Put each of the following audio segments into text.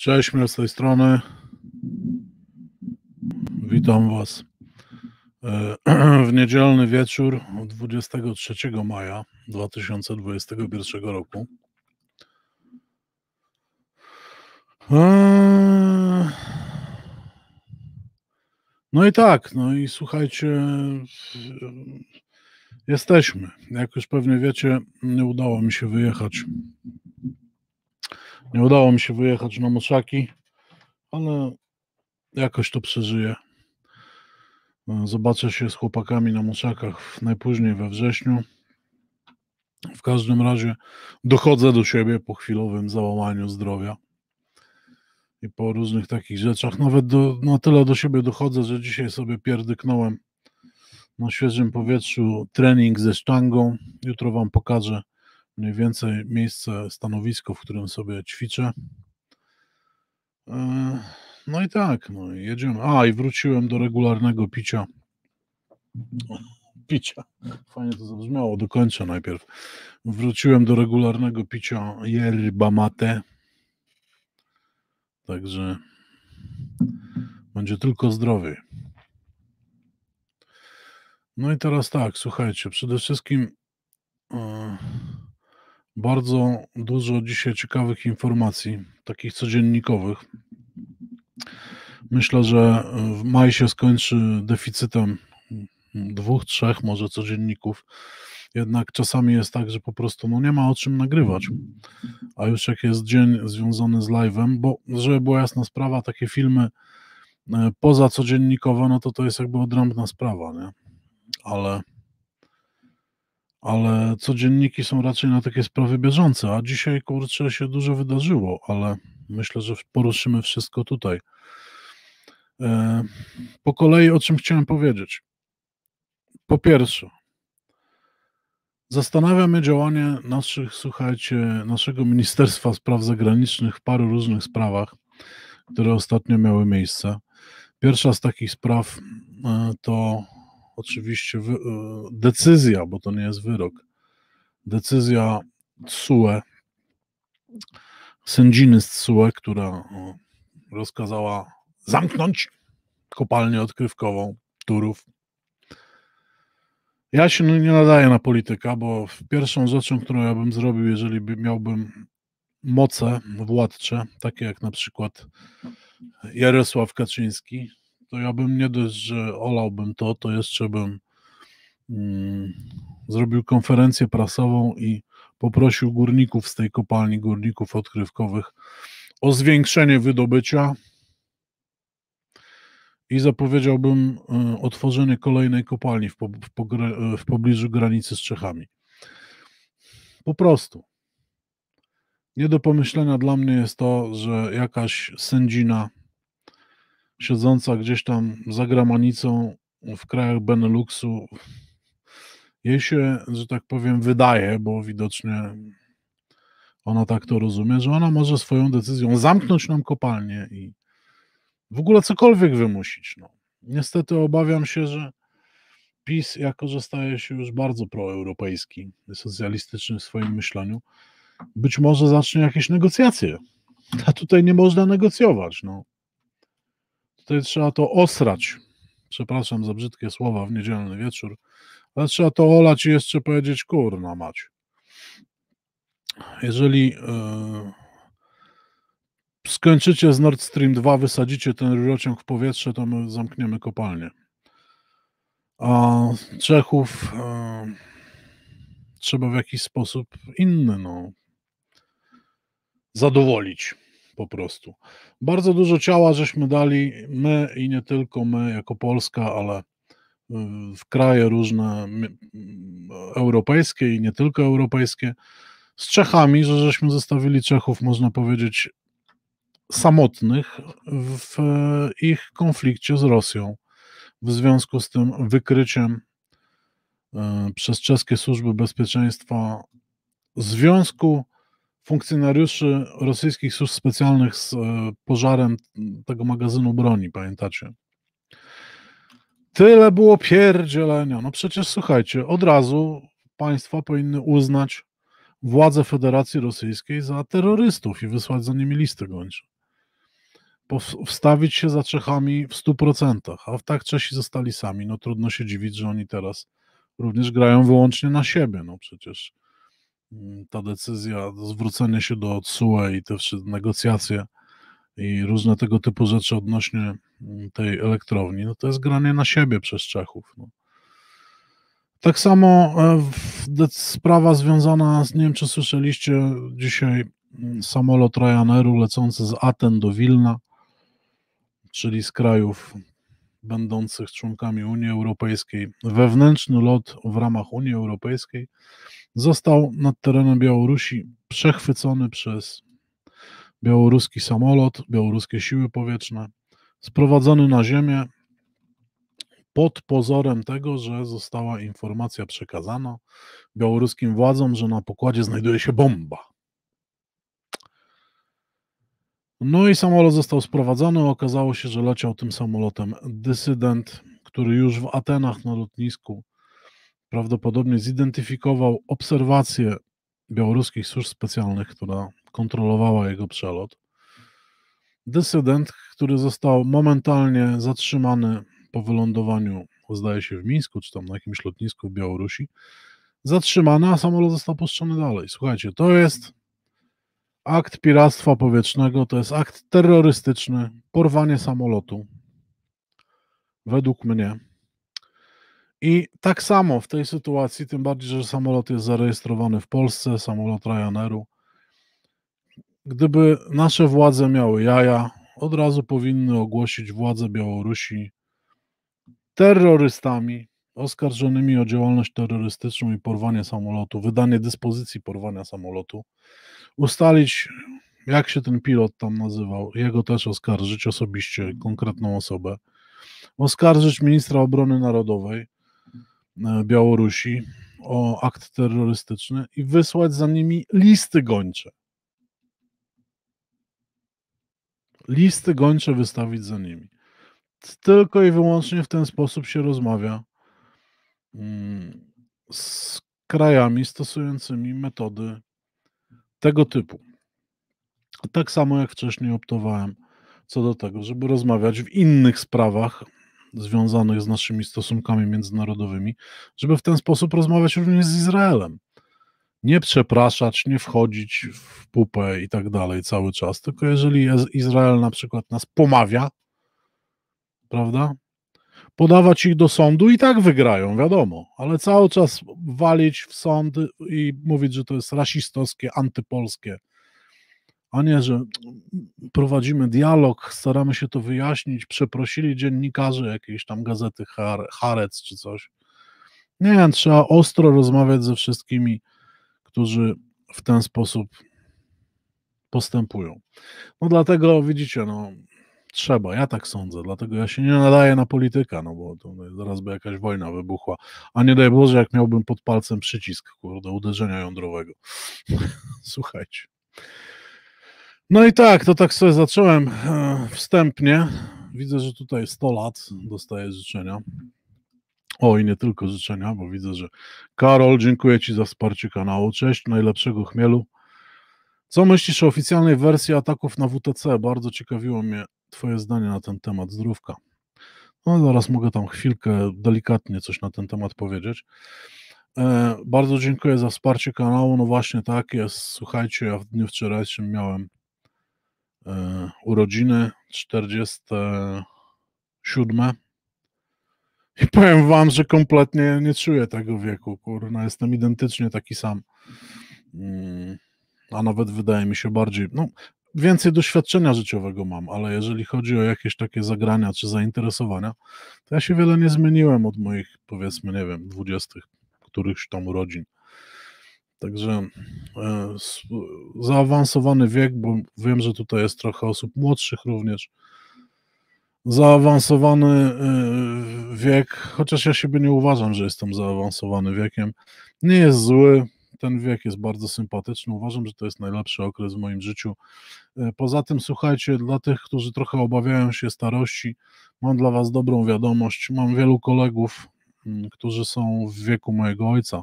Cześć, miał z tej strony. Witam Was e, w niedzielny wieczór 23 maja 2021 roku. E, no i tak, no i słuchajcie, jesteśmy. Jak już pewnie wiecie, nie udało mi się wyjechać nie udało mi się wyjechać na Moszaki, ale jakoś to przeżyję. E, zobaczę się z chłopakami na Moszakach najpóźniej we wrześniu. W każdym razie dochodzę do siebie po chwilowym załamaniu zdrowia i po różnych takich rzeczach. Nawet do, na tyle do siebie dochodzę, że dzisiaj sobie pierdyknąłem na świeżym powietrzu trening ze sztangą. Jutro Wam pokażę, mniej więcej miejsce, stanowisko, w którym sobie ćwiczę. E, no i tak, no jedziemy. A, i wróciłem do regularnego picia. Picia. Fajnie to zabrzmiało, dokończę najpierw. Wróciłem do regularnego picia yerba mate. Także będzie tylko zdrowy. No i teraz tak, słuchajcie, przede wszystkim. Yy, bardzo dużo dzisiaj ciekawych informacji, takich codziennikowych. Myślę, że w maju się skończy deficytem dwóch, trzech może codzienników. Jednak czasami jest tak, że po prostu no nie ma o czym nagrywać. A już jak jest dzień związany z live'em, bo żeby była jasna sprawa, takie filmy e, poza codziennikowe, no to to jest jakby odrębna sprawa, nie? Ale ale codzienniki są raczej na takie sprawy bieżące, a dzisiaj, kurczę, się dużo wydarzyło, ale myślę, że poruszymy wszystko tutaj. E, po kolei, o czym chciałem powiedzieć. Po pierwsze, zastanawiamy działanie naszych, słuchajcie, naszego Ministerstwa Spraw Zagranicznych w paru różnych sprawach, które ostatnio miały miejsce. Pierwsza z takich spraw e, to oczywiście wy, e, decyzja, bo to nie jest wyrok, decyzja TSUE, sędziny z TSUE, która e, rozkazała zamknąć kopalnię odkrywkową Turów. Ja się nie nadaję na polityka, bo pierwszą rzeczą, którą ja bym zrobił, jeżeli by miałbym moce władcze, takie jak na przykład Jarosław Kaczyński, to ja bym nie dość, że olałbym to, to jeszcze bym mm, zrobił konferencję prasową i poprosił górników z tej kopalni, górników odkrywkowych, o zwiększenie wydobycia i zapowiedziałbym e, otworzenie kolejnej kopalni w, po, w, po, e, w pobliżu granicy z Czechami. Po prostu. Nie do pomyślenia dla mnie jest to, że jakaś sędzina siedząca gdzieś tam za granicą w krajach Beneluxu, jej się, że tak powiem, wydaje, bo widocznie ona tak to rozumie, że ona może swoją decyzją zamknąć nam kopalnię i w ogóle cokolwiek wymusić. No. Niestety obawiam się, że PiS, jako że staje się już bardzo proeuropejski, socjalistyczny w swoim myśleniu, być może zacznie jakieś negocjacje. A tutaj nie można negocjować. No tutaj trzeba to osrać. Przepraszam za brzydkie słowa w niedzielny wieczór, ale trzeba to olać i jeszcze powiedzieć, kurna mać. Jeżeli yy, skończycie z Nord Stream 2, wysadzicie ten rurociąg w powietrze, to my zamkniemy kopalnię. A Czechów yy, trzeba w jakiś sposób inny, no, zadowolić po prostu. Bardzo dużo ciała żeśmy dali, my i nie tylko my jako Polska, ale y, w kraje różne europejskie i nie tylko europejskie. Z Czechami, że żeśmy zostawili Czechów, można powiedzieć, samotnych w e, ich konflikcie z Rosją. W związku z tym wykryciem e, przez czeskie służby bezpieczeństwa związku funkcjonariuszy rosyjskich służb specjalnych z e, pożarem tego magazynu broni, pamiętacie? Tyle było pierdzielenia. No przecież słuchajcie, od razu państwa powinny uznać władze Federacji Rosyjskiej za terrorystów i wysłać za nimi listy gończe. Wstawić się za Czechami w 100%, a w tak Czesi zostali sami. No trudno się dziwić, że oni teraz również grają wyłącznie na siebie. No przecież Mm, ta decyzja, zwrócenie się do CUE i te wszystkie negocjacje i różne tego typu rzeczy odnośnie mm, tej elektrowni, no to jest granie na siebie przez Czechów. No. Tak samo e, sprawa związana z, nie wiem czy słyszeliście dzisiaj, mm, samolot Ryanairu lecący z Aten do Wilna, czyli z krajów będących członkami Unii Europejskiej. Wewnętrzny lot w ramach Unii Europejskiej został nad terenem Białorusi przechwycony przez białoruski samolot, białoruskie siły powietrzne, sprowadzony na ziemię pod pozorem tego, że została informacja przekazana białoruskim władzom, że na pokładzie znajduje się bomba. No i samolot został sprowadzony. Okazało się, że leciał tym samolotem dysydent, który już w Atenach na lotnisku prawdopodobnie zidentyfikował obserwację białoruskich służb specjalnych, która kontrolowała jego przelot. Dysydent, który został momentalnie zatrzymany po wylądowaniu, zdaje się, w Mińsku, czy tam na jakimś lotnisku w Białorusi, zatrzymany, a samolot został puszczony dalej. Słuchajcie, to jest Akt piractwa powietrznego to jest akt terrorystyczny, porwanie samolotu. Według mnie. I tak samo w tej sytuacji, tym bardziej, że samolot jest zarejestrowany w Polsce, samolot Ryanairu. Gdyby nasze władze miały jaja, od razu powinny ogłosić władze Białorusi terrorystami, oskarżonymi o działalność terrorystyczną i porwanie samolotu, wydanie dyspozycji porwania samolotu, ustalić, jak się ten pilot tam nazywał, jego też oskarżyć osobiście, konkretną osobę, oskarżyć ministra obrony narodowej e, Białorusi o akt terrorystyczny i wysłać za nimi listy gończe. Listy gończe wystawić za nimi. Tylko i wyłącznie w ten sposób się rozmawia Mm, z krajami stosującymi metody tego typu. Tak samo jak wcześniej optowałem co do tego, żeby rozmawiać w innych sprawach związanych z naszymi stosunkami międzynarodowymi, żeby w ten sposób rozmawiać również z Izraelem. Nie przepraszać, nie wchodzić w pupę i tak dalej cały czas, tylko jeżeli Izrael na przykład nas pomawia, prawda, podawać ich do sądu i tak wygrają, wiadomo, ale cały czas walić w sąd i mówić, że to jest rasistowskie, antypolskie, a nie, że prowadzimy dialog, staramy się to wyjaśnić, przeprosili dziennikarzy jakiejś tam gazety Harec czy coś. Nie, trzeba ostro rozmawiać ze wszystkimi, którzy w ten sposób postępują. No dlatego widzicie, no, Trzeba, ja tak sądzę, dlatego ja się nie nadaję na polityka, no bo to zaraz by jakaś wojna wybuchła. A nie daj Boże, jak miałbym pod palcem przycisk, kurde, uderzenia jądrowego. Słuchajcie. No i tak, to tak sobie zacząłem e, wstępnie. Widzę, że tutaj 100 lat dostaję życzenia. O, i nie tylko życzenia, bo widzę, że Karol, dziękuję Ci za wsparcie kanału. Cześć, najlepszego chmielu. Co myślisz o oficjalnej wersji ataków na WTC? Bardzo ciekawiło mnie Twoje zdanie na ten temat, zdrówka. No, zaraz mogę tam chwilkę delikatnie coś na ten temat powiedzieć. E, bardzo dziękuję za wsparcie kanału. No właśnie tak jest. Słuchajcie, ja w dniu wczorajszym miałem e, urodziny 47. I powiem wam, że kompletnie nie czuję tego wieku. Kurna, jestem identycznie taki sam. Mm, a nawet wydaje mi się bardziej. No, więcej doświadczenia życiowego mam, ale jeżeli chodzi o jakieś takie zagrania czy zainteresowania, to ja się wiele nie zmieniłem od moich, powiedzmy, nie wiem, dwudziestych którychś tam urodzin. Także e, zaawansowany wiek, bo wiem, że tutaj jest trochę osób młodszych również. Zaawansowany e, wiek, chociaż ja siebie nie uważam, że jestem zaawansowany wiekiem, nie jest zły ten wiek jest bardzo sympatyczny. Uważam, że to jest najlepszy okres w moim życiu. E, poza tym, słuchajcie, dla tych, którzy trochę obawiają się starości, mam dla Was dobrą wiadomość. Mam wielu kolegów, mm, którzy są w wieku mojego ojca,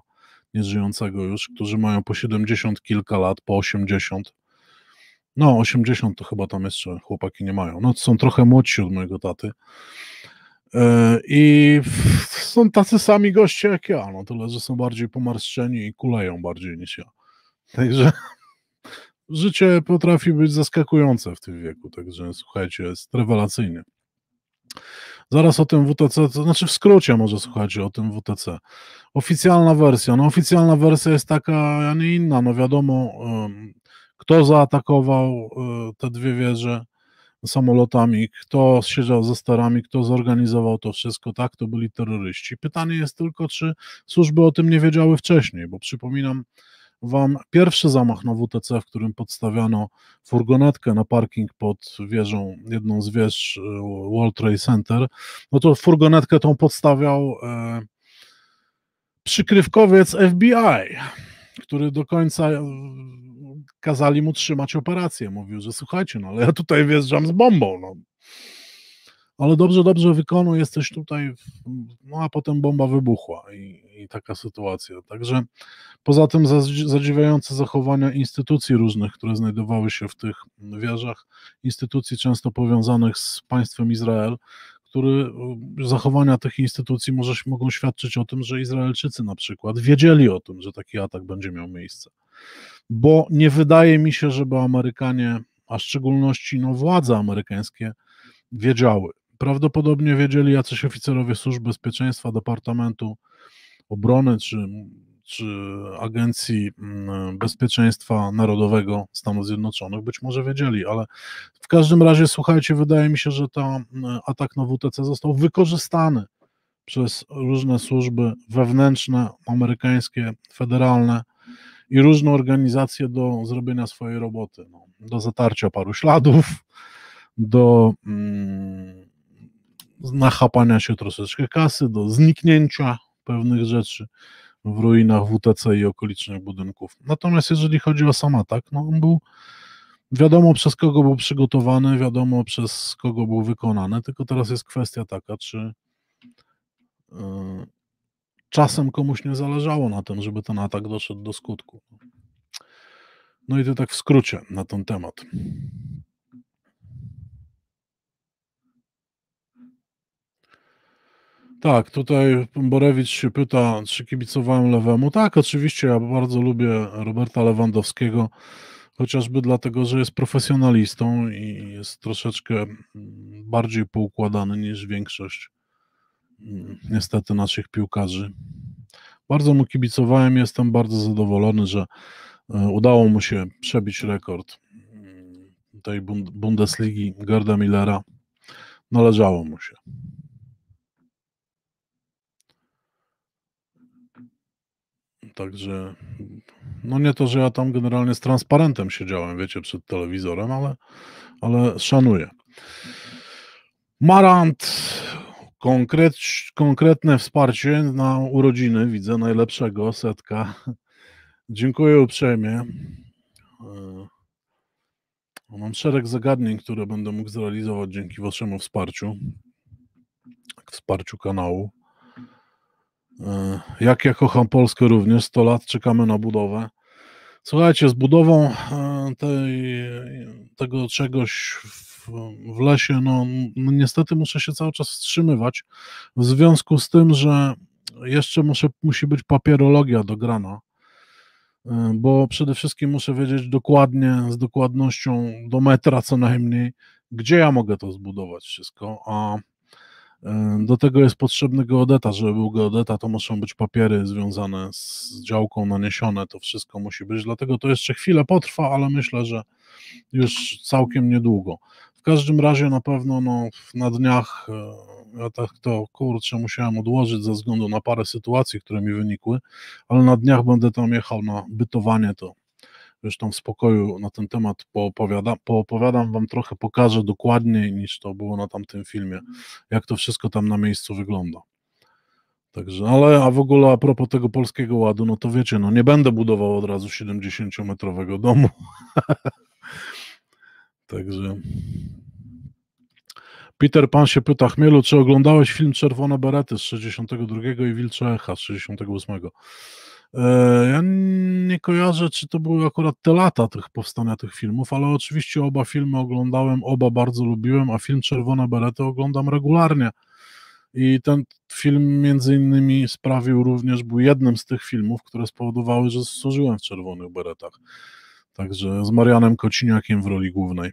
nieżyjącego już, którzy mają po 70 kilka lat, po 80. No, 80 to chyba tam jeszcze chłopaki nie mają. No, to są trochę młodsi od mojego taty. E, I są tacy sami goście jak ja, no tyle, że są bardziej pomarszczeni i kuleją bardziej niż ja. Także życie potrafi być zaskakujące w tym wieku, także słuchajcie, jest rewelacyjnie. Zaraz o tym WTC, to znaczy w skrócie może słuchajcie o tym WTC. Oficjalna wersja, no oficjalna wersja jest taka, a nie inna, no wiadomo, kto zaatakował e, te dwie wieże, samolotami, kto siedział za starami, kto zorganizował to wszystko, tak, to byli terroryści. Pytanie jest tylko, czy służby o tym nie wiedziały wcześniej, bo przypominam wam pierwszy zamach na WTC, w którym podstawiano furgonetkę na parking pod wieżą, jedną z wież e, World Trade Center, no to furgonetkę tą podstawiał e, przykrywkowiec FBI, który do końca kazali mu trzymać operację. Mówił, że słuchajcie, no ale ja tutaj wjeżdżam z bombą. No. Ale dobrze, dobrze wykonuj, jesteś tutaj, no a potem bomba wybuchła i, i taka sytuacja. Także poza tym zadziwiające zachowania instytucji różnych, które znajdowały się w tych wieżach, instytucji często powiązanych z państwem Izrael, który y, zachowania tych instytucji może, mogą świadczyć o tym, że Izraelczycy na przykład wiedzieli o tym, że taki atak będzie miał miejsce bo nie wydaje mi się, żeby Amerykanie, a w szczególności no, władze amerykańskie, wiedziały. Prawdopodobnie wiedzieli jacyś oficerowie służb bezpieczeństwa, Departamentu Obrony czy, czy Agencji mm, Bezpieczeństwa Narodowego Stanów Zjednoczonych. Być może wiedzieli, ale w każdym razie, słuchajcie, wydaje mi się, że ten mm, atak na WTC został wykorzystany przez różne służby wewnętrzne, amerykańskie, federalne i różne organizacje do zrobienia swojej roboty, no, do zatarcia paru śladów, do mm, nachapania się troszeczkę kasy, do zniknięcia pewnych rzeczy w ruinach WTC i okolicznych budynków. Natomiast jeżeli chodzi o sam atak, no on był wiadomo przez kogo był przygotowany, wiadomo przez kogo był wykonany, tylko teraz jest kwestia taka, czy y, czasem komuś nie zależało na tym, żeby ten atak doszedł do skutku. No i to tak w skrócie na ten temat. Tak, tutaj Borewicz się pyta, czy kibicowałem lewemu. Tak, oczywiście, ja bardzo lubię Roberta Lewandowskiego, chociażby dlatego, że jest profesjonalistą i jest troszeczkę bardziej poukładany niż większość niestety naszych piłkarzy. Bardzo mu kibicowałem, jestem bardzo zadowolony, że e, udało mu się przebić rekord mm, tej Bundesligi Gerda Millera. Należało mu się. Także, no nie to, że ja tam generalnie z transparentem siedziałem, wiecie, przed telewizorem, ale, ale szanuję. Marant Konkret, konkretne wsparcie na urodziny, widzę najlepszego, setka. Dziękuję uprzejmie. E, mam szereg zagadnień, które będę mógł zrealizować dzięki Waszemu wsparciu, wsparciu kanału. E, jak ja kocham Polskę również, 100 lat czekamy na budowę. Słuchajcie, z budową e, tej, tego czegoś w w, lesie, no, no niestety muszę się cały czas wstrzymywać, w związku z tym, że jeszcze muszę, musi być papierologia dograna, y, bo przede wszystkim muszę wiedzieć dokładnie, z dokładnością do metra co najmniej, gdzie ja mogę to zbudować wszystko, a y, do tego jest potrzebny geodeta. Żeby był geodeta, to muszą być papiery związane z działką naniesione, to wszystko musi być, dlatego to jeszcze chwilę potrwa, ale myślę, że już całkiem niedługo każdym razie na pewno no, na dniach e, ja tak to kurczę musiałem odłożyć ze względu na parę sytuacji, które mi wynikły, ale na dniach będę tam jechał na bytowanie to. Zresztą w spokoju na ten temat poopowiada, poopowiadam Wam trochę, pokażę dokładniej niż to było na tamtym filmie, jak to wszystko tam na miejscu wygląda. Także, ale a w ogóle a propos tego polskiego ładu, no to wiecie, no nie będę budował od razu 70-metrowego domu. Także. Peter Pan się pyta, Chmielu, czy oglądałeś film Czerwone Berety z 62 i Wilcze Echa z 68? E, ja nie kojarzę, czy to były akurat te lata tych powstania tych filmów, ale oczywiście oba filmy oglądałem, oba bardzo lubiłem, a film Czerwone Berety oglądam regularnie. I ten film między innymi sprawił również, był jednym z tych filmów, które spowodowały, że służyłem w Czerwonych Beretach. Także z Marianem Kociniakiem w roli głównej.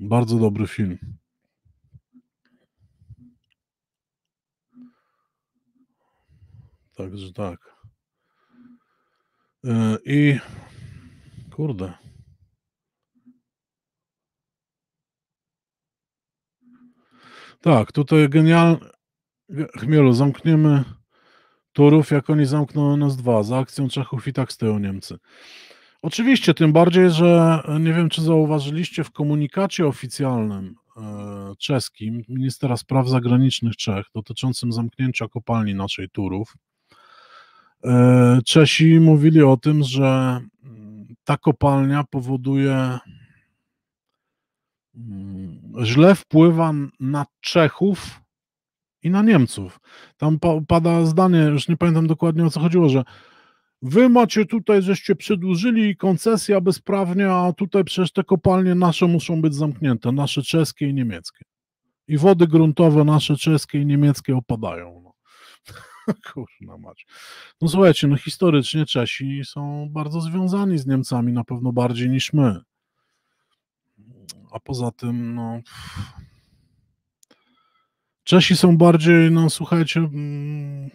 Bardzo dobry film. Także tak. E, I kurde. Tak, tutaj genialny. Chmielu, zamkniemy turów, jak oni zamkną nas dwa. Za akcją Czechów i tak stoją Niemcy. Oczywiście, tym bardziej, że e, nie wiem, czy zauważyliście w komunikacie oficjalnym e, czeskim ministra spraw zagranicznych Czech dotyczącym zamknięcia kopalni naszej Turów. E, Czesi mówili o tym, że mm, ta kopalnia powoduje, mm, źle wpływa na Czechów i na Niemców. Tam pada zdanie, już nie pamiętam dokładnie o co chodziło, że Wy macie tutaj, żeście przedłużyli koncesję bezprawnie, a tutaj przecież te kopalnie nasze muszą być zamknięte, nasze czeskie i niemieckie. I wody gruntowe nasze czeskie i niemieckie opadają. No. Kurna macie. No słuchajcie, no historycznie Czesi są bardzo związani z Niemcami, na pewno bardziej niż my. A poza tym, no... Czesi są bardziej, no słuchajcie... Mm,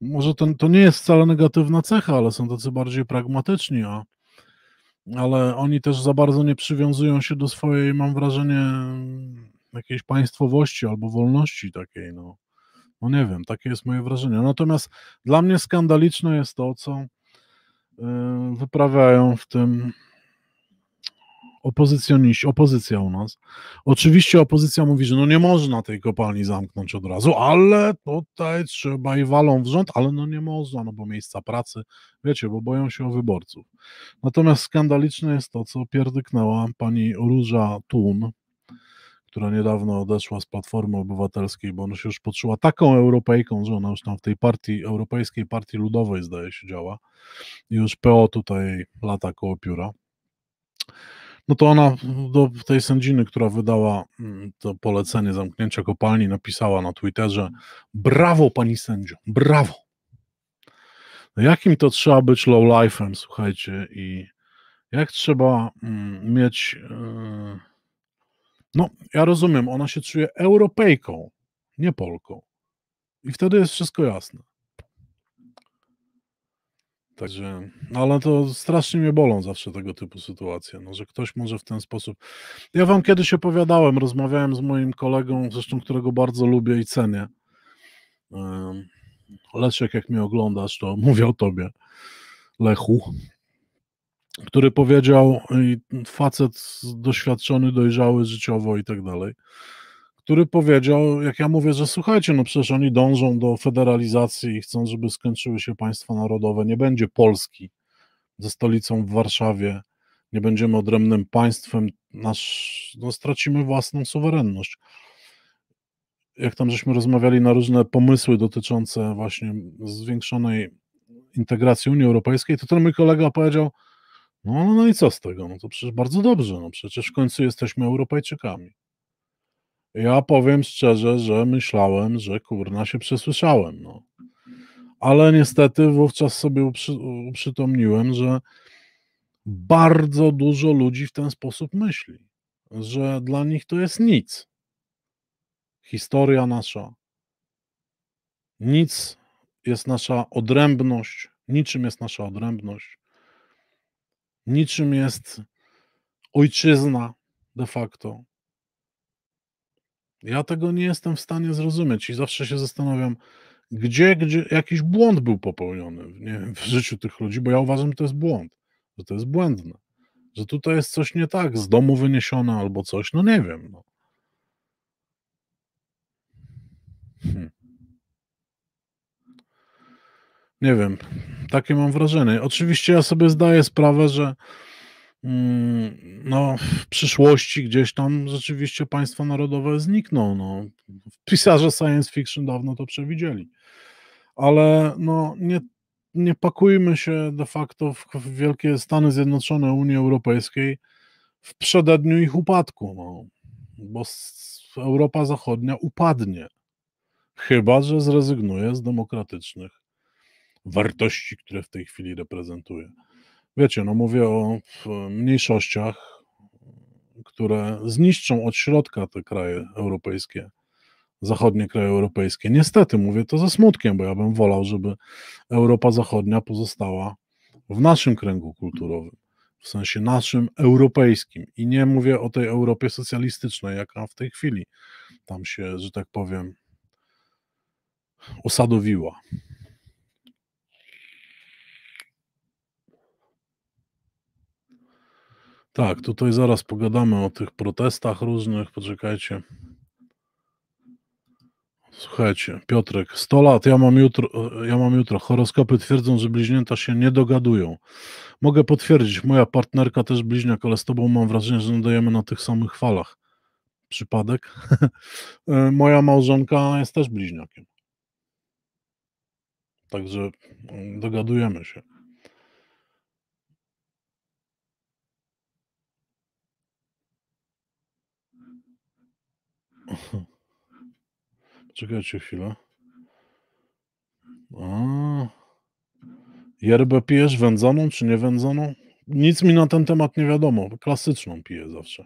może to, to nie jest wcale negatywna cecha, ale są tacy bardziej pragmatyczni, a, ale oni też za bardzo nie przywiązują się do swojej, mam wrażenie, jakiejś państwowości albo wolności takiej, no. No nie wiem, takie jest moje wrażenie. Natomiast dla mnie skandaliczne jest to, co y, wyprawiają w tym opozycjoniści, opozycja u nas. Oczywiście opozycja mówi, że no nie można tej kopalni zamknąć od razu, ale tutaj trzeba i walą w rząd, ale no nie można, no bo miejsca pracy, wiecie, bo boją się o wyborców. Natomiast skandaliczne jest to, co pierdyknęła pani Róża Tun, która niedawno odeszła z Platformy Obywatelskiej, bo ona się już poczuła taką Europejką, że ona już tam w tej partii, Europejskiej Partii Ludowej zdaje się działa. I już PO tutaj lata koło pióra no to ona do tej sędziny, która wydała mm, to polecenie zamknięcia kopalni, napisała na Twitterze: Brawo, pani sędzio, brawo. No jakim to trzeba być lowlifem, słuchajcie, i jak trzeba mm, mieć. Yy, no, ja rozumiem, ona się czuje Europejką, nie Polką. I wtedy jest wszystko jasne. Także, no ale to strasznie mnie bolą zawsze tego typu sytuacje, no, że ktoś może w ten sposób. Ja wam kiedyś opowiadałem, rozmawiałem z moim kolegą, zresztą którego bardzo lubię i cenię. Leszek, jak mnie oglądasz, to mówię o tobie, Lechu, który powiedział, facet doświadczony, dojrzały życiowo i tak dalej który powiedział, jak ja mówię, że słuchajcie, no przecież oni dążą do federalizacji i chcą, żeby skończyły się państwa narodowe. Nie będzie Polski ze stolicą w Warszawie, nie będziemy odrębnym państwem, nasz, no, stracimy własną suwerenność. Jak tam żeśmy rozmawiali na różne pomysły dotyczące właśnie zwiększonej integracji Unii Europejskiej, to ten mój kolega powiedział, no, no, no i co z tego? No to przecież bardzo dobrze, no przecież w końcu jesteśmy Europejczykami. Ja powiem szczerze, że myślałem, że kurna się przesłyszałem. No. Ale niestety wówczas sobie uprzy, uprzytomniłem, że bardzo dużo ludzi w ten sposób myśli, że dla nich to jest nic. Historia nasza, nic jest nasza odrębność, niczym jest nasza odrębność, niczym jest ojczyzna de facto. Ja tego nie jestem w stanie zrozumieć i zawsze się zastanawiam, gdzie, gdzie jakiś błąd był popełniony w życiu tych ludzi, bo ja uważam, że to jest błąd, że to jest błędne, że tutaj jest coś nie tak, z domu wyniesione albo coś, no nie wiem. No. Hmm. Nie wiem, takie mam wrażenie. Oczywiście ja sobie zdaję sprawę, że Mm, no, w przyszłości gdzieś tam rzeczywiście państwa narodowe znikną. No. Pisarze science fiction dawno to przewidzieli. Ale no, nie, nie pakujmy się de facto w, w wielkie Stany Zjednoczone Unii Europejskiej w przededniu ich upadku, no. bo Europa Zachodnia upadnie, chyba że zrezygnuje z demokratycznych wartości, które w tej chwili reprezentuje wiecie, no mówię o mniejszościach, które zniszczą od środka te kraje europejskie, zachodnie kraje europejskie. Niestety, mówię to ze smutkiem, bo ja bym wolał, żeby Europa Zachodnia pozostała w naszym kręgu kulturowym, w sensie naszym europejskim. I nie mówię o tej Europie socjalistycznej, jaka w tej chwili tam się, że tak powiem, osadowiła. Tak, tutaj zaraz pogadamy o tych protestach różnych. Poczekajcie. Słuchajcie, Piotrek, 100 lat, ja mam, jutro, ja mam jutro. Horoskopy twierdzą, że bliźnięta się nie dogadują. Mogę potwierdzić, moja partnerka też bliźniak, ale z tobą mam wrażenie, że nadajemy na tych samych falach. Przypadek? E, moja małżonka jest też bliźniakiem. Także mm, dogadujemy się. Czekajcie chwilę. A. Yerbę pijesz wędzoną czy niewędzoną? Nic mi na ten temat nie wiadomo. Klasyczną piję zawsze.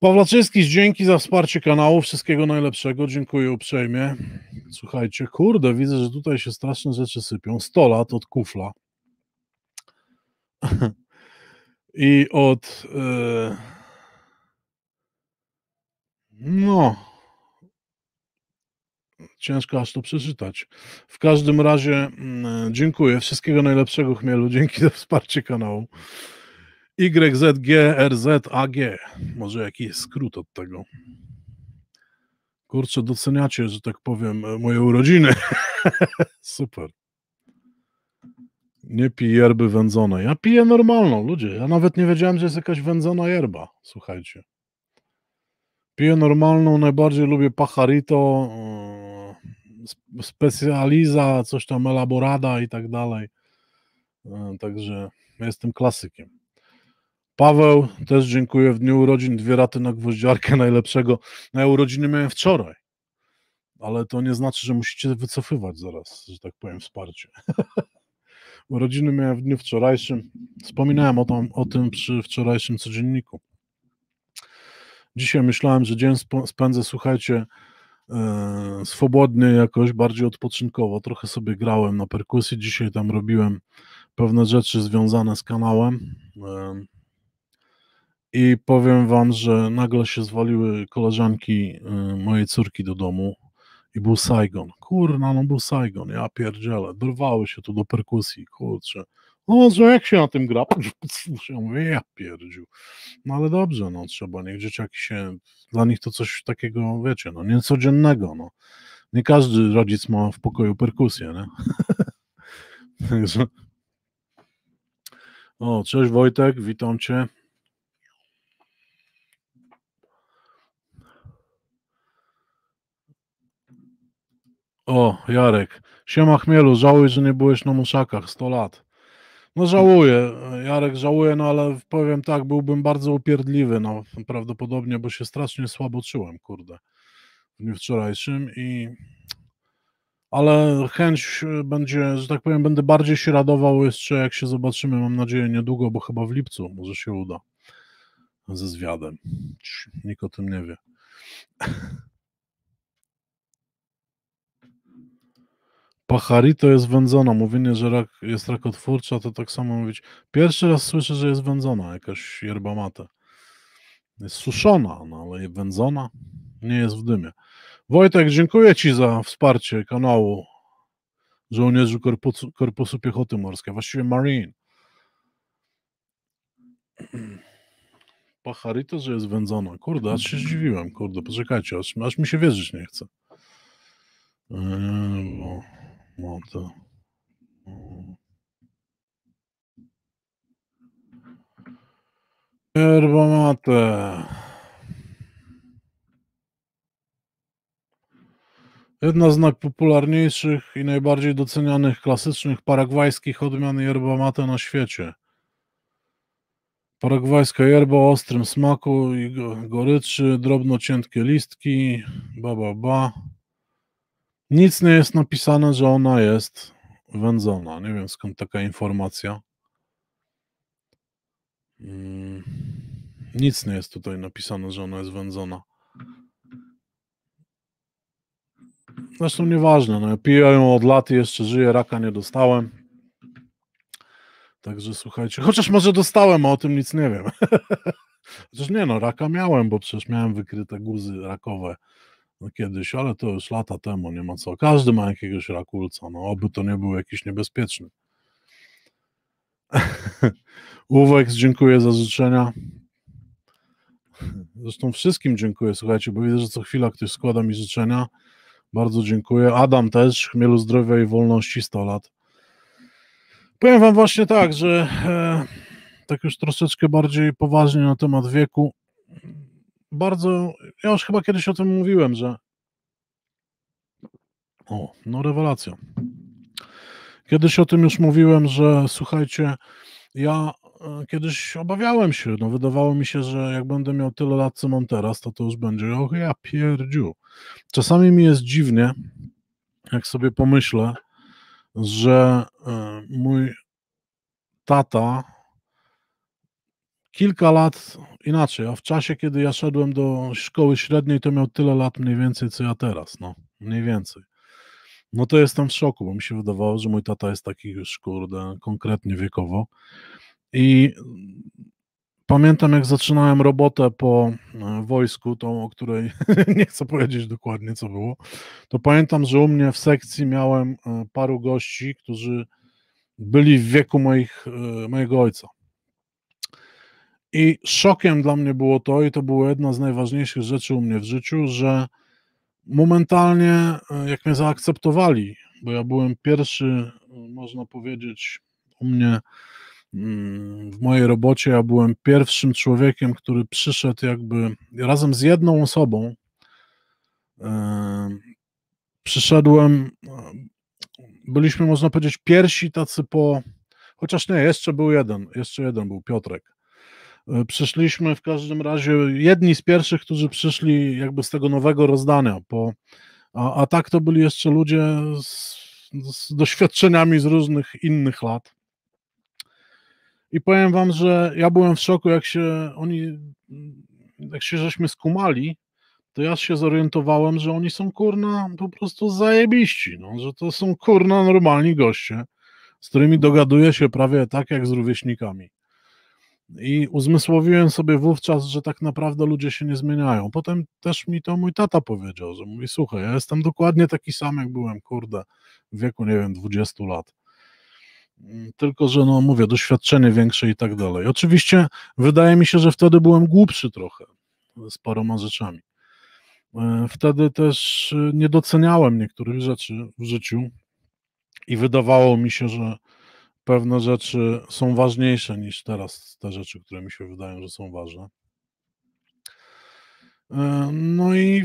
Pawlaczyński, dzięki za wsparcie kanału. Wszystkiego najlepszego. Dziękuję uprzejmie. Słuchajcie, kurde, widzę, że tutaj się straszne rzeczy sypią. 100 lat od kufla. I od. Yy no. Ciężko aż to przeczytać. W każdym razie mm, dziękuję. Wszystkiego najlepszego chmielu. Dzięki za wsparcie kanału. YZGRZAG. Może jakiś skrót od tego. Kurczę, doceniacie, że tak powiem, e, moje urodziny. Super. Nie pij jerby wędzonej. Ja piję normalną, ludzie. Ja nawet nie wiedziałem, że jest jakaś wędzona jerba. Słuchajcie. Piję normalną, najbardziej lubię pacharito, e, specjaliza, coś tam elaborada i tak dalej. E, także jestem klasykiem. Paweł, też dziękuję w dniu urodzin, dwie raty na gwoździarkę najlepszego. Na no, urodziny miałem wczoraj, ale to nie znaczy, że musicie wycofywać zaraz, że tak powiem, wsparcie. urodziny miałem w dniu wczorajszym. Wspominałem o, tam, o tym przy wczorajszym codzienniku. Dzisiaj myślałem, że dzień spędzę, słuchajcie, e, swobodnie jakoś, bardziej odpoczynkowo. Trochę sobie grałem na perkusji, dzisiaj tam robiłem pewne rzeczy związane z kanałem. E, I powiem wam, że nagle się zwaliły koleżanki e, mojej córki do domu i był Saigon. Kurna, no był Saigon, ja pierdzielę. Dorwały się tu do perkusji, kurczę no że jak się na tym gra? Ja mówię, ja pierdził. No ale dobrze, no trzeba, niech dzieciaki się, dla nich to coś takiego, wiecie, no niecodziennego, no. Nie każdy rodzic ma w pokoju perkusję, nie? Także... O, cześć Wojtek, witam cię. O, Jarek. Siema Chmielu, żałuję, że nie byłeś na musakach, 100 lat. No żałuję, Jarek żałuję, no ale powiem tak, byłbym bardzo upierdliwy, no prawdopodobnie, bo się strasznie słabo czułem, kurde, w dniu wczorajszym i... Ale chęć e, będzie, że tak powiem, będę bardziej się radował jeszcze, jak się zobaczymy, mam nadzieję, niedługo, bo chyba w lipcu może się uda ze zwiadem. Nikt o tym nie wie. Pacharito jest wędzona. Mówienie, że rak jest rakotwórcza, to tak samo mówić. Pierwszy raz słyszę, że jest wędzona jakaś yerba mate. Jest suszona, no, ale wędzona nie jest w dymie. Wojtek, dziękuję Ci za wsparcie kanału żołnierzy Korpusu, Korpusu Piechoty Morskiej, właściwie Marine. Pacharito, że jest wędzona. Kurde, aż się zdziwiłem, kurde, poczekajcie, aż, aż mi się wierzyć nie chce. Yy, bo... No to. Yerba no. mate. Jedna z najpopularniejszych i najbardziej docenianych klasycznych paragwajskich odmian yerba mate na świecie. Paragwajska yerba o ostrym smaku i goryczy, drobno cienkie listki, ba ba ba. Nic nie jest napisane, że ona jest wędzona. Nie wiem skąd taka informacja. Mm, nic nie jest tutaj napisane, że ona jest wędzona. Zresztą nieważne, no ja piję ją od lat i jeszcze żyję, raka nie dostałem. Także słuchajcie, chociaż może dostałem, a o tym nic nie wiem. chociaż nie no, raka miałem, bo przecież miałem wykryte guzy rakowe no, kiedyś, ale to już lata temu, nie ma co. Każdy ma jakiegoś rakulca, no oby to nie był jakiś niebezpieczny. Uwek, dziękuję za życzenia. Zresztą wszystkim dziękuję, słuchajcie, bo widzę, że co chwila ktoś składa mi życzenia. Bardzo dziękuję. Adam też, chmielu zdrowia i wolności 100 lat. Powiem wam właśnie tak, że e, tak już troszeczkę bardziej poważnie na temat wieku bardzo, ja już chyba kiedyś o tym mówiłem, że o, no rewelacja. Kiedyś o tym już mówiłem, że słuchajcie, ja e, kiedyś obawiałem się, no wydawało mi się, że jak będę miał tyle lat, co mam teraz, to to już będzie, och ja pierdziu. Czasami mi jest dziwnie, jak sobie pomyślę, że e, mój tata kilka lat inaczej, a w czasie, kiedy ja szedłem do szkoły średniej, to miał tyle lat mniej więcej, co ja teraz, no, mniej więcej. No to jestem w szoku, bo mi się wydawało, że mój tata jest taki już, kurde, konkretnie wiekowo. I pamiętam, jak zaczynałem robotę po e, wojsku, tą, o której nie chcę powiedzieć dokładnie, co było, to pamiętam, że u mnie w sekcji miałem e, paru gości, którzy byli w wieku moich, e, mojego ojca. I szokiem dla mnie było to, i to była jedna z najważniejszych rzeczy u mnie w życiu, że momentalnie, e, jak mnie zaakceptowali, bo ja byłem pierwszy, e, można powiedzieć, u mnie mm, w mojej robocie, ja byłem pierwszym człowiekiem, który przyszedł jakby razem z jedną osobą. E, przyszedłem, byliśmy, można powiedzieć, pierwsi tacy po. Chociaż nie, jeszcze był jeden, jeszcze jeden był Piotrek. E, przyszliśmy w każdym razie, jedni z pierwszych, którzy przyszli jakby z tego nowego rozdania, po, a, a tak to byli jeszcze ludzie z, z doświadczeniami z różnych innych lat. I powiem wam, że ja byłem w szoku, jak się oni, jak się żeśmy skumali, to ja się zorientowałem, że oni są kurna po prostu zajebiści, no, że to są kurna normalni goście, z którymi dogaduje się prawie tak jak z rówieśnikami. I uzmysłowiłem sobie wówczas, że tak naprawdę ludzie się nie zmieniają. Potem też mi to mój tata powiedział, że mówi, słuchaj, ja jestem dokładnie taki sam, jak byłem, kurde, w wieku, nie wiem, 20 lat. Tylko, że no mówię, doświadczenie większe i tak dalej. Oczywiście wydaje mi się, że wtedy byłem głupszy trochę z paroma rzeczami. E, wtedy też e, nie doceniałem niektórych rzeczy w życiu i wydawało mi się, że pewne rzeczy są ważniejsze niż teraz te rzeczy, które mi się wydają, że są ważne. E, no i,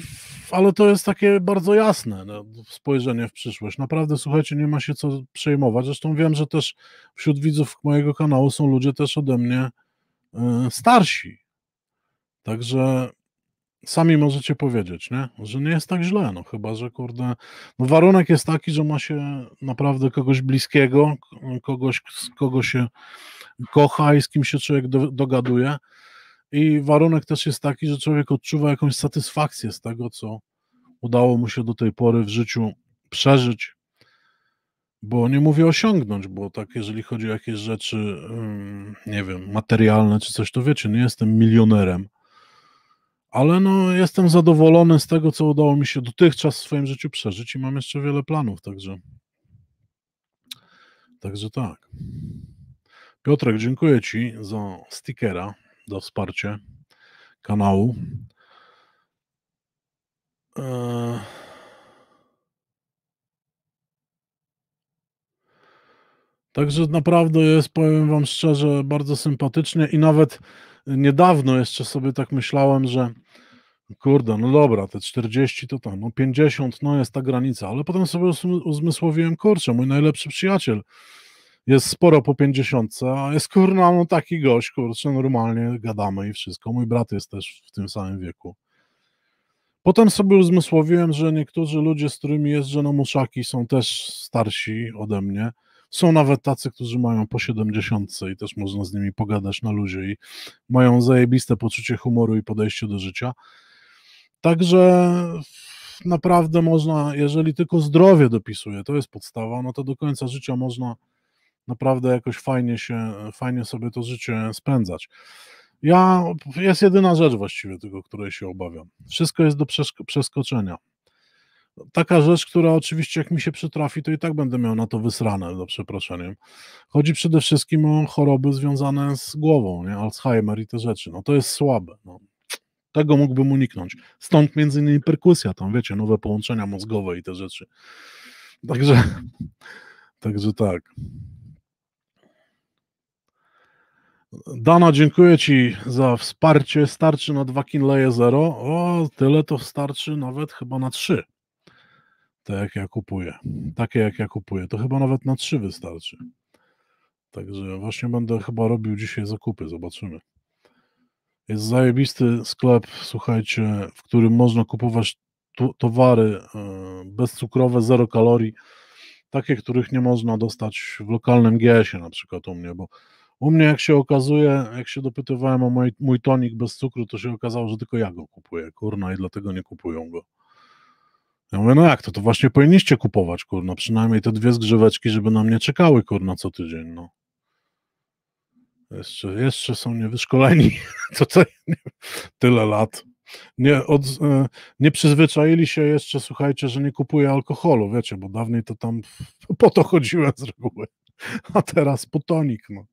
ale to jest takie bardzo jasne no, spojrzenie w przyszłość. Naprawdę, słuchajcie, nie ma się co przejmować. Zresztą wiem, że też wśród widzów mojego kanału są ludzie też ode mnie e, starsi. Także sami możecie powiedzieć, nie? że nie jest tak źle, no chyba, że kurde, no warunek jest taki, że ma się naprawdę kogoś bliskiego, kogoś, kogo się kocha i z kim się człowiek do, dogaduje i warunek też jest taki, że człowiek odczuwa jakąś satysfakcję z tego, co udało mu się do tej pory w życiu przeżyć, bo nie mówię osiągnąć, bo tak jeżeli chodzi o jakieś rzeczy, nie wiem, materialne czy coś, to wiecie, nie jestem milionerem, ale no, jestem zadowolony z tego, co udało mi się dotychczas w swoim życiu przeżyć i mam jeszcze wiele planów, także. Także tak. Piotrek, dziękuję Ci za stickera, za wsparcie kanału. Eee... Także naprawdę jest, powiem Wam szczerze, bardzo sympatycznie i nawet niedawno jeszcze sobie tak myślałem, że kurde, no dobra, te 40 to tam, no 50, no jest ta granica, ale potem sobie uzmysłowiłem, kurczę, mój najlepszy przyjaciel jest sporo po 50, a jest kurna, no taki gość, kurczę, normalnie gadamy i wszystko, mój brat jest też w tym samym wieku. Potem sobie uzmysłowiłem, że niektórzy ludzie, z którymi jeżdżę na no muszaki są też starsi ode mnie, są nawet tacy, którzy mają po 70 i też można z nimi pogadać na luzie i mają zajebiste poczucie humoru i podejście do życia. Także naprawdę można, jeżeli tylko zdrowie dopisuje, to jest podstawa, no to do końca życia można naprawdę jakoś fajnie się, fajnie sobie to życie spędzać. Ja, jest jedyna rzecz właściwie tego, której się obawiam. Wszystko jest do przeskoczenia taka rzecz, która oczywiście jak mi się przytrafi, to i tak będę miał na to wysrane, do przeproszeniem. Chodzi przede wszystkim o choroby związane z głową, nie? Alzheimer i te rzeczy. No to jest słabe. No. Tego mógłbym uniknąć. Stąd między innymi perkusja, tam wiecie, nowe połączenia mózgowe i te rzeczy. Także, także tak. Dana, dziękuję Ci za wsparcie. Starczy na dwa Kinleje 0. O, tyle to starczy nawet chyba na trzy te jak ja kupuję. Takie jak ja kupuję. To chyba nawet na trzy wystarczy. Także właśnie będę chyba robił dzisiaj zakupy, zobaczymy. Jest zajebisty sklep, słuchajcie, w którym można kupować towary e, bezcukrowe, zero kalorii, takie, których nie można dostać w lokalnym GS-ie na przykład u mnie, bo u mnie jak się okazuje, jak się dopytywałem o mój, mój tonik bez cukru, to się okazało, że tylko ja go kupuję, kurna, i dlatego nie kupują go. Ja mówię, no jak to, to właśnie powinniście kupować, kurno, przynajmniej te dwie zgrzeweczki, żeby nam nie czekały, kurno, co tydzień, no. Jeszcze, jeszcze są niewyszkoleni, tutaj tyle lat. Nie, od, e, nie przyzwyczaili się jeszcze, słuchajcie, że nie kupuję alkoholu, wiecie, bo dawniej to tam po to chodziłem z reguły, a teraz po tonik, no.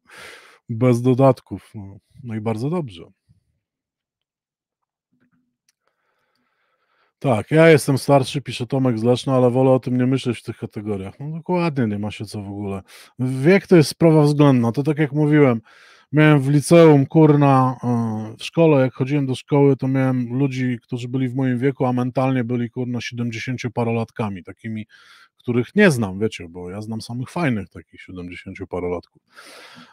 Bez dodatków, no, no i bardzo dobrze. Tak, ja jestem starszy, pisze Tomek z ale wolę o tym nie myśleć w tych kategoriach. No dokładnie, nie ma się co w ogóle. Wiek to jest sprawa względna, to tak jak mówiłem, miałem w liceum, kurna, e, w szkole, jak chodziłem do szkoły, to miałem ludzi, którzy byli w moim wieku, a mentalnie byli, kurna, 70-parolatkami, takimi których nie znam, wiecie, bo ja znam samych fajnych takich 70 parolatków.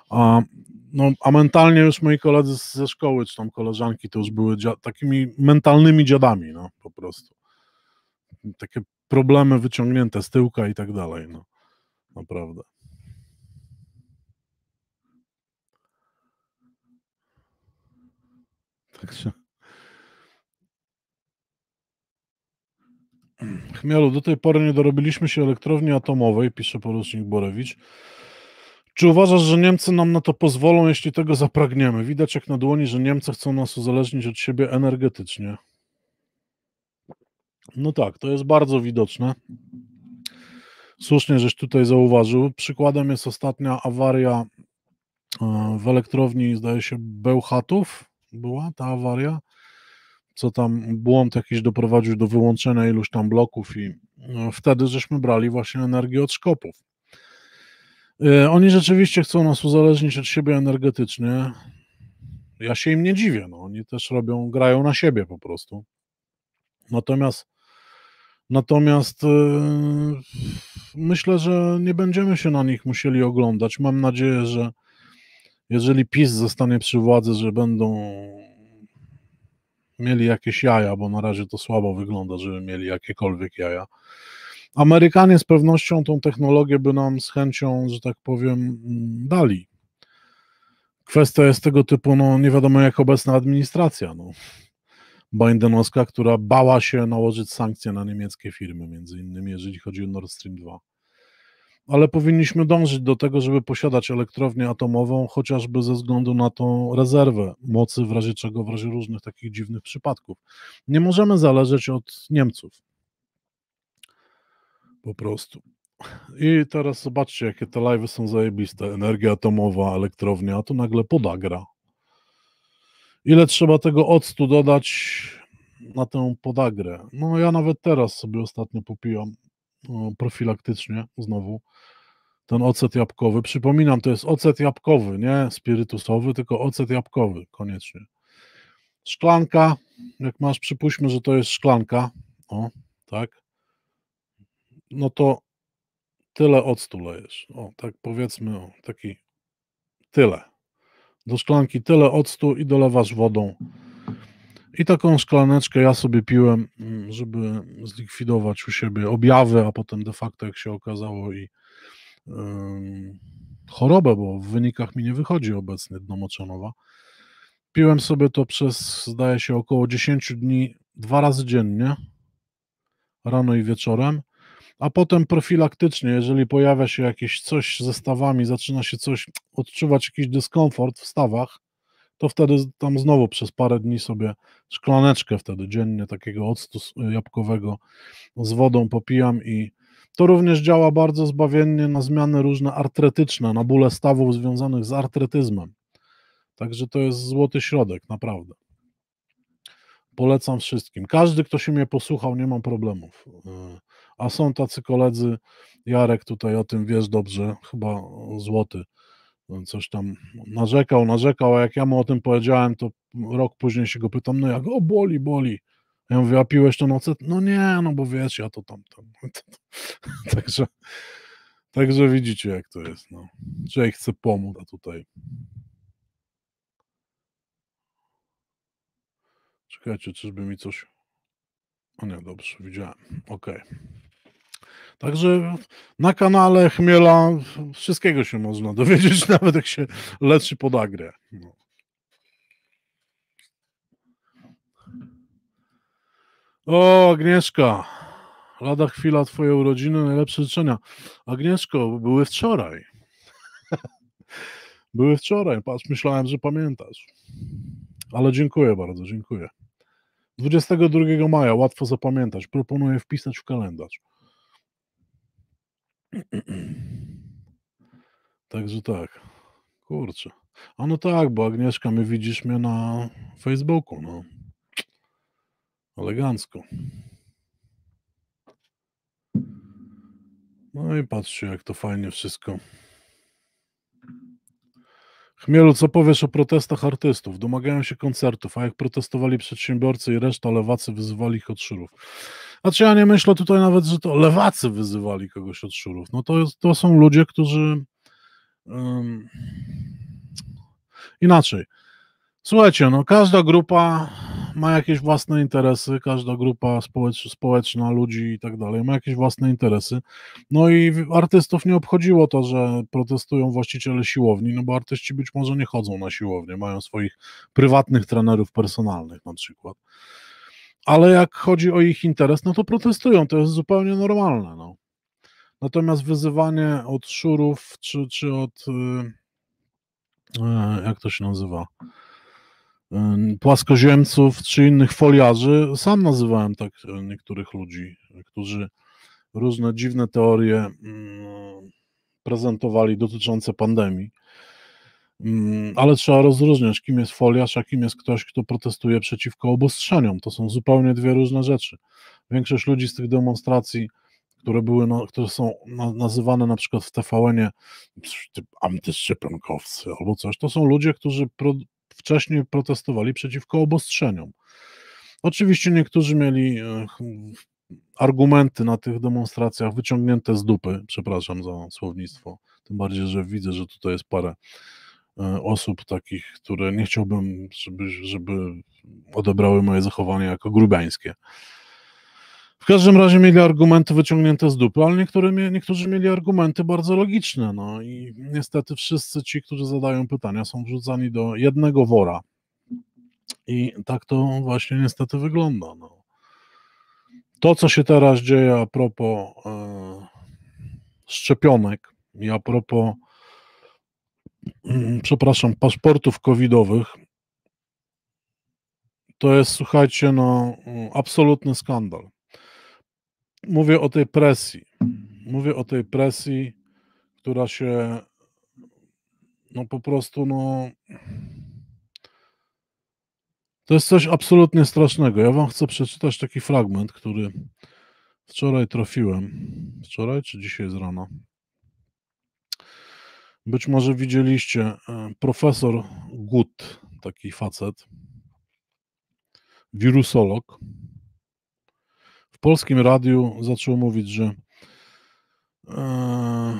A, no, a mentalnie już moi koledzy ze szkoły, czy tam koleżanki, to już były takimi mentalnymi dziadami, no, po prostu. Takie problemy wyciągnięte z tyłka i tak dalej, no, naprawdę. Także... Chmielu, do tej pory nie dorobiliśmy się elektrowni atomowej, pisze porucznik Borewicz. Czy uważasz, że Niemcy nam na to pozwolą, jeśli tego zapragniemy? Widać jak na dłoni, że Niemcy chcą nas uzależnić od siebie energetycznie. No tak, to jest bardzo widoczne. Słusznie, żeś tutaj zauważył. Przykładem jest ostatnia awaria e, w elektrowni, zdaje się, Bełchatów była ta awaria co tam błąd jakiś doprowadził do wyłączenia iluś tam bloków i no, wtedy żeśmy brali właśnie energię od szkopów. E, oni rzeczywiście chcą nas uzależnić od siebie energetycznie. Ja się im nie dziwię, no. oni też robią, grają na siebie po prostu. Natomiast natomiast yy, myślę, że nie będziemy się na nich musieli oglądać. Mam nadzieję, że jeżeli PiS zostanie przy władzy, że będą mieli jakieś jaja, bo na razie to słabo wygląda, żeby mieli jakiekolwiek jaja. Amerykanie z pewnością tą technologię by nam z chęcią, że tak powiem, mm, dali. Kwestia jest tego typu, no nie wiadomo jak obecna administracja, no. Bidenowska, która bała się nałożyć sankcje na niemieckie firmy, między innymi jeżeli chodzi o Nord Stream 2 ale powinniśmy dążyć do tego, żeby posiadać elektrownię atomową, chociażby ze względu na tą rezerwę mocy, w razie czego, w razie różnych takich dziwnych przypadków. Nie możemy zależeć od Niemców. Po prostu. I teraz zobaczcie, jakie te live są zajebiste. Energia atomowa, elektrownia, a tu nagle podagra. Ile trzeba tego octu dodać na tę podagrę? No ja nawet teraz sobie ostatnio popijam profilaktycznie znowu ten ocet jabłkowy. Przypominam, to jest ocet jabłkowy, nie spirytusowy, tylko ocet jabłkowy koniecznie. Szklanka, jak masz, przypuśćmy, że to jest szklanka, o, tak, no to tyle octu lejesz. O, tak powiedzmy, o, taki tyle. Do szklanki tyle octu i dolewasz wodą i taką szklaneczkę ja sobie piłem, mm, żeby zlikwidować u siebie objawy, a potem de facto, jak się okazało, i yy, chorobę, bo w wynikach mi nie wychodzi obecnie dno moczonowa. Piłem sobie to przez, zdaje się, około 10 dni, dwa razy dziennie, rano i wieczorem, a potem profilaktycznie, jeżeli pojawia się jakieś coś ze stawami, zaczyna się coś odczuwać, jakiś dyskomfort w stawach, to wtedy tam znowu przez parę dni sobie szklaneczkę wtedy dziennie takiego octu y, jabłkowego z wodą popijam i to również działa bardzo zbawiennie na zmiany różne artretyczne, na bóle stawów związanych z artretyzmem. Także to jest złoty środek, naprawdę. Polecam wszystkim. Każdy, kto się mnie posłuchał, nie mam problemów. Y, a są tacy koledzy, Jarek tutaj o tym wiesz dobrze, chyba złoty coś tam narzekał, narzekał, a jak ja mu o tym powiedziałem, to rok później się go pytam, no jak, o boli, boli. Ja mówię, a piłeś ten ocet? No nie, no bo wiesz, ja to tam, tam. także, także widzicie, jak to jest, no. Człowiek chce pomóc, a tutaj... Czekajcie, czyżby mi coś... O nie, dobrze, widziałem, okej. Okay. Także na kanale Chmiela wszystkiego się można dowiedzieć, nawet jak się leczy pod agrę. No. O, Agnieszka, lada chwila Twoje urodziny, najlepsze życzenia. Agnieszko, były wczoraj. były wczoraj, patrz, myślałem, że pamiętasz. Ale dziękuję bardzo, dziękuję. 22 maja, łatwo zapamiętać, proponuję wpisać w kalendarz. Także tak. Kurczę. A no tak, bo Agnieszka, my widzisz mnie na Facebooku, no. Elegancko. No i patrzcie, jak to fajnie wszystko. Chmielu, co powiesz o protestach artystów? Domagają się koncertów, a jak protestowali przedsiębiorcy i reszta lewacy, wyzywali ich od szurów. Znaczy ja nie myślę tutaj nawet, że to lewacy wyzywali kogoś od szurów. No to, to są ludzie, którzy um, inaczej. Słuchajcie, no każda grupa ma jakieś własne interesy, każda grupa społecz, społeczna, ludzi i tak dalej ma jakieś własne interesy. No i artystów nie obchodziło to, że protestują właściciele siłowni, no bo artyści być może nie chodzą na siłownię, mają swoich prywatnych trenerów personalnych na przykład ale jak chodzi o ich interes, no to protestują, to jest zupełnie normalne. No. Natomiast wyzywanie od szurów, czy, czy od, y, e, jak to się nazywa, y, płaskoziemców, czy innych foliarzy, sam nazywałem tak e, niektórych ludzi, którzy różne dziwne teorie mm, prezentowali dotyczące pandemii. Mm, ale trzeba rozróżniać, kim jest foliarz, a kim jest ktoś, kto protestuje przeciwko obostrzeniom. To są zupełnie dwie różne rzeczy. Większość ludzi z tych demonstracji, które były, no, które są nazywane na przykład w TVN-ie antyszczepionkowcy albo coś, to są ludzie, którzy pro, wcześniej protestowali przeciwko obostrzeniom. Oczywiście niektórzy mieli e, argumenty na tych demonstracjach wyciągnięte z dupy, przepraszam za słownictwo, tym bardziej, że widzę, że tutaj jest parę E, osób takich, które nie chciałbym, żeby, żeby odebrały moje zachowanie jako grubiańskie. W każdym razie mieli argumenty wyciągnięte z dupy, ale niektóry, niektórzy mieli argumenty bardzo logiczne. No i niestety wszyscy ci, którzy zadają pytania, są wrzucani do jednego wora. I tak to właśnie niestety wygląda. No. To, co się teraz dzieje a propos e, szczepionek i a propos Mm, przepraszam, paszportów covidowych, to jest, słuchajcie, no, absolutny skandal. Mówię o tej presji. Mówię o tej presji, która się no po prostu, no. To jest coś absolutnie strasznego. Ja wam chcę przeczytać taki fragment, który wczoraj trafiłem. Wczoraj czy dzisiaj z rana? Być może widzieliście e, profesor Gut, taki facet, wirusolog. W polskim radiu zaczął mówić, że e,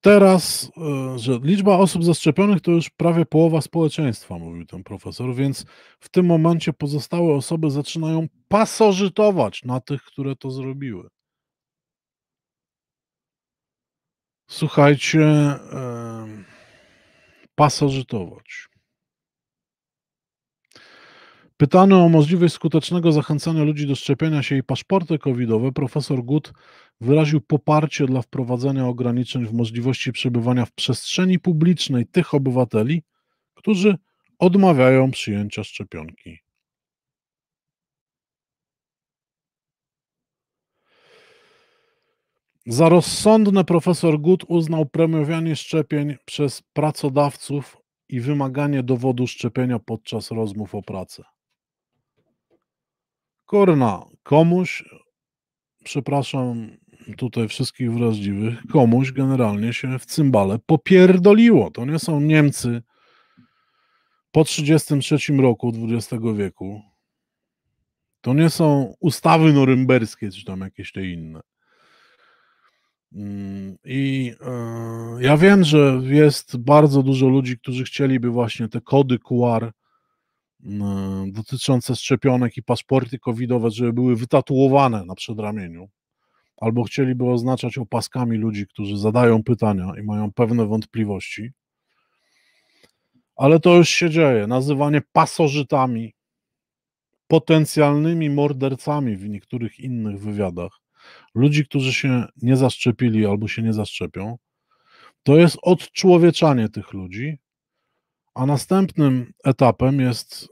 teraz, e, że liczba osób zaszczepionych to już prawie połowa społeczeństwa, mówił ten profesor, więc w tym momencie pozostałe osoby zaczynają pasożytować na tych, które to zrobiły. Słuchajcie, pasożytować. Pytany o możliwość skutecznego zachęcania ludzi do szczepienia się i paszporty covidowe, profesor Gut wyraził poparcie dla wprowadzenia ograniczeń w możliwości przebywania w przestrzeni publicznej tych obywateli, którzy odmawiają przyjęcia szczepionki. Za rozsądne profesor Gut uznał premiowanie szczepień przez pracodawców i wymaganie dowodu szczepienia podczas rozmów o pracę. Korna, komuś, przepraszam tutaj wszystkich wrażliwych, komuś generalnie się w cymbale popierdoliło. To nie są Niemcy po 1933 roku XX wieku. To nie są ustawy norymberskie czy tam jakieś te inne. Mm, I e, ja wiem, że jest bardzo dużo ludzi, którzy chcieliby właśnie te kody QR mm, dotyczące szczepionek i paszporty covidowe, żeby były wytatuowane na przedramieniu, albo chcieliby oznaczać opaskami ludzi, którzy zadają pytania i mają pewne wątpliwości. Ale to już się dzieje. Nazywanie pasożytami, potencjalnymi mordercami w niektórych innych wywiadach ludzi, którzy się nie zaszczepili albo się nie zaszczepią, to jest odczłowieczanie tych ludzi, a następnym etapem jest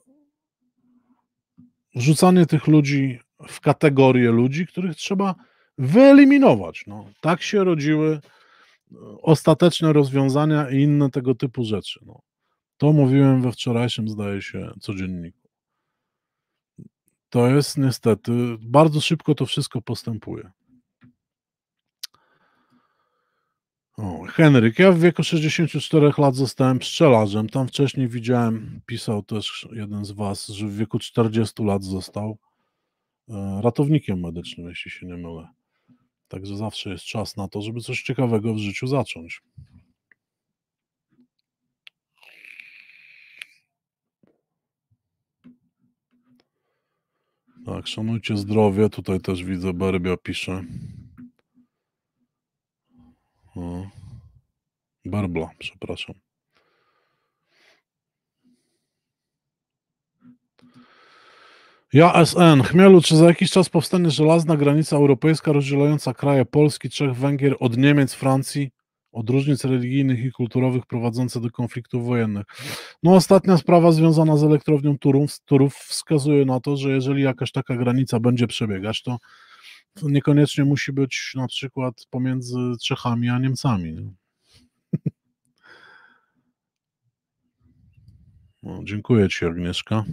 wrzucanie tych ludzi w kategorię ludzi, których trzeba wyeliminować. No, tak się rodziły e, ostateczne rozwiązania i inne tego typu rzeczy. No. To mówiłem we wczorajszym, zdaje się, codzienniku. To jest niestety, bardzo szybko to wszystko postępuje. O, Henryk, ja w wieku 64 lat zostałem pszczelarzem. Tam wcześniej widziałem, pisał też jeden z Was, że w wieku 40 lat został e, ratownikiem medycznym, jeśli się nie mylę. Także zawsze jest czas na to, żeby coś ciekawego w życiu zacząć. Tak, szanujcie zdrowie. Tutaj też widzę, Berbia pisze. O. No. Barbla, przepraszam. Ja SN. Chmielu, czy za jakiś czas powstanie żelazna granica europejska rozdzielająca kraje Polski, Czech, Węgier od Niemiec, Francji, od różnic religijnych i kulturowych prowadzące do konfliktów wojennych? No ostatnia sprawa związana z elektrownią Turów, Turów wskazuje na to, że jeżeli jakaś taka granica będzie przebiegać, to to niekoniecznie musi być na przykład pomiędzy Czechami a Niemcami. No, dziękuję Ci, Agnieszka.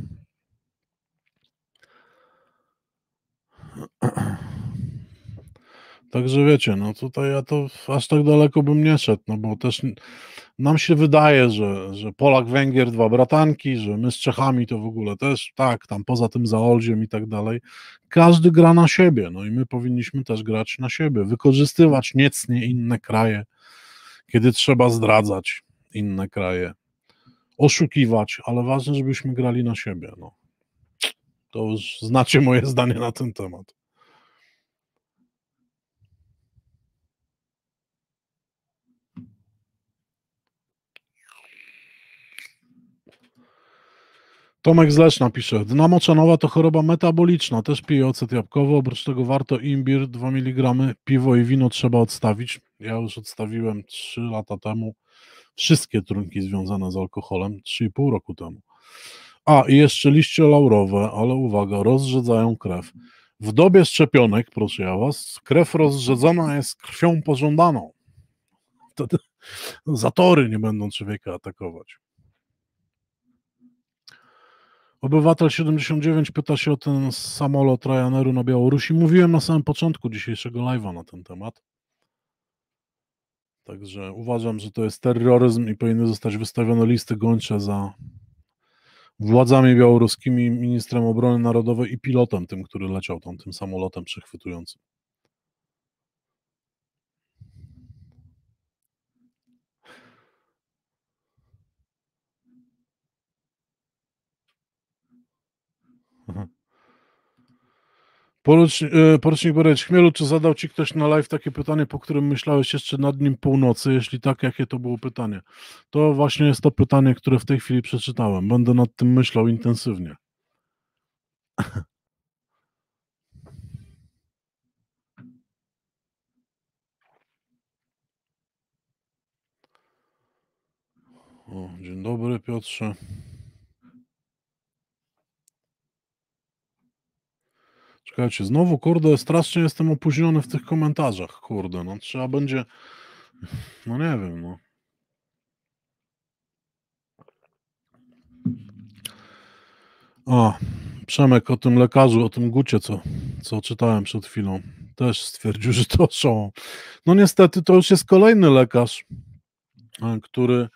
Także wiecie, no tutaj ja to aż tak daleko bym nie szedł, no bo też nam się wydaje, że, że Polak, Węgier, dwa bratanki, że my z Czechami to w ogóle też tak, tam poza tym zaolziem i tak dalej. Każdy gra na siebie, no i my powinniśmy też grać na siebie, wykorzystywać niecnie inne kraje, kiedy trzeba zdradzać inne kraje, oszukiwać, ale ważne, żebyśmy grali na siebie. No. To już znacie moje zdanie na ten temat. Tomek Zleszna pisze, dna czanowa to choroba metaboliczna, też pije ocet jabłkowy, oprócz tego warto imbir 2 mg, piwo i wino trzeba odstawić. Ja już odstawiłem 3 lata temu wszystkie trunki związane z alkoholem, 3,5 roku temu. A, i jeszcze liście laurowe, ale uwaga, rozrzedzają krew. W dobie szczepionek, proszę ja was, krew rozrzedzona jest krwią pożądaną. Wtedy zatory nie będą człowieka atakować. Obywatel 79 pyta się o ten samolot Ryanairu na Białorusi. Mówiłem na samym początku dzisiejszego live'a na ten temat. Także uważam, że to jest terroryzm i powinny zostać wystawione listy gończe za władzami białoruskimi, ministrem obrony narodowej i pilotem tym, który leciał tam tym samolotem przechwytującym. E, porucznik, porucznik Chmielu, czy zadał Ci ktoś na live takie pytanie, po którym myślałeś jeszcze nad nim północy? Jeśli tak, jakie to było pytanie? To właśnie jest to pytanie, które w tej chwili przeczytałem. Będę nad tym myślał intensywnie. O, dzień dobry, Piotrze. Czekajcie, znowu, kurde, strasznie jestem opóźniony w tych komentarzach, kurde, no trzeba będzie, no nie wiem, no. O, Przemek o tym lekarzu, o tym gucie, co, co czytałem przed chwilą, też stwierdził, że to są. No niestety to już jest kolejny lekarz, e, który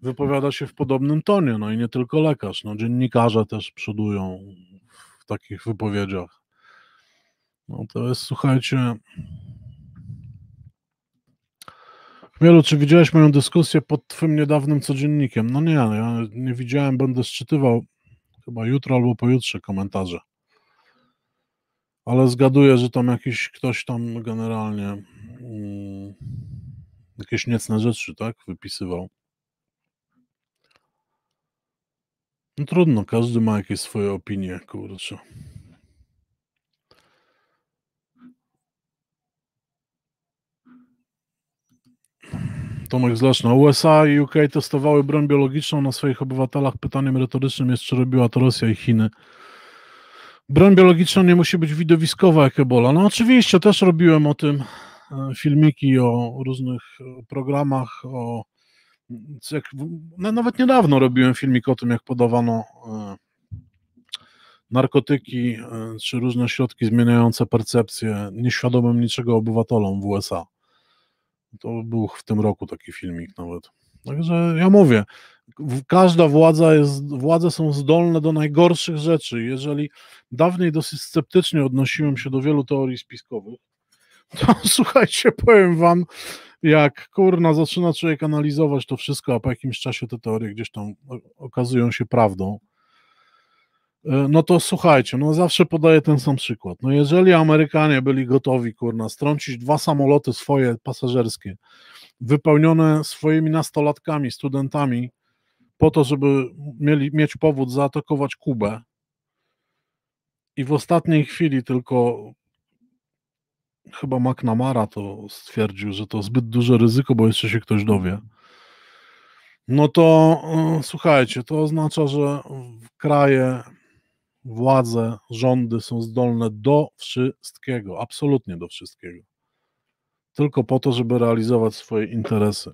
wypowiada się w podobnym tonie, no i nie tylko lekarz, no dziennikarze też przodują w takich wypowiedziach. No to jest, słuchajcie. Mielu, czy widziałeś moją dyskusję pod Twym niedawnym codziennikiem? No nie, no ja nie widziałem, będę szczytywał chyba jutro albo pojutrze komentarze. Ale zgaduję, że tam jakiś ktoś tam generalnie um, jakieś niecne rzeczy, tak, wypisywał. No trudno, każdy ma jakieś swoje opinie, kurczę. Tomek Zleczna. No, USA i UK testowały broń biologiczną na swoich obywatelach. Pytaniem retorycznym jest, czy robiła to Rosja i Chiny. Broń biologiczna nie musi być widowiskowa jak ebola. No oczywiście, też robiłem o tym e, filmiki, o różnych e, programach, o jak, no, nawet niedawno robiłem filmik o tym, jak podawano e, narkotyki czy różne środki zmieniające percepcję nieświadomym niczego obywatelom w USA. To był w tym roku taki filmik nawet. Także ja mówię, każda władza jest, władze są zdolne do najgorszych rzeczy. Jeżeli dawniej dosyć sceptycznie odnosiłem się do wielu teorii spiskowych, to słuchajcie, powiem wam, jak kurna zaczyna człowiek analizować to wszystko, a po jakimś czasie te teorie gdzieś tam okazują się prawdą. E, no to słuchajcie, no zawsze podaję ten sam przykład. No jeżeli Amerykanie byli gotowi, kurna, strącić dwa samoloty swoje pasażerskie, wypełnione swoimi nastolatkami, studentami, po to, żeby mieli, mieć powód zaatakować Kubę i w ostatniej chwili tylko chyba McNamara to stwierdził, że to zbyt duże ryzyko, bo jeszcze się ktoś dowie. No to e, słuchajcie, to oznacza, że kraje władze, rządy są zdolne do wszystkiego, absolutnie do wszystkiego. Tylko po to, żeby realizować swoje interesy.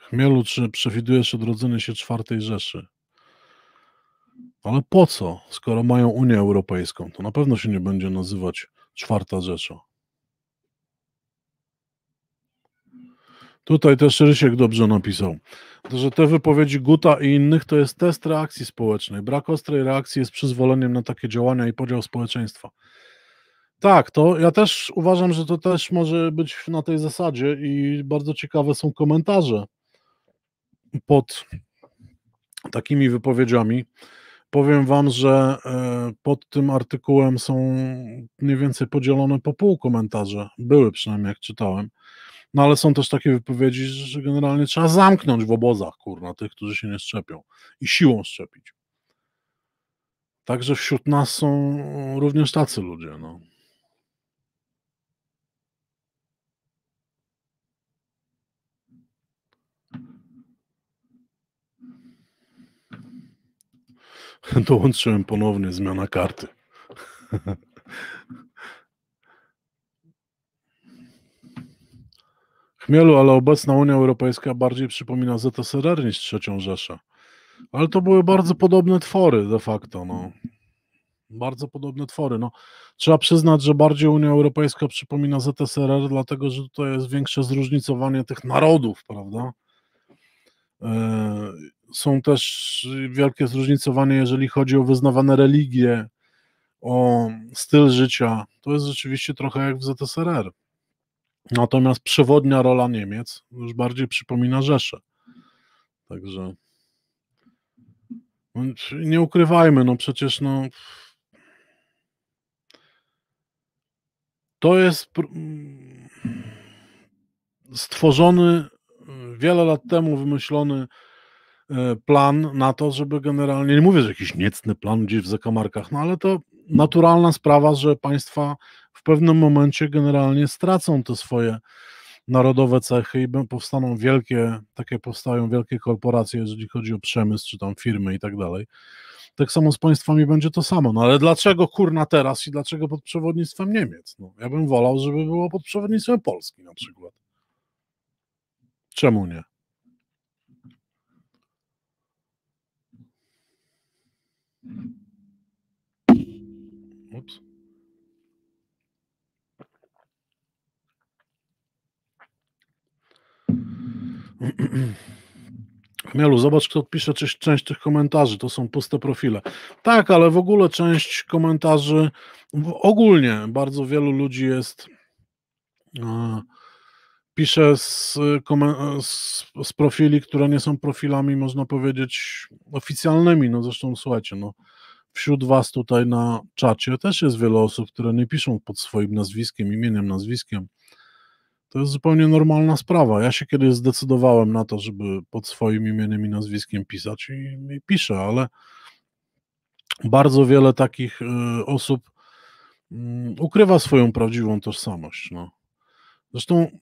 Chmielu, czy przewidujesz odrodzenie się czwartej Rzeszy? Ale po co, skoro mają Unię Europejską? To na pewno się nie będzie nazywać czwarta Rzesza. Tutaj też Rysiek dobrze napisał, że te wypowiedzi Guta i innych to jest test reakcji społecznej. Brak ostrej reakcji jest przyzwoleniem na takie działania i podział społeczeństwa. Tak, to ja też uważam, że to też może być na tej zasadzie i bardzo ciekawe są komentarze pod takimi wypowiedziami. Powiem Wam, że e, pod tym artykułem są mniej więcej podzielone po pół komentarze. Były przynajmniej, jak czytałem. No ale są też takie wypowiedzi, że generalnie trzeba zamknąć w obozach, kurna, tych, którzy się nie szczepią i siłą szczepić. Także wśród nas są również tacy ludzie, no. Dołączyłem ponownie zmiana karty. Chmielu, ale obecna Unia Europejska bardziej przypomina ZSRR niż trzecią Rzeszę. Ale to były bardzo podobne twory de facto, no. Bardzo podobne twory, no. Trzeba przyznać, że bardziej Unia Europejska przypomina ZSRR, dlatego, że tutaj jest większe zróżnicowanie tych narodów, prawda? E, są też wielkie zróżnicowanie, jeżeli chodzi o wyznawane religie, o styl życia. To jest rzeczywiście trochę jak w ZSRR. Natomiast przewodnia rola Niemiec już bardziej przypomina Rzeszę. Także no, nie ukrywajmy, no przecież no to jest stworzony y, wiele lat temu wymyślony y, plan na to, żeby generalnie, nie mówię, że jakiś niecny plan gdzieś w zakamarkach, no ale to naturalna sprawa, że państwa w pewnym momencie generalnie stracą te swoje narodowe cechy i powstaną wielkie, takie powstają wielkie korporacje, jeżeli chodzi o przemysł, czy tam firmy i tak dalej. Tak samo z państwami będzie to samo. No ale dlaczego kurna teraz i dlaczego pod przewodnictwem Niemiec? No, ja bym wolał, żeby było pod przewodnictwem Polski na przykład. Czemu nie? Mm-hmm. Mielu, zobacz, kto pisze część, część tych komentarzy. To są puste profile. Tak, ale w ogóle część komentarzy, ogólnie bardzo wielu ludzi jest. E, pisze z, z, z, profili, które nie są profilami, można powiedzieć, oficjalnymi. No zresztą słuchajcie, no, wśród Was tutaj na czacie też jest wiele osób, które nie piszą pod swoim nazwiskiem, imieniem, nazwiskiem. To jest zupełnie normalna sprawa. Ja się kiedyś zdecydowałem na to, żeby pod swoim imieniem i nazwiskiem pisać i, i piszę, ale bardzo wiele takich y, osób mm, ukrywa swoją prawdziwą tożsamość. No. Zresztą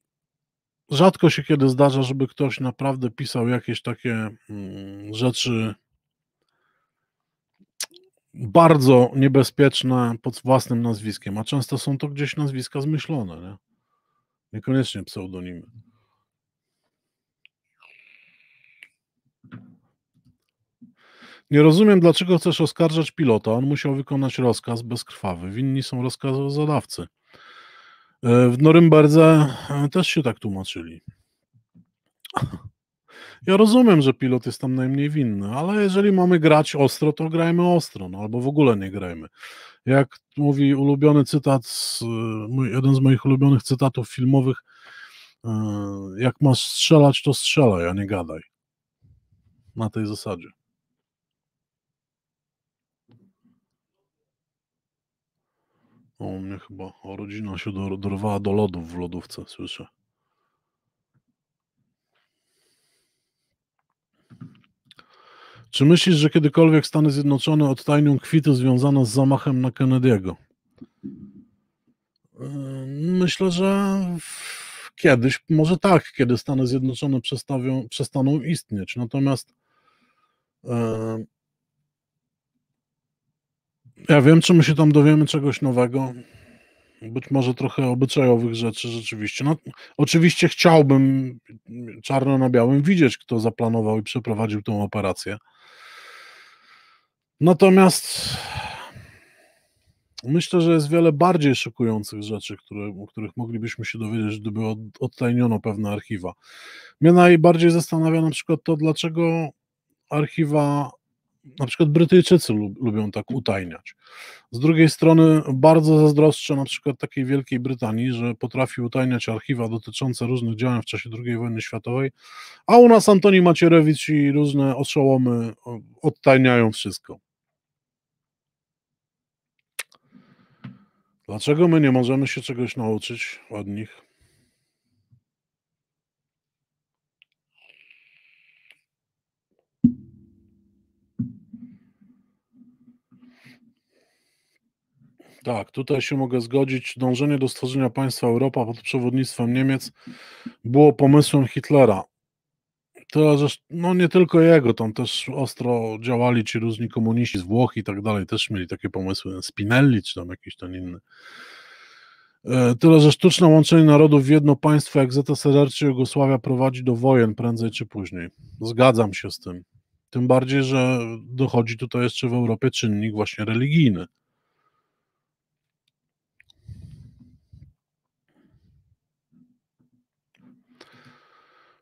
rzadko się kiedy zdarza, żeby ktoś naprawdę pisał jakieś takie mm, rzeczy bardzo niebezpieczne pod własnym nazwiskiem, a często są to gdzieś nazwiska zmyślone. Nie? Niekoniecznie pseudonimy. Nie rozumiem, dlaczego chcesz oskarżać pilota. On musiał wykonać rozkaz bezkrwawy. Winni są rozkazodawcy. E, w Norymberdze e, też się tak tłumaczyli. Ja rozumiem, że pilot jest tam najmniej winny, ale jeżeli mamy grać ostro, to grajmy ostro, no albo w ogóle nie grajmy jak mówi ulubiony cytat, z, y, mój, jeden z moich ulubionych cytatów filmowych, y, jak masz strzelać, to strzelaj, a nie gadaj. Na tej zasadzie. O mnie chyba rodzina się dorwała do lodów w lodówce, słyszę. Czy myślisz, że kiedykolwiek Stany Zjednoczone odtajnią kwity związane z zamachem na Kennedy'ego? Yy, Myślę, że kiedyś, może tak, kiedy Stany Zjednoczone przestaną istnieć. Natomiast yy, ja wiem, czy my się tam dowiemy czegoś nowego. Być może trochę obyczajowych rzeczy rzeczywiście. No, oczywiście chciałbym czarno na białym widzieć, kto zaplanował i przeprowadził tę operację. Natomiast myślę, że jest wiele bardziej szokujących rzeczy, które, o których moglibyśmy się dowiedzieć, gdyby odtajniono pewne archiwa. Mnie najbardziej zastanawia na przykład to, dlaczego archiwa, na przykład Brytyjczycy lub, lubią tak utajniać. Z drugiej strony bardzo zazdroszczę na przykład takiej Wielkiej Brytanii, że potrafi utajniać archiwa dotyczące różnych działań w czasie II wojny światowej, a u nas Antoni Macierewicz i różne oszołomy odtajniają wszystko. Dlaczego my nie możemy się czegoś nauczyć od nich? Tak, tutaj się mogę zgodzić. Dążenie do stworzenia państwa Europa pod przewodnictwem Niemiec było pomysłem Hitlera teraz, no nie tylko jego, tam też ostro działali ci różni komuniści z Włoch i tak dalej, też mieli takie pomysły, Spinelli czy tam jakiś ten inny. Tyle, że sztuczne łączenie narodów w jedno państwo jak ZSRR czy Jugosławia prowadzi do wojen prędzej czy później. Zgadzam się z tym. Tym bardziej, że dochodzi tutaj jeszcze w Europie czynnik właśnie religijny.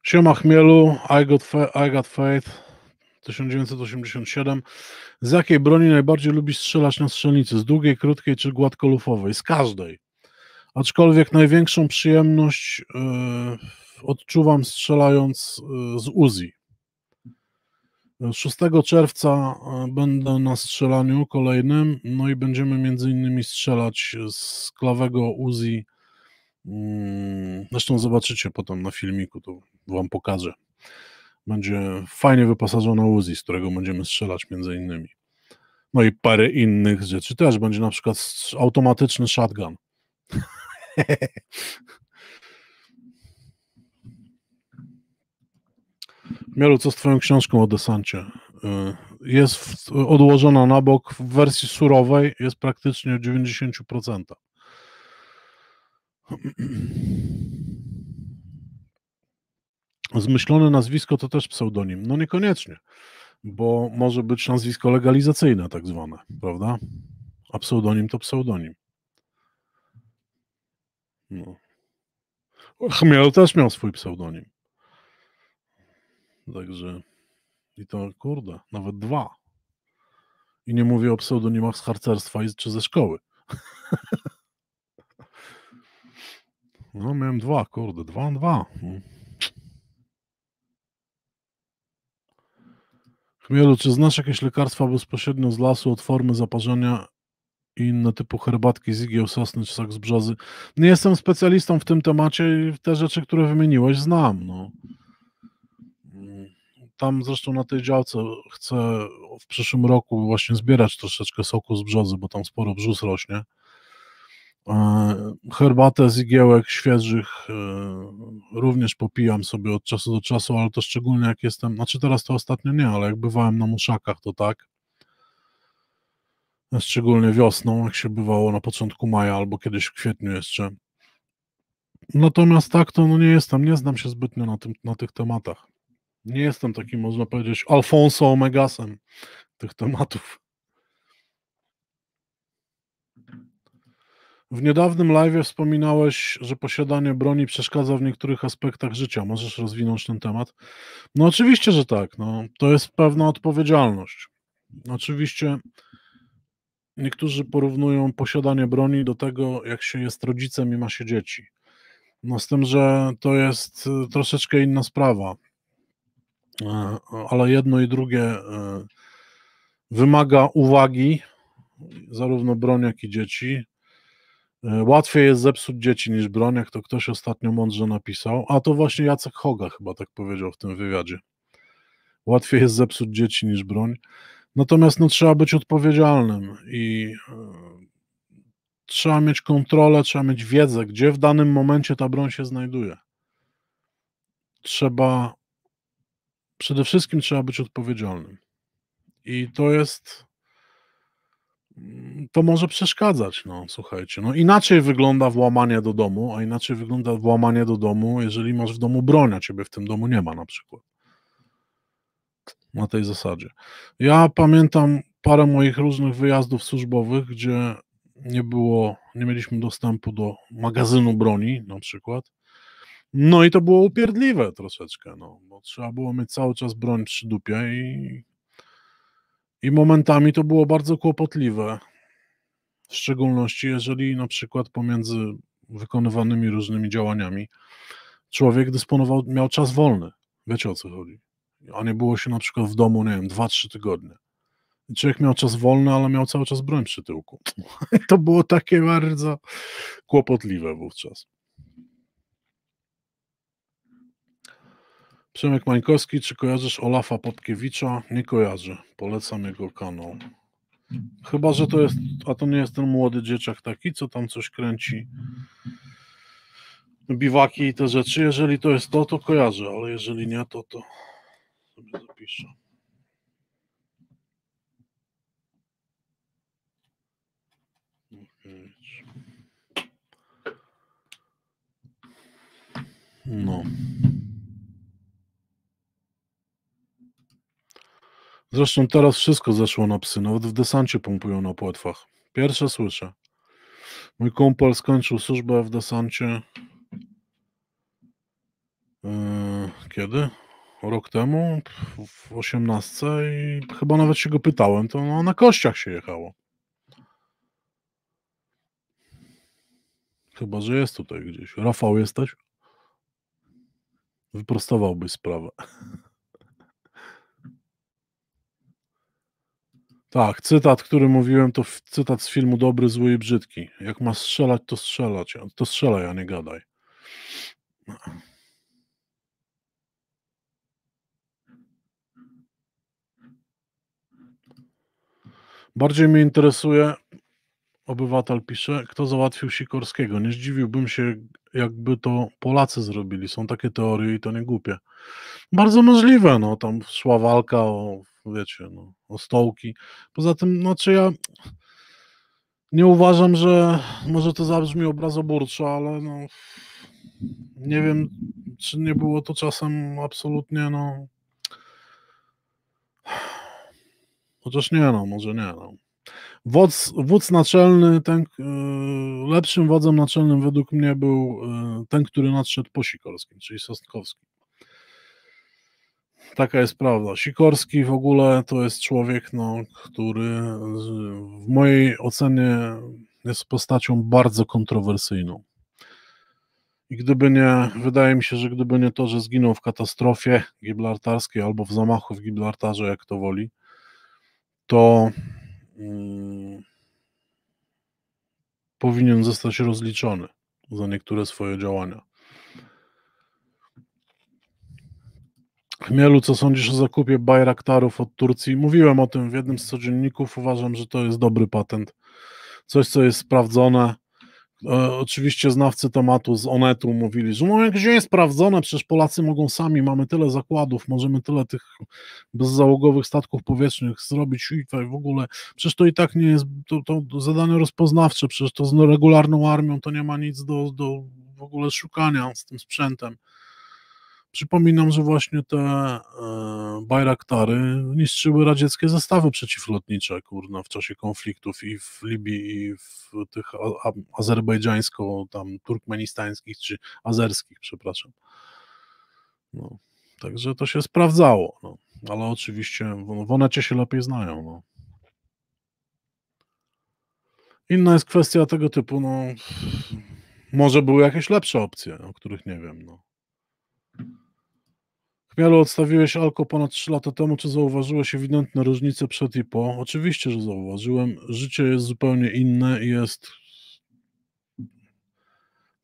Siema Chmielu, I Got, I got Faith 1987. Z jakiej broni najbardziej lubisz strzelać na strzelnicy? Z długiej, krótkiej czy gładkolufowej? Z każdej. Aczkolwiek największą przyjemność yy, odczuwam strzelając yy, z Uzi. 6 czerwca yy, będę na strzelaniu kolejnym, no i będziemy między innymi strzelać z klawego Uzi. Zresztą zobaczycie potem na filmiku, to wam pokażę. Będzie fajnie wyposażona Uzi, z którego będziemy strzelać między innymi. No i parę innych rzeczy też. Będzie na przykład automatyczny shotgun. Mielu, co z twoją książką o desancie? Y, jest odłożona na bok w wersji surowej, jest praktycznie 90%. zmyślone nazwisko to też pseudonim. No niekoniecznie, bo może być nazwisko legalizacyjne, tak zwane, prawda? A pseudonim to pseudonim. No. Chmiel też miał swój pseudonim. Także i to kurde, nawet dwa. I nie mówię o pseudonimach z harcerstwa czy ze szkoły. No, miałem dwa, kurde, dwa, dwa. Chmielu, czy znasz jakieś lekarstwa bezpośrednio z lasu od formy zaparzenia i inne typu herbatki z igieł sosny czy sok z brzozy? Nie jestem specjalistą w tym temacie i te rzeczy, które wymieniłeś, znam. No. Tam zresztą na tej działce chcę w przyszłym roku właśnie zbierać troszeczkę soku z brzozy, bo tam sporo brzus rośnie. E, herbatę z igiełek świeżych e, również popijam sobie od czasu do czasu, ale to szczególnie jak jestem, znaczy teraz to ostatnio nie, ale jak bywałem na muszakach, to tak. Szczególnie wiosną, jak się bywało na początku maja albo kiedyś w kwietniu jeszcze. Natomiast tak to no nie jestem, nie znam się zbytnio na, tym, na tych tematach. Nie jestem takim, można powiedzieć, Alfonso Omegasem tych tematów. W niedawnym live wspominałeś, że posiadanie broni przeszkadza w niektórych aspektach życia. Możesz rozwinąć ten temat? No oczywiście, że tak. No, to jest pewna odpowiedzialność. Oczywiście niektórzy porównują posiadanie broni do tego, jak się jest rodzicem i ma się dzieci. No z tym, że to jest y, troszeczkę inna sprawa. E, ale jedno i drugie e, wymaga uwagi, zarówno broń, jak i dzieci E, łatwiej jest zepsuć dzieci niż broń, jak to ktoś ostatnio mądrze napisał. A to właśnie Jacek Hoga chyba tak powiedział w tym wywiadzie. Łatwiej jest zepsuć dzieci niż broń. Natomiast no, trzeba być odpowiedzialnym i e, trzeba mieć kontrolę, trzeba mieć wiedzę, gdzie w danym momencie ta broń się znajduje. Trzeba, przede wszystkim trzeba być odpowiedzialnym. I to jest to może przeszkadzać, no słuchajcie. No inaczej wygląda włamanie do domu, a inaczej wygląda włamanie do domu, jeżeli masz w domu broń, a ciebie w tym domu nie ma na przykład. Na tej zasadzie. Ja pamiętam parę moich różnych wyjazdów służbowych, gdzie nie było, nie mieliśmy dostępu do magazynu broni na przykład. No i to było upierdliwe troszeczkę, no, bo trzeba było mieć cały czas broń przy dupie i i momentami to było bardzo kłopotliwe. W szczególności, jeżeli na przykład pomiędzy wykonywanymi różnymi działaniami człowiek dysponował, miał czas wolny. Wiecie o co chodzi. A nie było się na przykład w domu, nie wiem, 2-3 tygodnie. człowiek miał czas wolny, ale miał cały czas broń przy tyłku. to było takie bardzo kłopotliwe wówczas. Przemek Mańkowski, czy kojarzysz Olafa Podkiewicza? Nie kojarzę. Polecam jego kanał. Chyba, że to jest, a to nie jest ten młody dzieciak taki, co tam coś kręci. Biwaki i te rzeczy. Jeżeli to jest to, to kojarzę, ale jeżeli nie, to to sobie zapiszę. No. Zresztą teraz wszystko zeszło na psy, nawet w desancie pompują na płetwach. Pierwsze słyszę. Mój kumpel skończył służbę w desancie. E, kiedy? Rok temu, w osiemnastce i chyba nawet się go pytałem, to no, na kościach się jechało. Chyba, że jest tutaj gdzieś. Rafał, jesteś? Wyprostowałbyś sprawę. Tak, cytat, który mówiłem, to cytat z filmu Dobry, Zły i Brzydki. Jak ma strzelać, to strzelać. To strzelaj, a nie gadaj. Bardziej mnie interesuje, obywatel pisze, kto załatwił Sikorskiego. Nie zdziwiłbym się, jakby to Polacy zrobili. Są takie teorie i to nie głupie. Bardzo możliwe, no tam szła walka o wiecie, no, stołki. Poza tym, znaczy ja nie uważam, że może to zabrzmi obrazoburczo, ale no, nie wiem, czy nie było to czasem absolutnie, no. Chociaż nie, no, może nie, no. Wodz, wódz naczelny, ten, y, lepszym wodzem naczelnym według mnie był y, ten, który nadszedł po Sikorskim, czyli Sosnkowski. Taka jest prawda. Sikorski w ogóle to jest człowiek, no, który w mojej ocenie jest postacią bardzo kontrowersyjną. I gdyby nie, wydaje mi się, że gdyby nie to, że zginął w katastrofie gibraltarskiej albo w zamachu w Gibraltarze, jak to woli, to mm, powinien zostać rozliczony za niektóre swoje działania. Mielu, co sądzisz o zakupie Bajraktarów od Turcji? Mówiłem o tym w jednym z codzienników. Uważam, że to jest dobry patent. Coś, co jest sprawdzone. E, oczywiście znawcy tematu z Onetu mówili, że no jak jest sprawdzone, przecież Polacy mogą sami, mamy tyle zakładów, możemy tyle tych bezzałogowych statków powietrznych zrobić i w ogóle, przecież to i tak nie jest to, to zadanie rozpoznawcze, przecież to z regularną armią to nie ma nic do, do w ogóle szukania z tym sprzętem. Przypominam, że właśnie te e, Bajraktary niszczyły radzieckie zestawy przeciwlotnicze, kurna, w czasie konfliktów i w Libii, i w tych a, a, azerbejdżańsko, turkmenistańskich, czy azerskich, przepraszam. No, także to się sprawdzało, no. ale oczywiście w, w Onecie się lepiej znają. No. Inna jest kwestia tego typu, no, może były jakieś lepsze opcje, o których nie wiem, no. Mialu, odstawiłeś alko ponad 3 lata temu. Czy zauważyłeś ewidentne różnice przed i po? Oczywiście, że zauważyłem. Życie jest zupełnie inne i jest.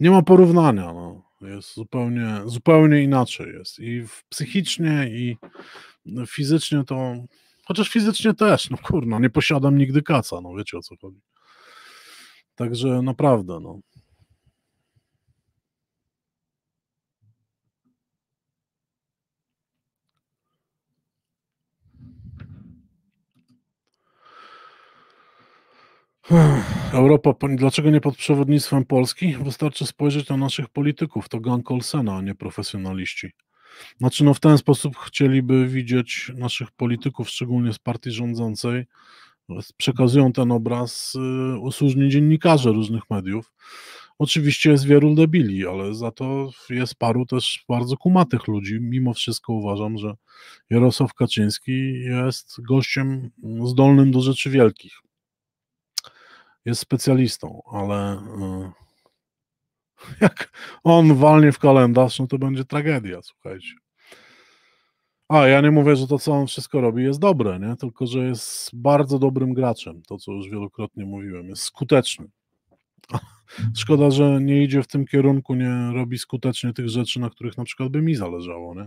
Nie ma porównania. No. Jest zupełnie, zupełnie inaczej. Jest i psychicznie, i fizycznie to. Chociaż fizycznie też, no kurno, nie posiadam nigdy kaca, no wiecie o co chodzi. Także naprawdę, no. Europa, dlaczego nie pod przewodnictwem Polski? Wystarczy spojrzeć na naszych polityków. To gang Olsena, a nie profesjonaliści. Znaczy, no w ten sposób chcieliby widzieć naszych polityków, szczególnie z partii rządzącej. Przekazują ten obraz y, usłużni dziennikarze różnych mediów. Oczywiście jest wielu debili, ale za to jest paru też bardzo kumatych ludzi. Mimo wszystko uważam, że Jarosław Kaczyński jest gościem zdolnym do rzeczy wielkich jest specjalistą, ale e, jak on walnie w kalendarz, no to będzie tragedia, słuchajcie. A ja nie mówię, że to, co on wszystko robi, jest dobre, nie? tylko że jest bardzo dobrym graczem. To, co już wielokrotnie mówiłem, jest skuteczny. Szkoda, że nie idzie w tym kierunku, nie robi skutecznie tych rzeczy, na których na przykład by mi zależało. Nie?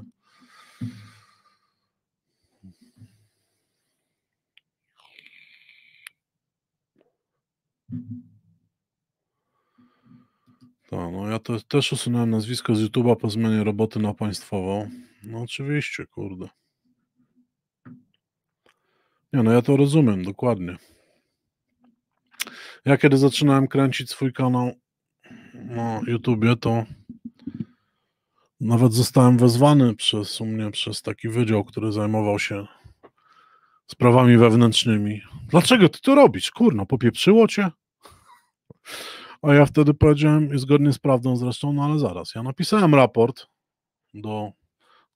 Tak, no ja też usunąłem nazwisko z YouTube'a po zmianie roboty na państwową. No oczywiście, kurde. Nie, no ja to rozumiem, dokładnie. Ja kiedy zaczynałem kręcić swój kanał na YouTubie, to nawet zostałem wezwany przez u mnie, przez taki wydział, który zajmował się sprawami wewnętrznymi. Dlaczego ty to robisz? Kurno, popieprzyło cię? A ja wtedy powiedziałem, zgodnie z prawdą zresztą, no ale zaraz, ja napisałem raport do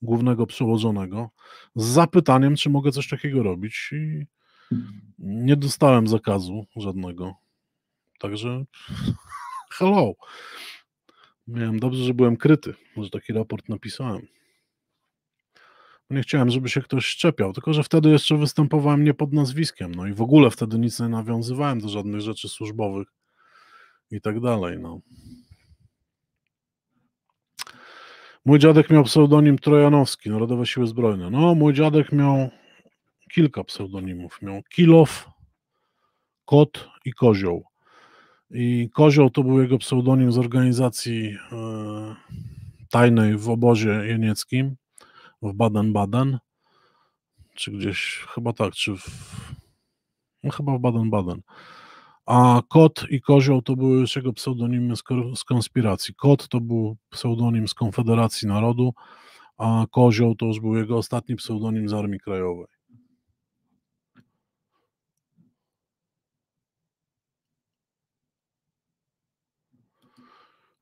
głównego przełożonego z zapytaniem, czy mogę coś takiego robić i nie dostałem zakazu żadnego. Także hello. Miałem dobrze, że byłem kryty, że taki raport napisałem. Nie chciałem, żeby się ktoś szczepiał, tylko że wtedy jeszcze występowałem nie pod nazwiskiem, no i w ogóle wtedy nic nie nawiązywałem do żadnych rzeczy służbowych i tak dalej, no. Mój dziadek miał pseudonim Trojanowski, Narodowe Siły Zbrojne. No, mój dziadek miał kilka pseudonimów. Miał Kilow, Kot i Kozioł. I Kozioł to był jego pseudonim z organizacji e, tajnej w obozie jenieckim w Baden-Baden, czy gdzieś, chyba tak, czy w, no chyba w Baden-Baden. A Kot i Kozioł to były już jego pseudonimy z, konspiracji. Kot to był pseudonim z Konfederacji Narodu, a Kozioł to już był jego ostatni pseudonim z Armii Krajowej.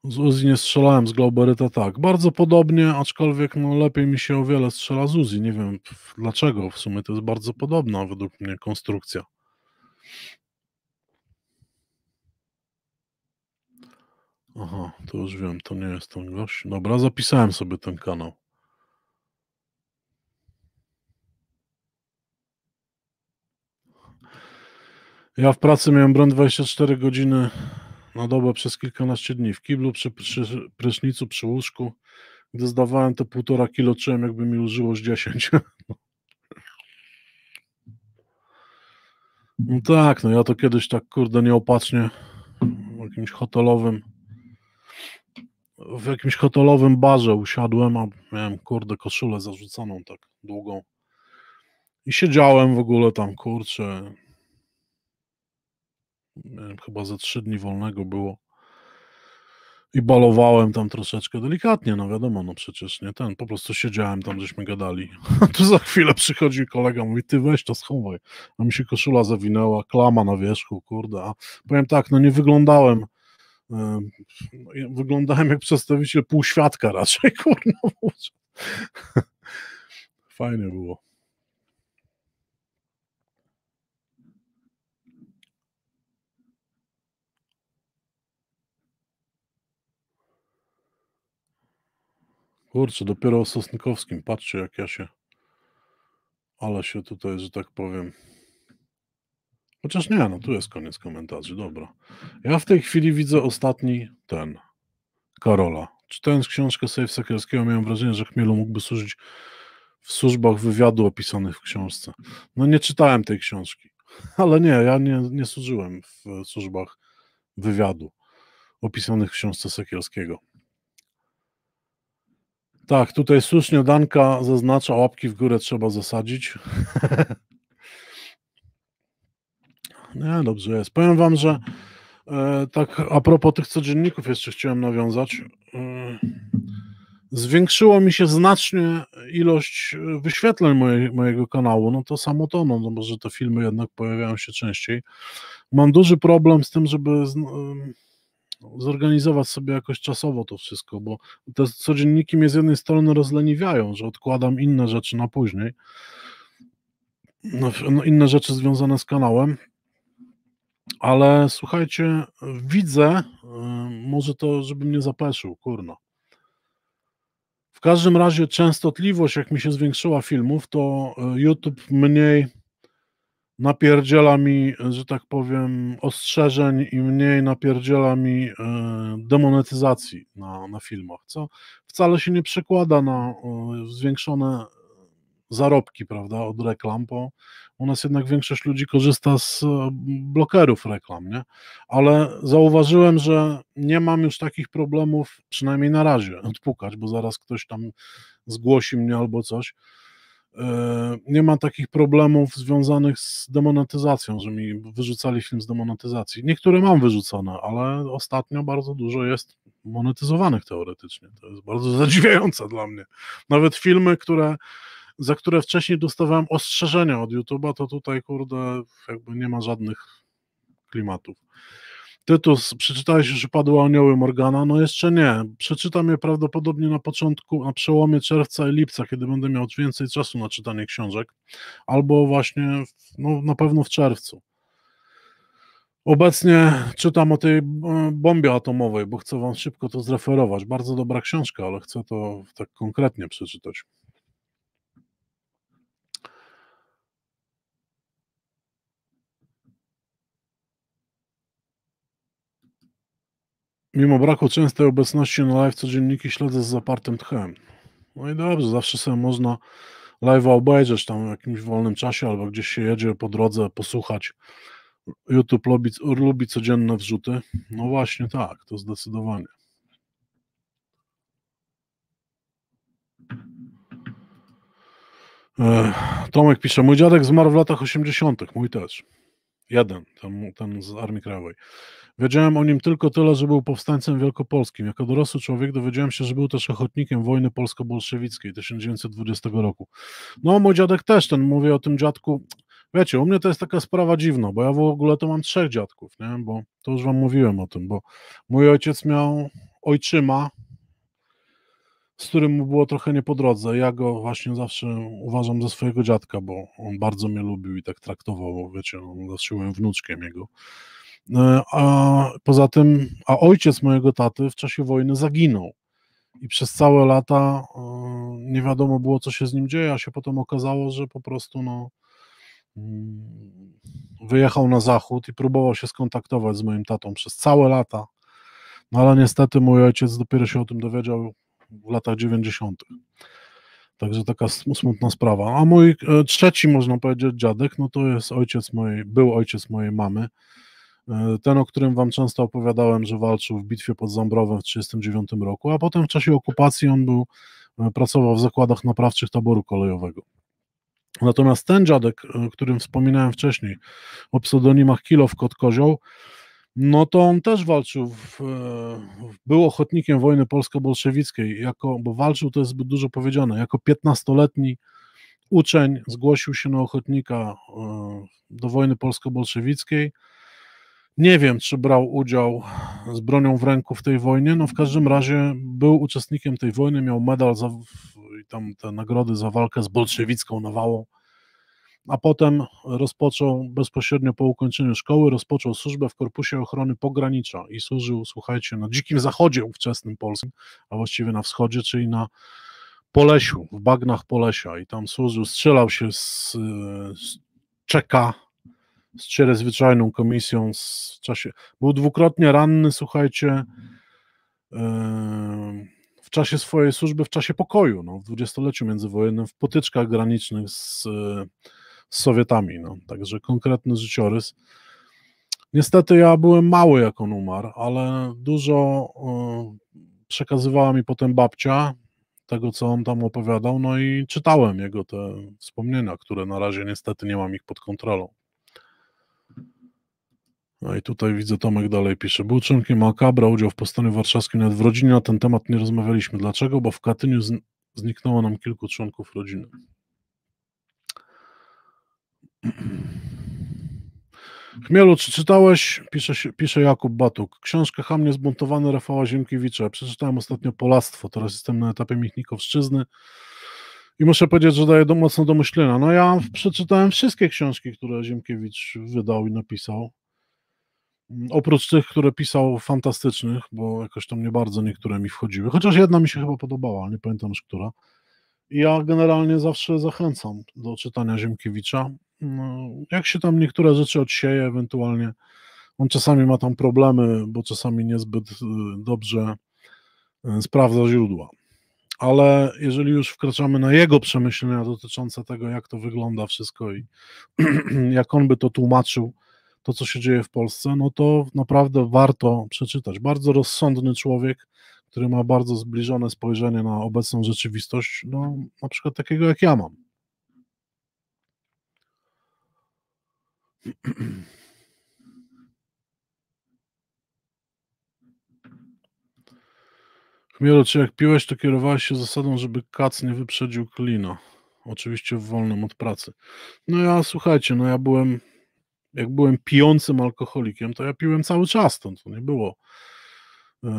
Z Uzi nie strzelałem, z Glauberyta tak. Bardzo podobnie, aczkolwiek no, lepiej mi się o wiele strzela z Uzi. Nie wiem dlaczego, w sumie to jest bardzo podobna według mnie konstrukcja. Aha, to już wiem, to nie jest ten gość. Dobra, zapisałem sobie ten kanał. Ja w pracy miałem broń 24 godziny na dobę przez kilkanaście dni w kiblu, przy, przy prysznicu, przy łóżku. Gdy zdawałem te półtora kilo, czułem jakby mi użyło z dziesięć. No tak, no ja to kiedyś tak kurde nieopatrznie w jakimś hotelowym w jakimś hotelowym barze usiadłem, a miałem kurde koszulę zarzuconą tak długą i siedziałem w ogóle tam, kurczę, chyba ze trzy dni wolnego było i balowałem tam troszeczkę delikatnie, no wiadomo, no przecież nie ten, po prostu siedziałem tam, żeśmy gadali. A tu za chwilę przychodził kolega, mówi, ty weź to schowaj. A mi się koszula zawinęła, klama na wierzchu, kurde. A powiem tak, no nie wyglądałem, yy, wyglądałem jak przedstawiciel półświadka raczej, kurde. Fajnie było. Kurczę, dopiero o Sosnkowskim. Patrzcie, jak ja się. Ale się tutaj, że tak powiem. Chociaż nie, no tu jest koniec komentarzy. Dobra. Ja w tej chwili widzę ostatni ten. Karola. Czytając książkę Sejf Sakierskiego, miałem wrażenie, że Chmielu mógłby służyć w służbach wywiadu opisanych w książce. No nie czytałem tej książki, ale nie, ja nie, nie służyłem w służbach wywiadu opisanych w książce Sekielskiego. Tak, tutaj słusznie Danka zaznacza, łapki w górę trzeba zasadzić. nie, dobrze jest. Powiem wam, że e, tak a propos tych codzienników jeszcze chciałem nawiązać. E, zwiększyło mi się znacznie ilość e, wyświetleń moje, mojego kanału. No to samo to, no, no może te filmy jednak pojawiają się częściej. Mam duży problem z tym, żeby... e, no, zorganizować sobie jakoś czasowo to wszystko, bo te codzienniki mnie z jednej strony rozleniwiają, że odkładam inne rzeczy na później, no, no inne rzeczy związane z kanałem, ale słuchajcie, widzę, y, może to, żeby mnie zapeszył, kurno. W każdym razie częstotliwość, jak mi się zwiększyła filmów, to y, YouTube mniej napierdziela mi, że tak powiem, ostrzeżeń i mniej napierdziela mi e, demonetyzacji na, na filmach, co wcale się nie przekłada na e, zwiększone zarobki, prawda, od reklam, bo u nas jednak większość ludzi korzysta z e, blokerów reklam, nie? Ale zauważyłem, że nie mam już takich problemów, przynajmniej na razie, odpukać, bo zaraz ktoś tam zgłosi mnie albo coś, E, nie ma takich problemów związanych z demonetyzacją, że mi wyrzucali film z demonetyzacji. Niektóre mam wyrzucone, ale ostatnio bardzo dużo jest monetyzowanych teoretycznie. To jest bardzo zadziwiające dla mnie. Nawet filmy, które, za które wcześniej dostawałem ostrzeżenia od YouTube'a, to tutaj, kurde, jakby nie ma żadnych klimatów. Tytus, przeczytałeś już Upadłe Anioły Morgana? No jeszcze nie. Przeczytam je prawdopodobnie na początku, na przełomie czerwca i lipca, kiedy będę miał więcej czasu na czytanie książek, albo właśnie no, na pewno w czerwcu. Obecnie czytam o tej e, bombie atomowej, bo chcę Wam szybko to zreferować. Bardzo dobra książka, ale chcę to tak konkretnie przeczytać. Mimo braku częstej obecności na live codzienniki śledzę z zapartym tchem. No i dobrze, zawsze sobie można live'a obejrzeć tam w jakimś wolnym czasie albo gdzieś się jedzie po drodze, posłuchać. YouTube lubi, lubi codzienne wrzuty. No właśnie tak, to zdecydowanie. Tomek pisze, mój dziadek zmarł w latach 80., mój też. Jeden, ten, ten z Armii Krajowej. Wiedziałem o nim tylko tyle, że był powstańcem wielkopolskim. Jako dorosły człowiek dowiedziałem się, że był też ochotnikiem wojny polsko-bolszewickiej 1920 roku. No, mój dziadek też, ten, mówię o tym dziadku, Wiecie, u mnie to jest taka sprawa dziwna, bo ja w ogóle to mam trzech dziadków, nie? bo to już wam mówiłem o tym, bo mój ojciec miał ojczyma, z którym mu było trochę nie po drodze. Ja go właśnie zawsze uważam za swojego dziadka, bo on bardzo mnie lubił i tak traktował, wiecie, on zawsze byłem wnuczkiem jego. E, a poza tym, a ojciec mojego taty w czasie wojny zaginął i przez całe lata e, nie wiadomo było, co się z nim dzieje, a się potem okazało, że po prostu no, mm, wyjechał na zachód i próbował się skontaktować z moim tatą przez całe lata. No ale niestety mój ojciec dopiero się o tym dowiedział w latach 90. Także taka smutna sprawa. A mój e, trzeci, można powiedzieć, dziadek, no to jest ojciec mojej, był ojciec mojej mamy. E, ten, o którym wam często opowiadałem, że walczył w bitwie pod Zambrowem w 1939 roku, a potem w czasie okupacji on był, e, pracował w zakładach naprawczych taboru kolejowego. Natomiast ten dziadek, o którym wspominałem wcześniej, o pseudonimach Kilow Kot Kozioł, no to on też walczył, e, w, był ochotnikiem wojny polsko-bolszewickiej, jako, bo walczył to jest zbyt dużo powiedziane, jako 15-letni uczeń zgłosił się na ochotnika e, do wojny polsko-bolszewickiej. Nie wiem, czy brał udział z bronią w ręku w tej wojnie, no w każdym razie był uczestnikiem tej wojny, miał medal za, i tam te nagrody za walkę z bolszewicką nawałą a potem rozpoczął bezpośrednio po ukończeniu szkoły, rozpoczął służbę w Korpusie Ochrony Pogranicza i służył, słuchajcie, na Dzikim Zachodzie ówczesnym polskim, a właściwie na wschodzie, czyli na Polesiu, w bagnach Polesia i tam służył, strzelał się z, z Czeka, z zwyczajną komisją w czasie, był dwukrotnie ranny, słuchajcie, w czasie swojej służby, w czasie pokoju, no, w dwudziestoleciu międzywojennym, w potyczkach granicznych z z Sowietami. No. Także konkretny życiorys. Niestety ja byłem mały, jako numer, ale dużo e, przekazywała mi potem babcia tego, co on tam opowiadał, no i czytałem jego te wspomnienia, które na razie niestety nie mam ich pod kontrolą. No i tutaj widzę, Tomek dalej pisze. Był członkiem Akabra, udział w powstaniu warszawskim, nawet w rodzinie na ten temat nie rozmawialiśmy. Dlaczego? Bo w Katyniu zniknęło nam kilku członków rodziny. Chmielu, czy czytałeś, pisze, pisze Jakub Batuk, książkę Hamnie zbuntowane Rafała Ziemkiewicza. Przeczytałem ostatnio Polastwo, teraz jestem na etapie Michnikowszczyzny i muszę powiedzieć, że daje do, mocno do myślenia. No ja przeczytałem wszystkie książki, które Ziemkiewicz wydał i napisał. Oprócz tych, które pisał fantastycznych, bo jakoś tam nie bardzo niektóre mi wchodziły. Chociaż jedna mi się chyba podobała, nie pamiętam już która ja generalnie zawsze zachęcam do czytania Ziemkiewicza. No, jak się tam niektóre rzeczy odsieje, ewentualnie on czasami ma tam problemy, bo czasami niezbyt y, dobrze y, sprawdza źródła. Ale jeżeli już wkraczamy na jego przemyślenia dotyczące tego, jak to wygląda wszystko i jak on by to tłumaczył, to co się dzieje w Polsce, no to naprawdę warto przeczytać. Bardzo rozsądny człowiek, który ma bardzo zbliżone spojrzenie na obecną rzeczywistość, no na przykład takiego jak ja mam. Chmielu, czy jak piłeś, to kierowałeś się zasadą, żeby kac nie wyprzedził klina? Oczywiście w wolnym od pracy. No ja, słuchajcie, no ja byłem, jak byłem pijącym alkoholikiem, to ja piłem cały czas, to, to nie było E,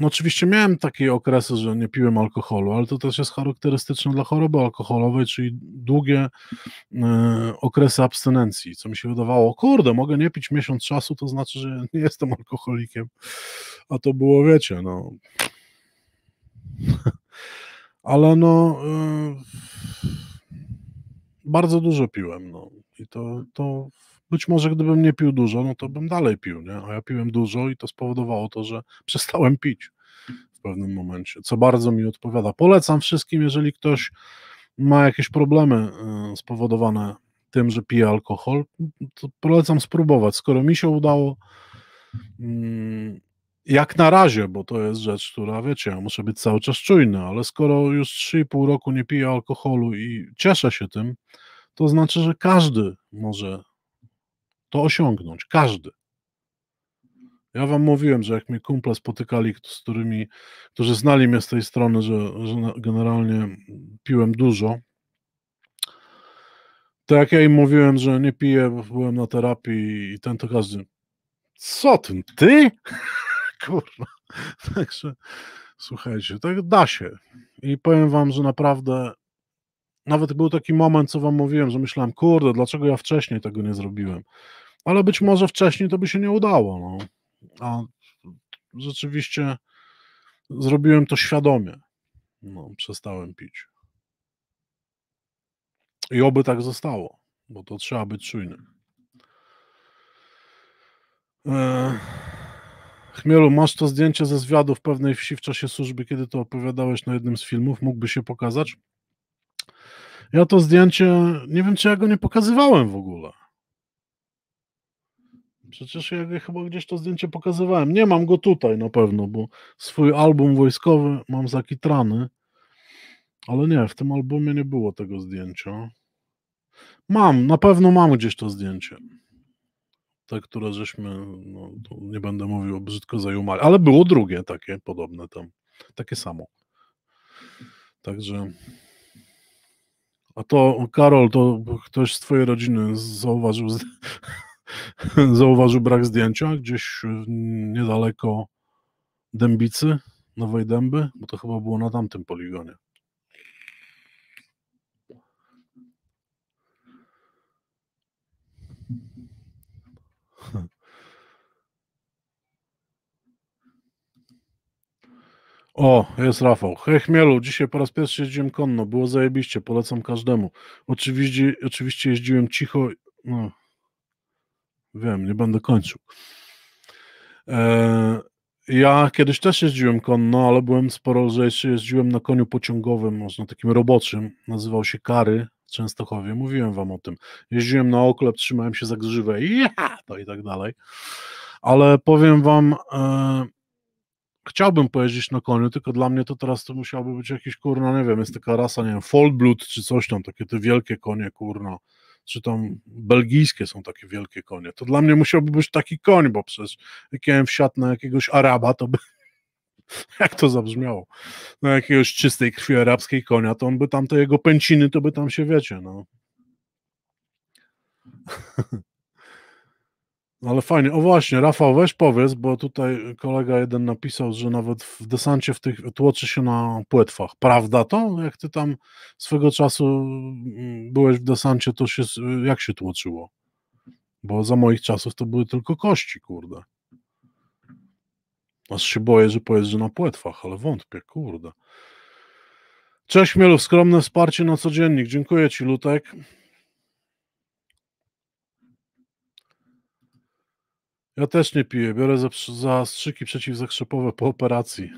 no oczywiście miałem takie okresy, że nie piłem alkoholu, ale to też jest charakterystyczne dla choroby alkoholowej, czyli długie e, okresy abstynencji, co mi się wydawało, kurde, mogę nie pić miesiąc czasu, to znaczy, że nie jestem alkoholikiem, a to było, wiecie, no... ale no... E, bardzo dużo piłem, no. I to, to być może gdybym nie pił dużo, no to bym dalej pił, nie? a ja piłem dużo i to spowodowało to, że przestałem pić w pewnym momencie, co bardzo mi odpowiada. Polecam wszystkim, jeżeli ktoś ma jakieś problemy y, spowodowane tym, że pije alkohol, to polecam spróbować. Skoro mi się udało, mm, jak na razie, bo to jest rzecz, która wiecie, ja muszę być cały czas czujny, ale skoro już 3,5 roku nie piję alkoholu i cieszę się tym, to znaczy, że każdy może to osiągnąć. Każdy. Ja wam mówiłem, że jak mnie kumple spotykali, z którymi, którzy znali mnie z tej strony, że, że generalnie piłem dużo, to jak ja im mówiłem, że nie piję, bo byłem na terapii i ten to każdy, co tym, ty? Kurwa. Także słuchajcie, tak da się. I powiem wam, że naprawdę nawet był taki moment, co wam mówiłem, że myślałem, kurde, dlaczego ja wcześniej tego nie zrobiłem? ale być może wcześniej to by się nie udało. No. A rzeczywiście zrobiłem to świadomie. No, przestałem pić. I oby tak zostało, bo to trzeba być czujnym. E... Chmielu, masz to zdjęcie ze zwiadu w pewnej wsi w czasie służby, kiedy to opowiadałeś na jednym z filmów. Mógłby się pokazać? Ja to zdjęcie, nie wiem, czy ja go nie pokazywałem w ogóle. Przecież ja chyba gdzieś to zdjęcie pokazywałem. Nie mam go tutaj na pewno, bo swój album wojskowy mam zakitrany. Ale nie, w tym albumie nie było tego zdjęcia. Mam, na pewno mam gdzieś to zdjęcie. Te, które żeśmy, no, nie będę mówił, brzydko zajumali, ale było drugie takie podobne tam, takie samo. Także. A to, Karol, to ktoś z Twojej rodziny zauważył. zauważył brak zdjęcia gdzieś e, niedaleko Dębicy, Nowej Dęby, bo to chyba było na tamtym poligonie. O, jest Rafał. Mielu, dzisiaj po raz pierwszy jeździłem konno. Było zajebiście, polecam każdemu. Oczywiście, oczywiście jeździłem cicho. No. Wiem, nie będę kończył. E, ja kiedyś też jeździłem konno, ale byłem sporo lżejszy. Jeździłem na koniu pociągowym, można takim roboczym. Nazywał się Kary w Częstochowie. Mówiłem wam o tym. Jeździłem na oklep, trzymałem się za grzywę i to i tak dalej. Ale powiem wam, e, chciałbym pojeździć na koniu, tylko dla mnie to teraz to musiałby być jakiś kurno, nie wiem, jest taka rasa, nie wiem, Foldblood czy coś tam, takie te wielkie konie, kurno czy tam belgijskie są takie wielkie konie. To dla mnie musiałby być taki koń, bo przecież jak ja wsiadł na jakiegoś Araba, to by jak to zabrzmiało, na jakiegoś czystej krwi arabskiej konia, to on by tam te jego pęciny, to by tam się wiecie, no. No ale fajnie. O właśnie, Rafał, weź powiedz, bo tutaj kolega jeden napisał, że nawet w desancie w tych tłoczy się na płetwach. Prawda to? Jak ty tam swego czasu mm, byłeś w desancie, to się jak się tłoczyło? Bo za moich czasów to były tylko kości, kurde. Aż się boję, że powiesz, że na płetwach, ale wątpię, kurde. Cześć Mielu, skromne wsparcie na codziennik. Dziękuję Ci, Lutek. Ja też nie piję. Biorę za, strzyki przeciwzakrzepowe po operacji.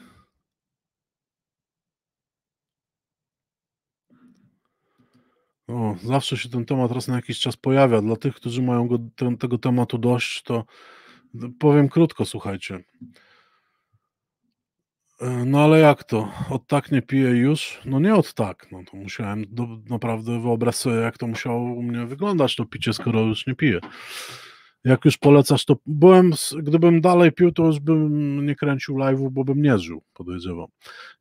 O, zawsze się ten temat raz na jakiś czas pojawia. Dla tych, którzy mają go, ten, tego tematu dość, to no, powiem krótko, słuchajcie. E, no ale jak to? Od tak nie piję już? No nie od tak. No to musiałem do, naprawdę wyobrazić sobie, jak to musiało u mnie wyglądać to picie, skoro już nie piję jak już polecasz, to byłem, gdybym dalej pił, to już bym nie kręcił live'u, bo bym nie żył, podejrzewam.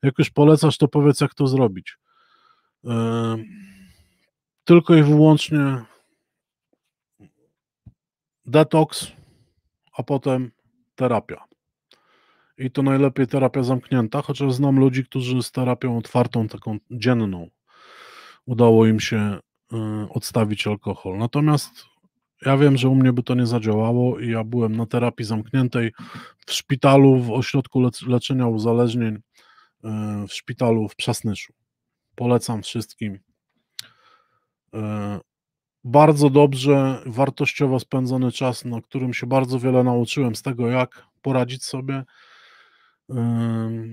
Jak już polecasz, to powiedz, jak to zrobić. tylko i wyłącznie detoks, a potem terapia. I to najlepiej terapia zamknięta, chociaż znam ludzi, którzy z terapią otwartą, taką dzienną, udało im się y, odstawić alkohol. Natomiast ja wiem, że u mnie by to nie zadziałało i ja byłem na terapii zamkniętej w szpitalu, w ośrodku leczenia uzależnień, e, w szpitalu w Przasnyszu. Polecam wszystkim. E, bardzo dobrze, wartościowo spędzony czas, na którym się bardzo wiele nauczyłem z tego, jak poradzić sobie, e,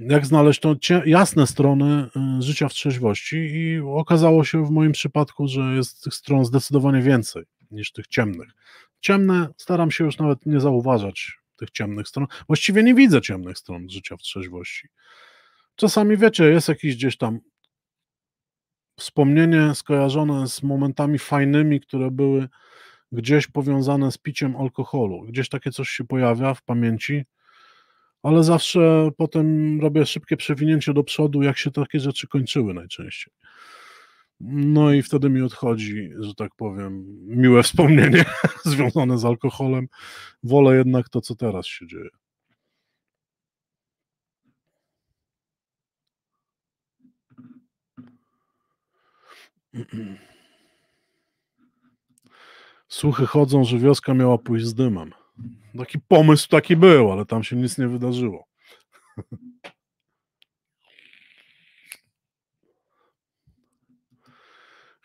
jak znaleźć tą jasne strony życia w trzeźwości i okazało się w moim przypadku, że jest tych stron zdecydowanie więcej niż tych ciemnych. Ciemne staram się już nawet nie zauważać tych ciemnych stron. Właściwie nie widzę ciemnych stron życia w trzeźwości. Czasami wiecie, jest jakiś gdzieś tam wspomnienie skojarzone z momentami fajnymi, które były gdzieś powiązane z piciem alkoholu. Gdzieś takie coś się pojawia w pamięci, ale zawsze potem robię szybkie przewinięcie do przodu, jak się takie rzeczy kończyły najczęściej. No i wtedy mi odchodzi, że tak powiem, miłe wspomnienie związane z alkoholem. Wolę jednak to, co teraz się dzieje. Słuchy chodzą, że wioska miała pójść z dymem. Taki pomysł taki był, ale tam się nic nie wydarzyło.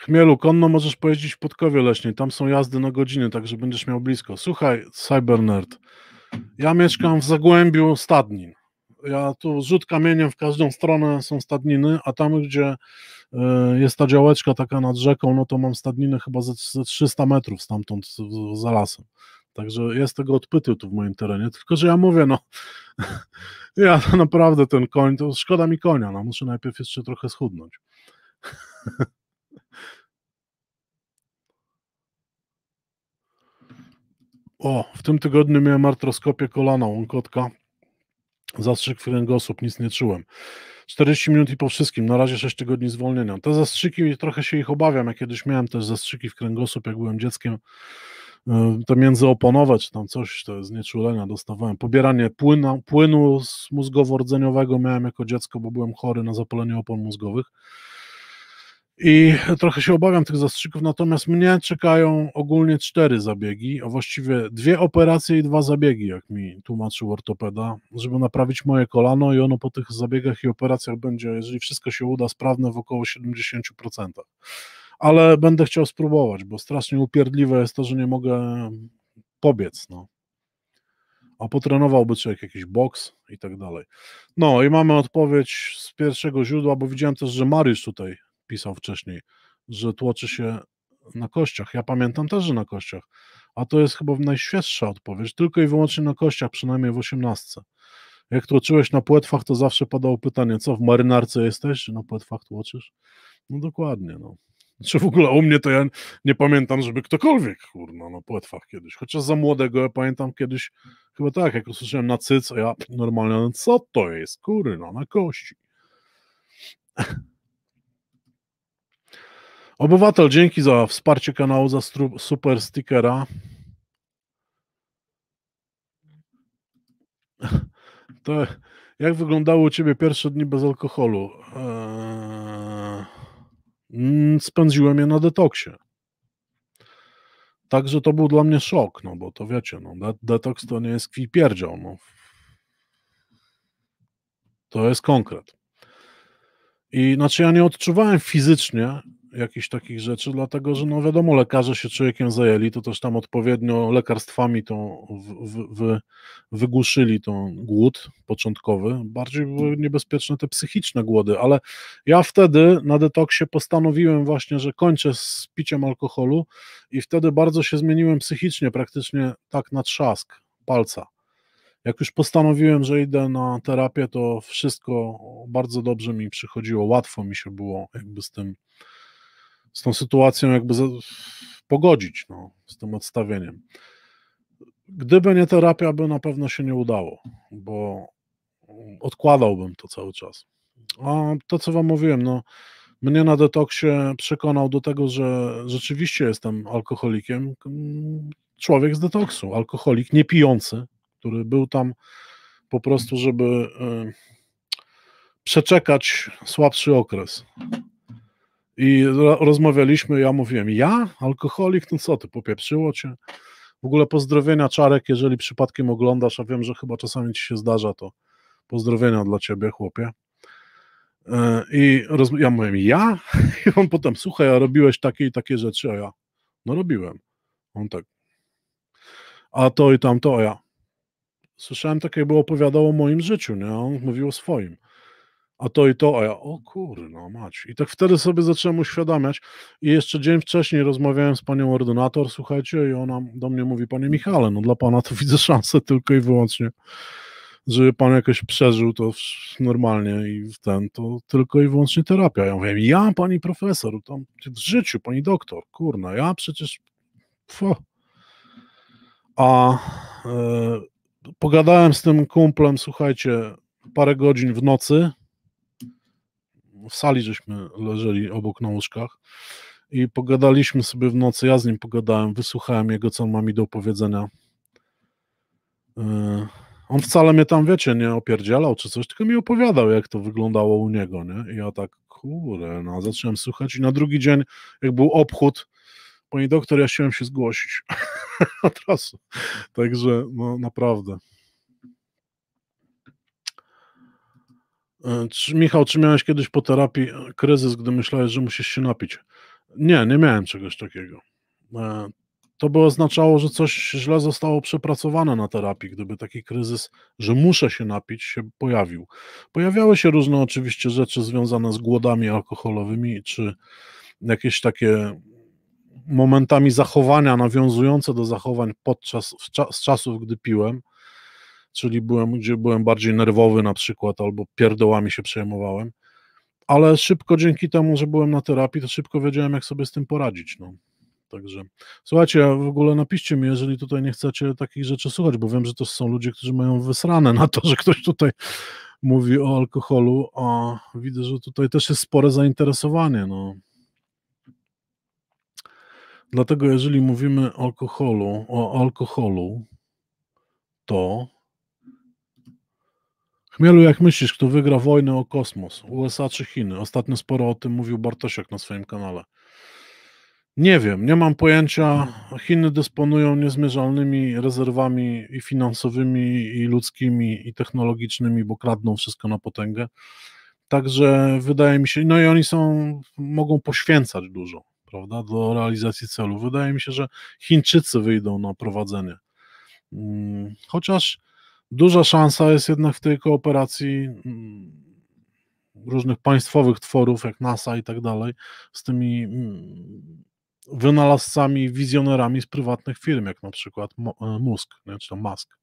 Chmielu, konno możesz pojeździć w Podkowie Leśnej, tam są jazdy na godziny, także będziesz miał blisko. Słuchaj, Cybernerd, ja mieszkam w Zagłębiu Stadnin. Ja tu rzut kamieniem w każdą stronę są stadniny, a tam, gdzie e, jest ta działeczka taka nad rzeką, no to mam stadninę chyba ze, 300 metrów stamtąd za lasem. Także jest tego odpytył tu w moim terenie. Tylko, że ja mówię, no ja naprawdę ten koń, to szkoda mi konia, no muszę najpierw jeszcze trochę schudnąć. O, w tym tygodniu miałem artroskopię kolana, łąkotka, zastrzyk kręgosłup, nic nie czułem. 40 minut i po wszystkim, na razie 6 tygodni zwolnienia. Te zastrzyki, trochę się ich obawiam, ja kiedyś miałem też zastrzyki w kręgosłup, jak byłem dzieckiem, e, To międzyoponowe, czy tam coś, to jest nieczulenia, dostawałem. Pobieranie płynu, płynu mózgowo-rdzeniowego miałem jako dziecko, bo byłem chory na zapalenie opon mózgowych. I trochę się obawiam tych zastrzyków, natomiast mnie czekają ogólnie cztery zabiegi, a właściwie dwie operacje i dwa zabiegi, jak mi tłumaczył ortopeda, żeby naprawić moje kolano i ono po tych zabiegach i operacjach będzie, jeżeli wszystko się uda, sprawne w około 70%. Ale będę chciał spróbować, bo strasznie upierdliwe jest to, że nie mogę pobiec. No. A potrenowałby człowiek jakiś boks i tak dalej. No i mamy odpowiedź z pierwszego źródła, bo widziałem też, że Mariusz tutaj pisał wcześniej, że tłoczy się na kościach. Ja pamiętam też, że na kościach. A to jest chyba najświeższa odpowiedź, tylko i wyłącznie na kościach, przynajmniej w osiemnastce. Jak tłoczyłeś na płetwach, to zawsze padało pytanie, co, w marynarce jesteś, czy na płetwach tłoczysz? No dokładnie, no. Czy znaczy, w ogóle u mnie to ja nie pamiętam, żeby ktokolwiek, kurna, na płetwach kiedyś. Chociaż za młodego ja pamiętam kiedyś, chyba tak, jak usłyszałem na cyc, a ja normalnie, no co to jest, kurna, na kości. Obywatel, dzięki za wsparcie kanału, za super stickera. To jak wyglądały u Ciebie pierwsze dni bez alkoholu? Eee, mm, spędziłem je na detoksie. Także to był dla mnie szok, no bo to wiecie, no, detoks to nie jest kwipierdział. no. To jest konkret. I znaczy ja nie odczuwałem fizycznie jakichś takich rzeczy, dlatego że no wiadomo, lekarze się człowiekiem zajęli, to też tam odpowiednio lekarstwami to w, w, w wygłuszyli tą głód początkowy. Bardziej były niebezpieczne te psychiczne głody, ale ja wtedy na detoksie postanowiłem właśnie, że kończę z piciem alkoholu i wtedy bardzo się zmieniłem psychicznie, praktycznie tak na trzask palca jak już postanowiłem, że idę na terapię, to wszystko bardzo dobrze mi przychodziło, łatwo mi się było jakby z tym z tą sytuacją jakby pogodzić, no, z tym odstawieniem. Gdyby nie terapia, by na pewno się nie udało, bo odkładałbym to cały czas. A to, co wam mówiłem, no, mnie na detoksie przekonał do tego, że rzeczywiście jestem alkoholikiem. Człowiek z detoksu, alkoholik, nie pijący, który był tam po prostu, żeby e, przeczekać słabszy okres. I rozmawialiśmy, ja mówiłem, ja? Alkoholik? No co ty, popieprzyło cię? W ogóle pozdrowienia, Czarek, jeżeli przypadkiem oglądasz, a wiem, że chyba czasami ci się zdarza, to pozdrowienia dla ciebie, chłopie. E, I roz... ja mówiłem, ja? I on potem, słuchaj, a robiłeś takie i takie rzeczy, a ja, no robiłem. On tak, a to i tamto, a ja. Słyszałem tak, jakby opowiadał o moim życiu, nie? On mówił o swoim a to i to, a ja, o kurna no macie. I tak wtedy sobie zacząłem uświadamiać i jeszcze dzień wcześniej rozmawiałem z panią ordynator, słuchajcie, i ona do mnie mówi, panie Michale, no dla pana to widzę szansę tylko i wyłącznie, żeby pan jakoś przeżył to normalnie i w ten, to tylko i wyłącznie terapia. Ja mówię, ja pani profesor, tam w życiu, pani doktor, kurna, ja przecież, Pfu. A e, pogadałem z tym kumplem, słuchajcie, parę godzin w nocy, w sali żeśmy leżeli obok na łóżkach i pogadaliśmy sobie w nocy, ja z nim pogadałem, wysłuchałem jego, co on ma mi do opowiedzenia. E, on wcale mnie tam, wiecie, nie opierdzielał czy coś, tylko mi opowiadał, jak to wyglądało u niego, nie? I ja tak, kurde, no, zacząłem słuchać i na drugi dzień, jak był obchód, pani doktor, ja chciałem się zgłosić od razu. Także, no, naprawdę. E, Michał, czy miałeś kiedyś po terapii e, kryzys, gdy myślałeś, że musisz się napić? Nie, nie miałem czegoś takiego. E, to by oznaczało, że coś źle zostało przepracowane na terapii, gdyby taki kryzys, że muszę się napić, się pojawił. Pojawiały się różne oczywiście rzeczy związane z głodami alkoholowymi, czy jakieś takie momentami zachowania nawiązujące do zachowań podczas, z czasów, gdy piłem, czyli byłem, gdzie byłem bardziej nerwowy na przykład, albo pierdołami się przejmowałem, ale szybko dzięki temu, że byłem na terapii, to szybko wiedziałem, jak sobie z tym poradzić, no. Także słuchajcie, w ogóle napiszcie mi, jeżeli tutaj nie chcecie takich rzeczy słuchać, bo wiem, że to są ludzie, którzy mają wysrane na to, że ktoś tutaj mówi o alkoholu, a widzę, że tutaj też jest spore zainteresowanie. No. Dlatego jeżeli mówimy alkoholu, o alkoholu, to Chmielu, jak myślisz, kto wygra wojnę o kosmos? USA czy Chiny? Ostatnio sporo o tym mówił Bartosiak na swoim kanale. Nie wiem, nie mam pojęcia. Chiny dysponują niezmierzalnymi rezerwami i finansowymi, i ludzkimi, i technologicznymi, bo kradną wszystko na potęgę. Także wydaje mi się, no i oni są, mogą poświęcać dużo, prawda, do realizacji celu. Wydaje mi się, że Chińczycy wyjdą na prowadzenie. Mm, chociaż duża szansa jest jednak w tej kooperacji mm, różnych państwowych tworów, jak NASA i tak dalej, z tymi mm, wynalazcami, wizjonerami z prywatnych firm, jak na przykład e, Musk, nie, czy Musk.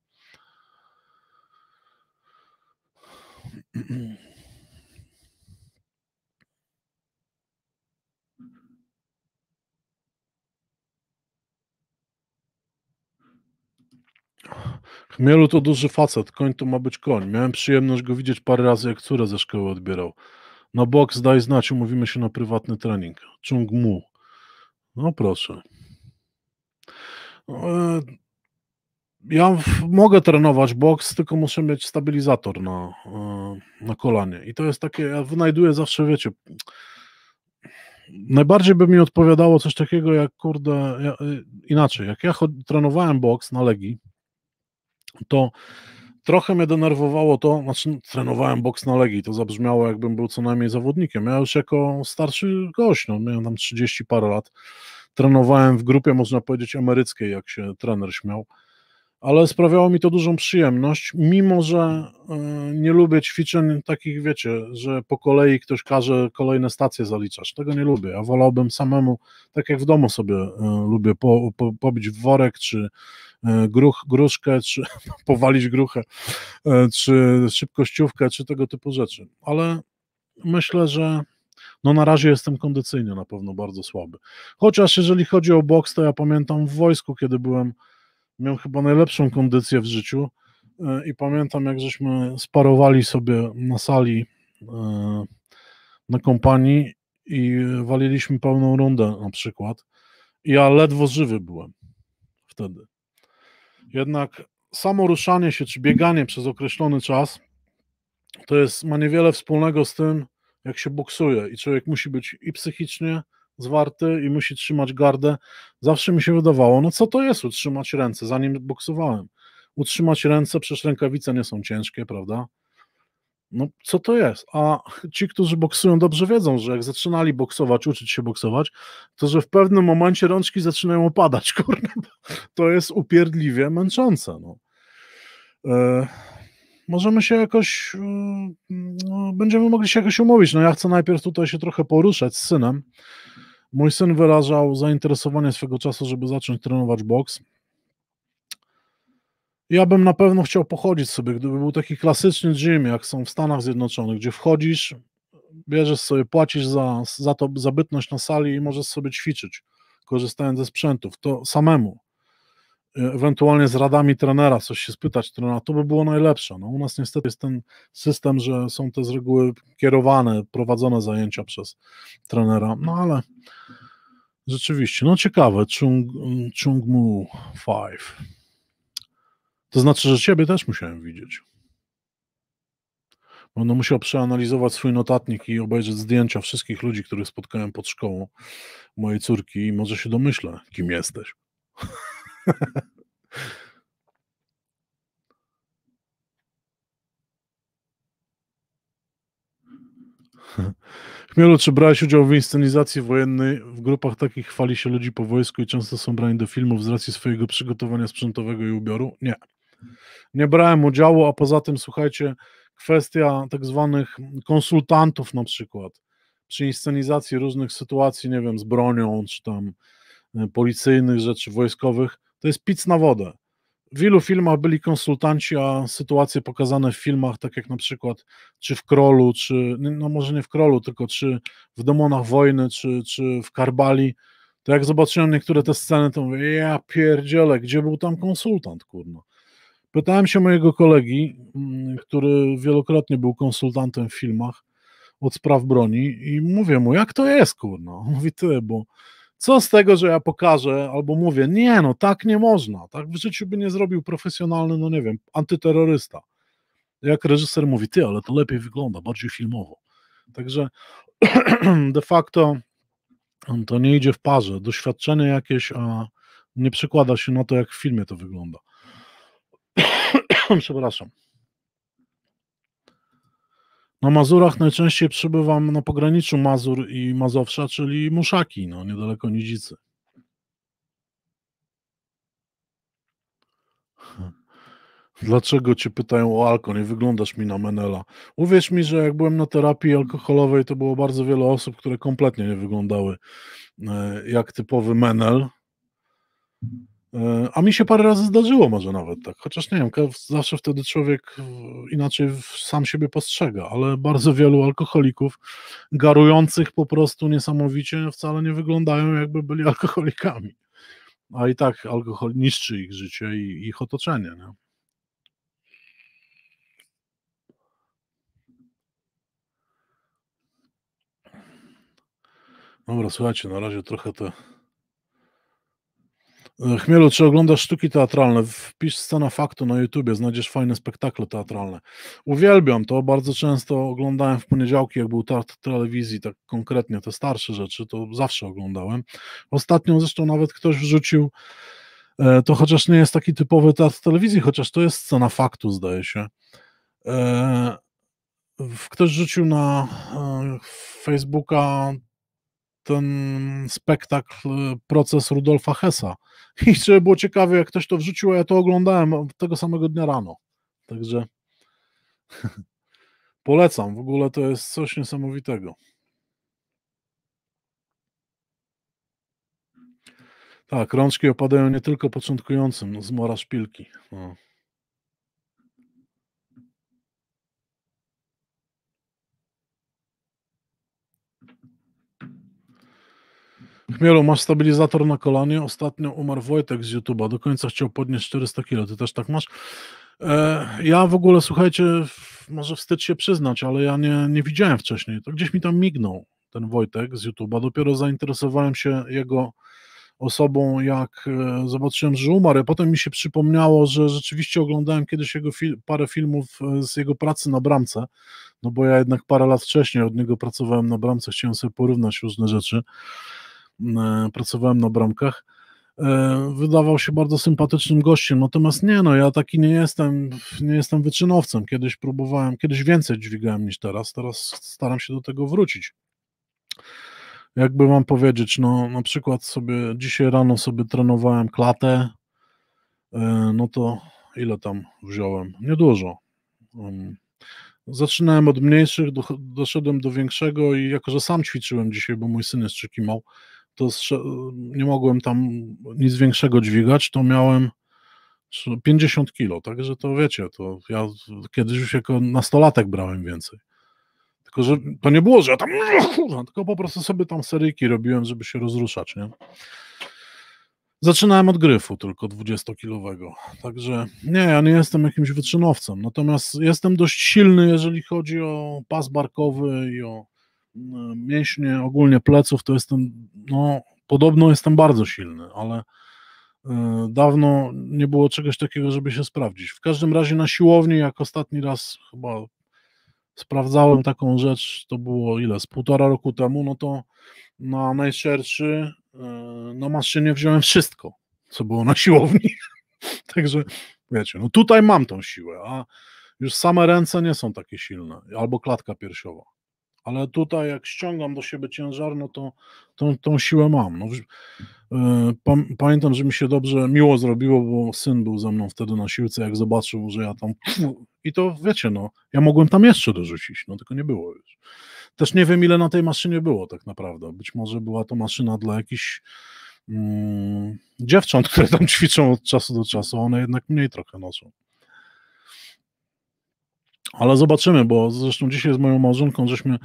Chmielu to duży facet, koń to ma być koń. Miałem przyjemność go widzieć parę razy, jak córę ze szkoły odbierał. Na no boks daj znać, umówimy się na prywatny trening. Chung Mu. No proszę. No, e, ja mogę trenować boks, tylko muszę mieć stabilizator na, e, na kolanie. I to jest takie, ja wynajduję zawsze, wiecie, najbardziej by mi odpowiadało coś takiego jak, kurde, ja, e, inaczej, jak ja trenowałem boks na Legii, to trochę mnie denerwowało to, znaczy trenowałem boks na Legii, to zabrzmiało jakbym był co najmniej zawodnikiem. Ja już jako starszy gość, no, miałem tam 30 parę lat, trenowałem w grupie, można powiedzieć, ameryckiej, jak się trener śmiał, ale sprawiało mi to dużą przyjemność, mimo że e, nie lubię ćwiczeń takich, wiecie, że po kolei ktoś każe kolejne stacje zaliczać, Tego nie lubię. Ja wolałbym samemu, tak jak w domu sobie e, lubię, po, po, pobić w worek, czy E, gruch, gruszkę, czy powalić gruchę, e, czy szybkościówkę, czy tego typu rzeczy. Ale myślę, że no na razie jestem kondycyjnie na pewno bardzo słaby. Chociaż jeżeli chodzi o boks, to ja pamiętam w wojsku, kiedy byłem, miałem chyba najlepszą kondycję w życiu e, i pamiętam jak żeśmy sparowali sobie na sali na kompanii i waliliśmy pełną rundę na przykład. Ja ledwo żywy byłem wtedy. Jednak samo ruszanie się czy bieganie przez określony czas to jest, ma niewiele wspólnego z tym, jak się boksuje i człowiek musi być i psychicznie zwarty i musi trzymać gardę. Zawsze mi się wydawało, no co to jest utrzymać ręce, zanim boksowałem. Utrzymać ręce, przecież rękawice nie są ciężkie, prawda? no co to jest? A ci, którzy boksują, dobrze wiedzą, że jak zaczynali boksować, uczyć się boksować, to że w pewnym momencie rączki zaczynają opadać, kurde. To jest upierdliwie męczące. No. E, możemy się jakoś, e, no, będziemy mogli się jakoś umówić. No ja chcę najpierw tutaj się trochę poruszać z synem. Mój syn wyrażał zainteresowanie swego czasu, żeby zacząć trenować boks. Ja bym na pewno chciał pochodzić sobie, gdyby był taki klasyczny gym, jak są w Stanach Zjednoczonych, gdzie wchodzisz, bierzesz sobie, płacisz za, za to zabytność na sali i możesz sobie ćwiczyć, korzystając ze sprzętów, to samemu. E, ewentualnie z radami trenera coś się spytać trenera, to by było najlepsze. No, u nas niestety jest ten system, że są te z reguły kierowane, prowadzone zajęcia przez trenera, no ale rzeczywiście, no ciekawe, Chung, Chung Mu 5. To znaczy, że ciebie też musiałem widzieć. Będę musiał przeanalizować swój notatnik i obejrzeć zdjęcia wszystkich ludzi, których spotkałem pod szkołą mojej córki i może się domyślę, kim jesteś. Chmielu, czy brałeś udział w inscenizacji wojennej? W grupach takich chwali się ludzi po wojsku i często są brani do filmów z racji swojego przygotowania sprzętowego i ubioru? Nie. Nie brałem udziału, a poza tym, słuchajcie, kwestia tak zwanych konsultantów na przykład przy inscenizacji różnych sytuacji, nie wiem, z bronią, czy tam e, policyjnych rzeczy wojskowych, to jest pic na wodę. W ilu filmach byli konsultanci, a sytuacje pokazane w filmach, tak jak na przykład czy w Krolu, czy, no może nie w Krolu, tylko czy w Demonach Wojny, czy, czy w Karbali, to jak zobaczyłem niektóre te sceny, to mówię, ja pierdziele, gdzie był tam konsultant, kurno. Pytałem się mojego kolegi, mm, który wielokrotnie był konsultantem w filmach od spraw broni i mówię mu, jak to jest, kurno? Mówi, ty, bo co z tego, że ja pokażę albo mówię, nie, no tak nie można, tak w życiu by nie zrobił profesjonalny, no nie wiem, antyterrorysta. Jak reżyser mówi, ty, ale to lepiej wygląda, bardziej filmowo. Także de facto to nie idzie w parze. Doświadczenie jakieś, a nie przekłada się na to, jak w filmie to wygląda. Przepraszam. Na Mazurach najczęściej przebywam na pograniczu Mazur i Mazowsza, czyli Muszaki, no niedaleko Nidzicy. Dlaczego cię pytają o alkohol? Nie wyglądasz mi na Menela. Uwierz mi, że jak byłem na terapii alkoholowej, to było bardzo wiele osób, które kompletnie nie wyglądały e, jak typowy Menel. E, a mi się parę razy zdarzyło może nawet tak, chociaż nie wiem, zawsze wtedy człowiek inaczej sam siebie postrzega, ale bardzo wielu alkoholików garujących po prostu niesamowicie wcale nie wyglądają jakby byli alkoholikami. A i tak alkohol niszczy ich życie i ich otoczenie. Nie? Dobra, słuchajcie, na razie trochę te E, Chmielu, czy oglądasz sztuki teatralne? Wpisz scena faktu na YouTubie, znajdziesz fajne spektakle teatralne. Uwielbiam to, bardzo często oglądałem w poniedziałki, jak był teatr telewizji, tak konkretnie te starsze rzeczy, to zawsze oglądałem. Ostatnio zresztą nawet ktoś wrzucił, e, to chociaż nie jest taki typowy teatr telewizji, chociaż to jest scena faktu, zdaje się. E, ktoś rzucił na Facebooka ten spektakl y, Proces Rudolfa Hessa. I żeby było ciekawe, jak ktoś to wrzucił, a ja to oglądałem tego samego dnia rano. Także polecam. W ogóle to jest coś niesamowitego. Tak, rączki opadają nie tylko początkującym, no, zmora szpilki. No. Chmielu, masz stabilizator na kolanie. Ostatnio umarł Wojtek z YouTube'a. Do końca chciał podnieść 400 kg. Ty też tak masz? E, ja w ogóle, słuchajcie, może wstyd się przyznać, ale ja nie, nie widziałem wcześniej. To gdzieś mi tam mignął ten Wojtek z YouTube'a. Dopiero zainteresowałem się jego osobą, jak e, zobaczyłem, że umarł. a Potem mi się przypomniało, że rzeczywiście oglądałem kiedyś jego fil parę filmów e, z jego pracy na bramce, no bo ja jednak parę lat wcześniej od niego pracowałem na bramce, chciałem sobie porównać różne rzeczy. E, pracowałem na bramkach, e, wydawał się bardzo sympatycznym gościem, natomiast nie, no ja taki nie jestem, nie jestem wyczynowcem, kiedyś próbowałem, kiedyś więcej dźwigałem niż teraz, teraz staram się do tego wrócić. Jakby wam powiedzieć, no na przykład sobie dzisiaj rano sobie trenowałem klatę, e, no to ile tam wziąłem? Niedużo. Zaczynałem od mniejszych, doszedłem do większego i jako, że sam ćwiczyłem dzisiaj, bo mój syn jest trzykimał, mał, to nie mogłem tam nic większego dźwigać, to miałem 50 kilo, także to wiecie, to ja kiedyś już jako nastolatek brałem więcej. Tylko, że to nie było, że ja tam tylko po prostu sobie tam seryjki robiłem, żeby się rozruszać, nie? Zaczynałem od gryfu tylko 20-kilowego, także nie, ja nie jestem jakimś wytrzynowcem, natomiast jestem dość silny, jeżeli chodzi o pas barkowy i o no, mięśnie ogólnie pleców to jestem, no podobno jestem bardzo silny, ale e, dawno nie było czegoś takiego, żeby się sprawdzić. W każdym razie na siłowni, jak ostatni raz chyba sprawdzałem taką rzecz, to było ile, z półtora roku temu, no to na najszerszy e, na maszynie wziąłem wszystko, co było na siłowni. Także wiecie, no tutaj mam tą siłę, a już same ręce nie są takie silne, albo klatka piersiowa ale tutaj jak ściągam do siebie ciężar, no to tą, tą siłę mam. No, e, pamiętam, że mi się dobrze, miło zrobiło, bo syn był ze mną wtedy na siłce, jak zobaczył, że ja tam i to wiecie, no, ja mogłem tam jeszcze dorzucić, no tylko nie było już. Też nie wiem, ile na tej maszynie było tak naprawdę. Być może była to maszyna dla jakichś mm, dziewcząt, które tam ćwiczą od czasu do czasu, one jednak mniej trochę noszą. Ale zobaczymy, bo zresztą dzisiaj z moją małżonką żeśmy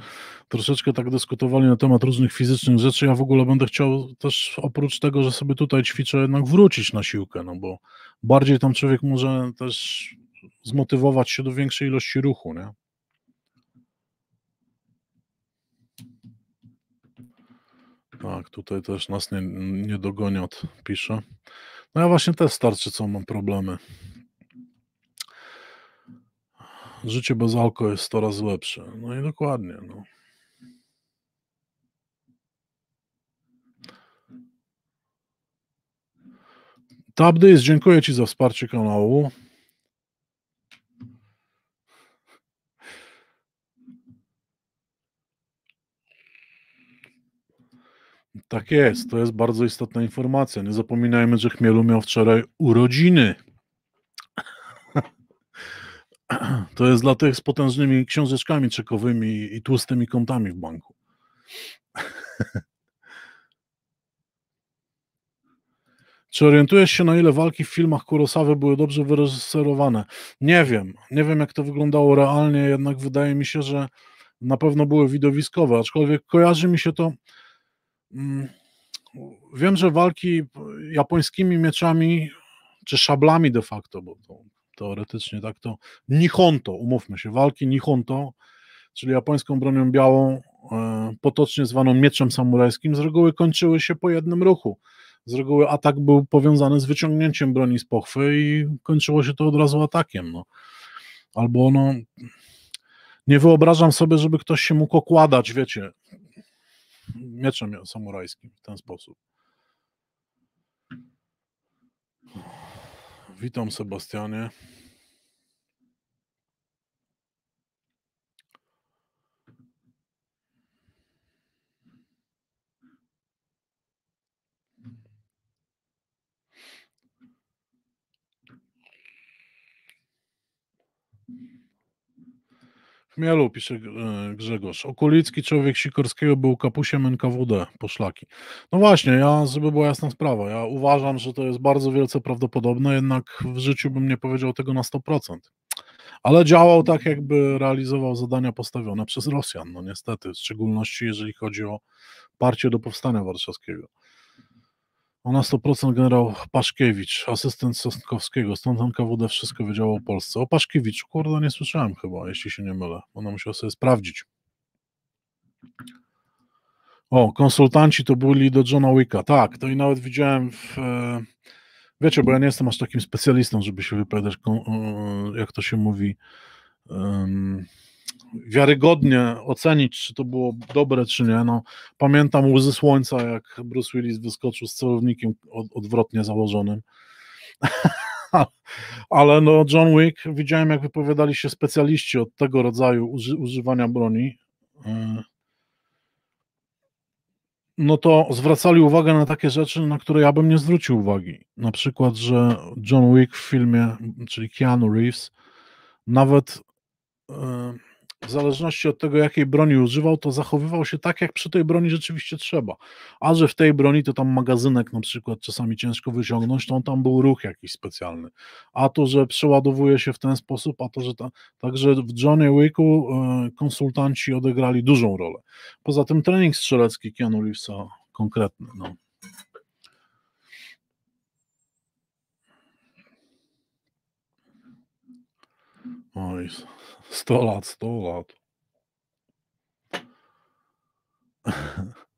troszeczkę tak dyskutowali na temat różnych fizycznych rzeczy. Ja w ogóle będę chciał też oprócz tego, że sobie tutaj ćwiczę, jednak wrócić na siłkę, no bo bardziej tam człowiek może też zmotywować się do większej ilości ruchu, nie? Tak, tutaj też nas nie, nie dogoniot, pisze. No ja właśnie też starczy, co mam problemy. Życie bez alko jest 100 razy lepsze. No i dokładnie. No. Tabdys, dziękuję Ci za wsparcie kanału. Tak jest, to jest bardzo istotna informacja. Nie zapominajmy, że Chmielu miał wczoraj urodziny. To jest dla tych z potężnymi książeczkami czekowymi i tłustymi kontami w banku. Czy orientujesz się, na ile walki w filmach Kurosawy były dobrze wyreżyserowane? Nie wiem. Nie wiem, jak to wyglądało realnie, jednak wydaje mi się, że na pewno były widowiskowe, aczkolwiek kojarzy mi się to. Mm, wiem, że walki japońskimi mieczami, czy szablami de facto, bo to teoretycznie tak to Nihonto, umówmy się, walki Nihonto, czyli japońską bronią białą, e, potocznie zwaną mieczem samurajskim, z reguły kończyły się po jednym ruchu. Z reguły atak był powiązany z wyciągnięciem broni z pochwy i kończyło się to od razu atakiem. No. Albo no, nie wyobrażam sobie, żeby ktoś się mógł okładać, wiecie, mieczem samurajskim w ten sposób. Witam Sebastianie. Chmielu, pisze e, Grzegorz. Okulicki, człowiek Sikorskiego, był kapusiem NKWD, poszlaki. No właśnie, ja, żeby była jasna sprawa, ja uważam, że to jest bardzo wielce prawdopodobne, jednak w życiu bym nie powiedział tego na 100%. Ale działał tak, jakby realizował zadania postawione przez Rosjan, no niestety, w szczególności jeżeli chodzi o parcie do powstania warszawskiego. Ona 100% generał Paszkiewicz, asystent Sosnkowskiego. Stąd NKWD wszystko wiedziała o Polsce. O Paszkiewiczu, kurde, nie słyszałem chyba, jeśli się nie mylę. Ona musiała sobie sprawdzić. O, konsultanci to byli do Johna Wicka. Tak, to i nawet widziałem w... E, wiecie, bo ja nie jestem aż takim specjalistą, żeby się wypowiadać, e, jak to się mówi, wiarygodnie ocenić, czy to było dobre, czy nie. No, pamiętam łzy słońca, jak Bruce Willis wyskoczył z celownikiem od, odwrotnie założonym. Ale no, John Wick, widziałem jak wypowiadali się specjaliści od tego rodzaju uży, używania broni. E, no to zwracali uwagę na takie rzeczy, na które ja bym nie zwrócił uwagi. Na przykład, że John Wick w filmie, czyli Keanu Reeves, nawet e, w zależności od tego, jakiej broni używał, to zachowywał się tak, jak przy tej broni rzeczywiście trzeba. A że w tej broni to tam magazynek na przykład czasami ciężko wyciągnąć, to on tam był ruch jakiś specjalny. A to, że przeładowuje się w ten sposób, a to, że ta... Także w Johnny Wicku e, konsultanci odegrali dużą rolę. Poza tym trening strzelecki Keanu Reevesa konkretny. No. 100 lat, 100 lat.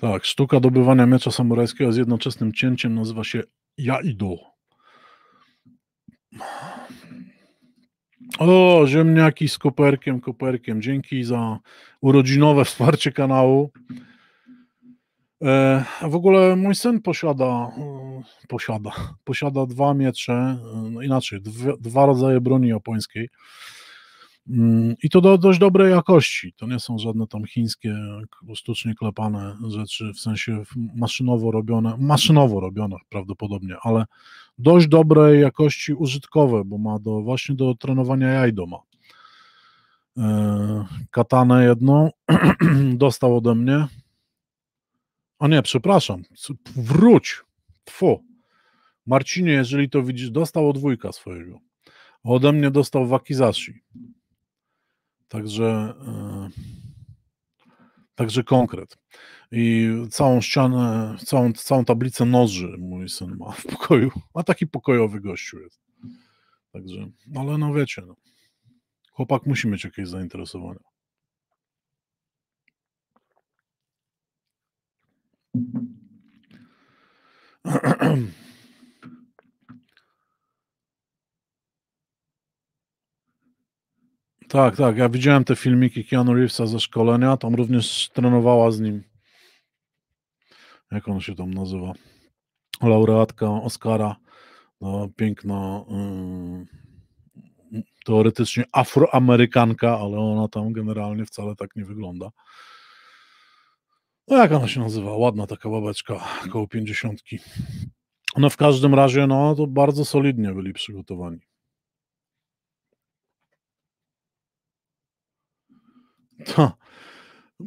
Tak, sztuka dobywania miecza samurajskiego z jednoczesnym cięciem nazywa się jaido. O, ziemniaki z koperkiem, koperkiem. Dzięki za urodzinowe wsparcie kanału. E, w ogóle mój syn posiada, e, posiada, posiada dwa miecze, e, no inaczej, dwie, dwa rodzaje broni japońskiej. Mm, I to do dość dobrej jakości. To nie są żadne tam chińskie, sztucznie klepane rzeczy, w sensie maszynowo robione, maszynowo robione prawdopodobnie, ale dość dobrej jakości użytkowe, bo ma do, właśnie do trenowania jajdoma. ma. Katanę jedną dostał ode mnie, a nie, przepraszam, wróć. Tfu. Marcinie, jeżeli to widzisz, dostał od wujka swojego. Ode mnie dostał wakizashi. Także, e, także konkret. I całą ścianę, całą, całą tablicę noży mój syn ma w pokoju. A taki pokojowy gościu jest. Także, no ale no wiecie, no. chłopak musi mieć jakieś zainteresowania. Tak, tak. Ja widziałem te filmiki Keanu Reevesa ze szkolenia. Tam również trenowała z nim. Jak on się tam nazywa? Laureatka Oscara. No, piękna, yy, teoretycznie afroamerykanka, ale ona tam generalnie wcale tak nie wygląda. No jak ona się nazywa? Ładna taka babeczka, około pięćdziesiątki. No w każdym razie, no to bardzo solidnie byli przygotowani. To,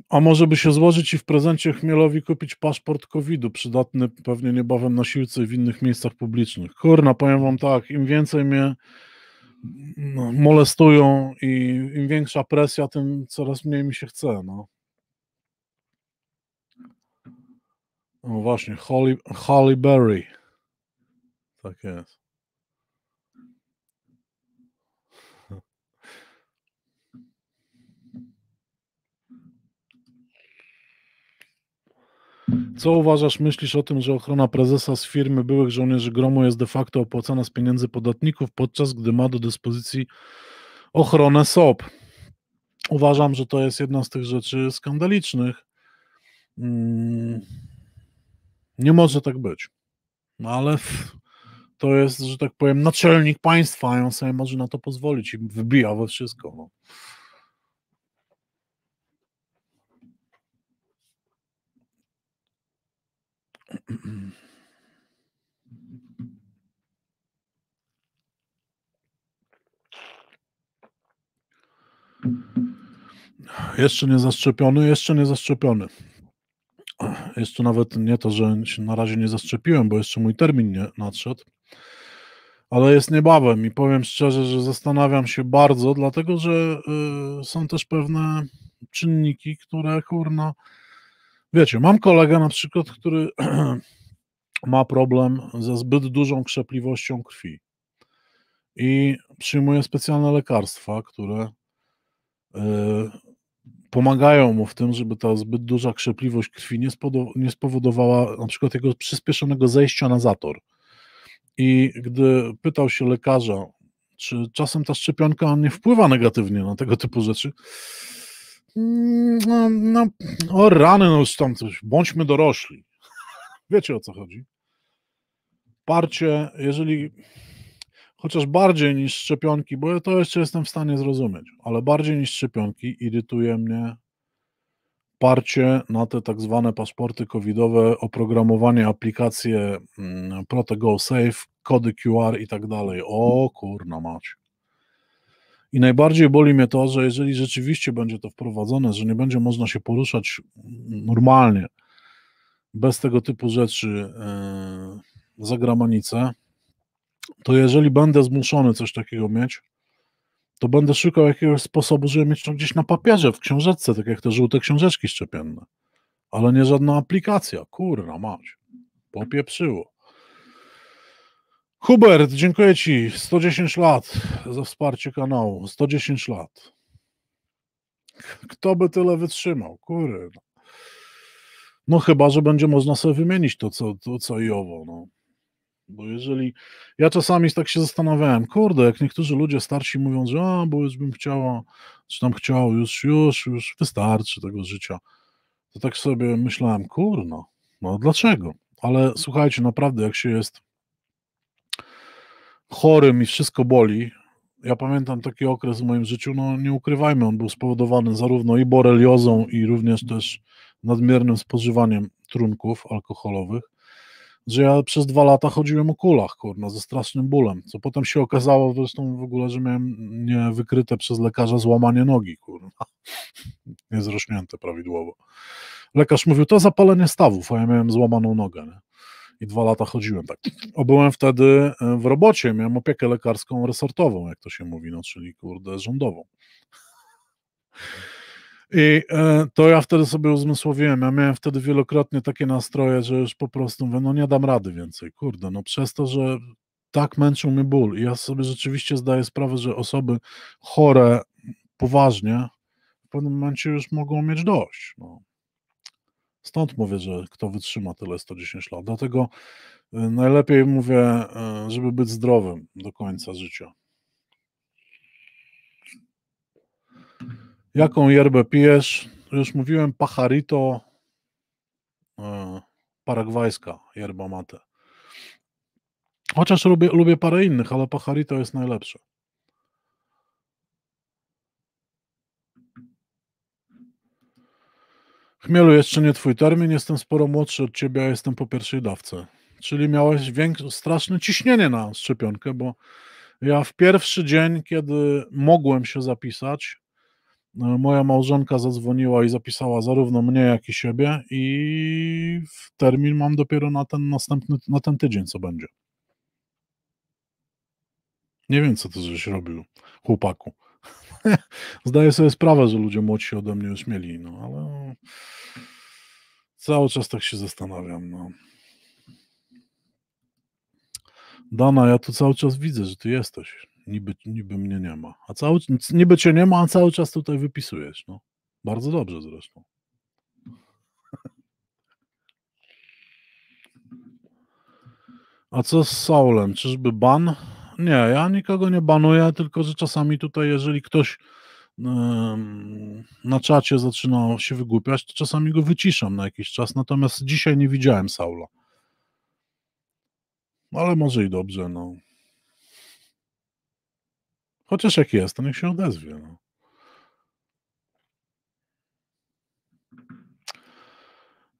A może by się złożyć i w prezencie Chmielowi kupić paszport COVID-u, przydatny pewnie niebawem na siłce i w innych miejscach publicznych. Kurna, powiem wam tak, im więcej mnie no, molestują i im większa presja, tym coraz mniej mi się chce, no. No właśnie, Holly, Holly Berry. Tak jest. Co uważasz, myślisz o tym, że ochrona prezesa z firmy byłych żołnierzy Gromu jest de facto opłacana z pieniędzy podatników, podczas gdy ma do dyspozycji ochronę SOP? Uważam, że to jest jedna z tych rzeczy skandalicznych. Hmm nie może tak być. No ale to jest, że tak powiem, naczelnik państwa, i on sobie może na to pozwolić i wybija we wszystko. No. Jeszcze nie zaszczepiony, jeszcze nie zaszczepiony jest tu nawet nie to, że się na razie nie zaszczepiłem, bo jeszcze mój termin nie nadszedł, ale jest niebawem i powiem szczerze, że zastanawiam się bardzo, dlatego że y, są też pewne czynniki, które kurna. Wiecie, mam kolegę na przykład, który ma problem ze zbyt dużą krzepliwością krwi i przyjmuje specjalne lekarstwa, które y, pomagają mu w tym, żeby ta zbyt duża krzepliwość krwi nie, nie spowodowała na przykład jego przyspieszonego zejścia na zator. I gdy pytał się lekarza, czy czasem ta szczepionka nie wpływa negatywnie na tego typu rzeczy, mm, no, no o rany, no już tam coś, bądźmy dorośli. Wiecie o co chodzi. Parcie, jeżeli chociaż bardziej niż szczepionki, bo ja to jeszcze jestem w stanie zrozumieć, ale bardziej niż szczepionki irytuje mnie parcie na te tak zwane paszporty covidowe, oprogramowanie, aplikacje mm, Protego Safe, kody QR i tak dalej. O kurna macie. I najbardziej boli mnie to, że jeżeli rzeczywiście będzie to wprowadzone, że nie będzie można się poruszać normalnie bez tego typu rzeczy yy, za granicę, to jeżeli będę zmuszony coś takiego mieć, to będę szukał jakiegoś sposobu, żeby mieć to gdzieś na papierze, w książeczce, tak jak te żółte książeczki szczepienne. Ale nie żadna aplikacja. Kurna mać. Popieprzyło. Hubert, dziękuję Ci. 110 lat za wsparcie kanału. 110 lat. Kto by tyle wytrzymał? Kurna. No chyba, że będzie można sobie wymienić to, co, to, co i owo. No. Bo jeżeli. Ja czasami tak się zastanawiałem, kurde, jak niektórzy ludzie starsi mówią, że a, bo już bym chciała, czy tam chciał, już, już, już wystarczy tego życia. To tak sobie myślałem, kurno, no, no dlaczego? Ale słuchajcie, naprawdę, jak się jest chorym i wszystko boli, ja pamiętam taki okres w moim życiu, no nie ukrywajmy, on był spowodowany zarówno i boreliozą, i również też nadmiernym spożywaniem trunków alkoholowych że ja przez dwa lata chodziłem o kulach, kurna, ze strasznym bólem, co potem się okazało zresztą w ogóle, że miałem nie wykryte przez lekarza złamanie nogi, kurna, niezrośnięte prawidłowo. Lekarz mówił, to zapalenie stawów, a ja miałem złamaną nogę, nie? I dwa lata chodziłem tak. O, byłem wtedy e, w robocie, miałem opiekę lekarską resortową, jak to się mówi, no, czyli kurde, rządową. I e, to ja wtedy sobie uzmysłowiłem. Ja miałem wtedy wielokrotnie takie nastroje, że już po prostu mówię, no nie dam rady więcej. Kurde, no przez to, że tak męczył mnie ból. I ja sobie rzeczywiście zdaję sprawę, że osoby chore poważnie w pewnym momencie już mogą mieć dość. No. Stąd mówię, że kto wytrzyma tyle 110 lat. Dlatego e, najlepiej mówię, e, żeby być zdrowym do końca życia. Jaką yerbę pijesz? Już mówiłem, pacharito e, paragwajska yerba mate. Chociaż lubię, lubię parę innych, ale pacharito jest najlepsze. Chmielu, jeszcze nie twój termin, jestem sporo młodszy od ciebie, a jestem po pierwszej dawce. Czyli miałeś większe, straszne ciśnienie na szczepionkę, bo ja w pierwszy dzień, kiedy mogłem się zapisać, no, moja małżonka zadzwoniła i zapisała zarówno mnie, jak i siebie, i termin mam dopiero na ten następny, na ten tydzień, co będzie. Nie wiem, co ty żeś robił, chłopaku. Zdaję sobie sprawę, że ludzie młodsi ode mnie już mieli, no ale cały czas tak się zastanawiam, no. Dana, ja tu cały czas widzę, że ty jesteś niby, niby mnie nie ma. A cały, niby cię nie ma, a cały czas tutaj wypisujesz. No. Bardzo dobrze zresztą. A co z Saulem? Czyżby ban? Nie, ja nikogo nie banuję, tylko że czasami tutaj, jeżeli ktoś na czacie zaczyna się wygłupiać, to czasami go wyciszam na jakiś czas. Natomiast dzisiaj nie widziałem Saula. Ale może i dobrze, no. Chociaż jak jest, to niech się odezwie. No.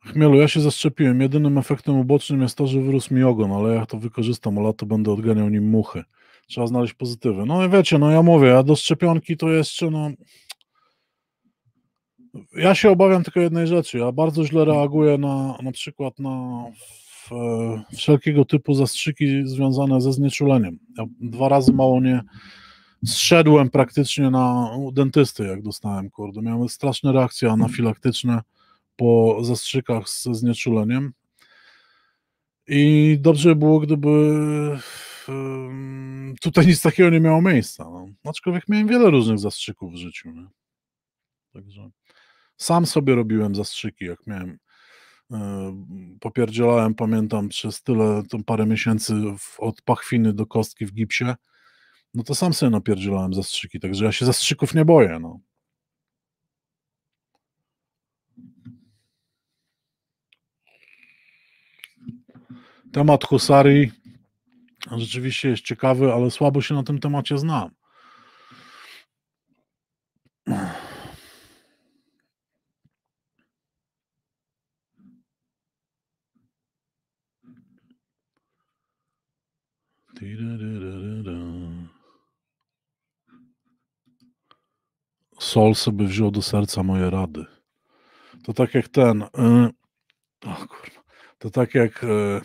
Chmielu, ja się zaszczepiłem. Jedynym efektem ubocznym jest to, że wyrósł mi ogon, ale jak to wykorzystam, o lato będę odganiał nim muchy. Trzeba znaleźć pozytywy. No i wiecie, no ja mówię, a do szczepionki to jeszcze, no... Ja się obawiam tylko jednej rzeczy. Ja bardzo źle mhm. reaguję na, na przykład na w, e, wszelkiego typu zastrzyki związane ze znieczuleniem. Ja dwa razy mało nie zszedłem praktycznie na dentysty, jak dostałem, kurde. Miałem straszne reakcje mhm. anafilaktyczne po zastrzykach ze znieczuleniem. I dobrze było, gdyby tutaj nic takiego nie miało miejsca. No. Aczkolwiek miałem wiele różnych zastrzyków w życiu. Nie? Także sam sobie robiłem zastrzyki, jak miałem. E, popierdzielałem, pamiętam, przez tyle, tą parę miesięcy w, od pachwiny do kostki w gipsie no to sam sobie napierdzielałem zastrzyki, także ja się zastrzyków nie boję, no. Temat husarii rzeczywiście jest ciekawy, ale słabo się na tym temacie znam. Sol sobie wziął do serca moje rady. To tak jak ten. Yy, kurwa, to tak jak yy,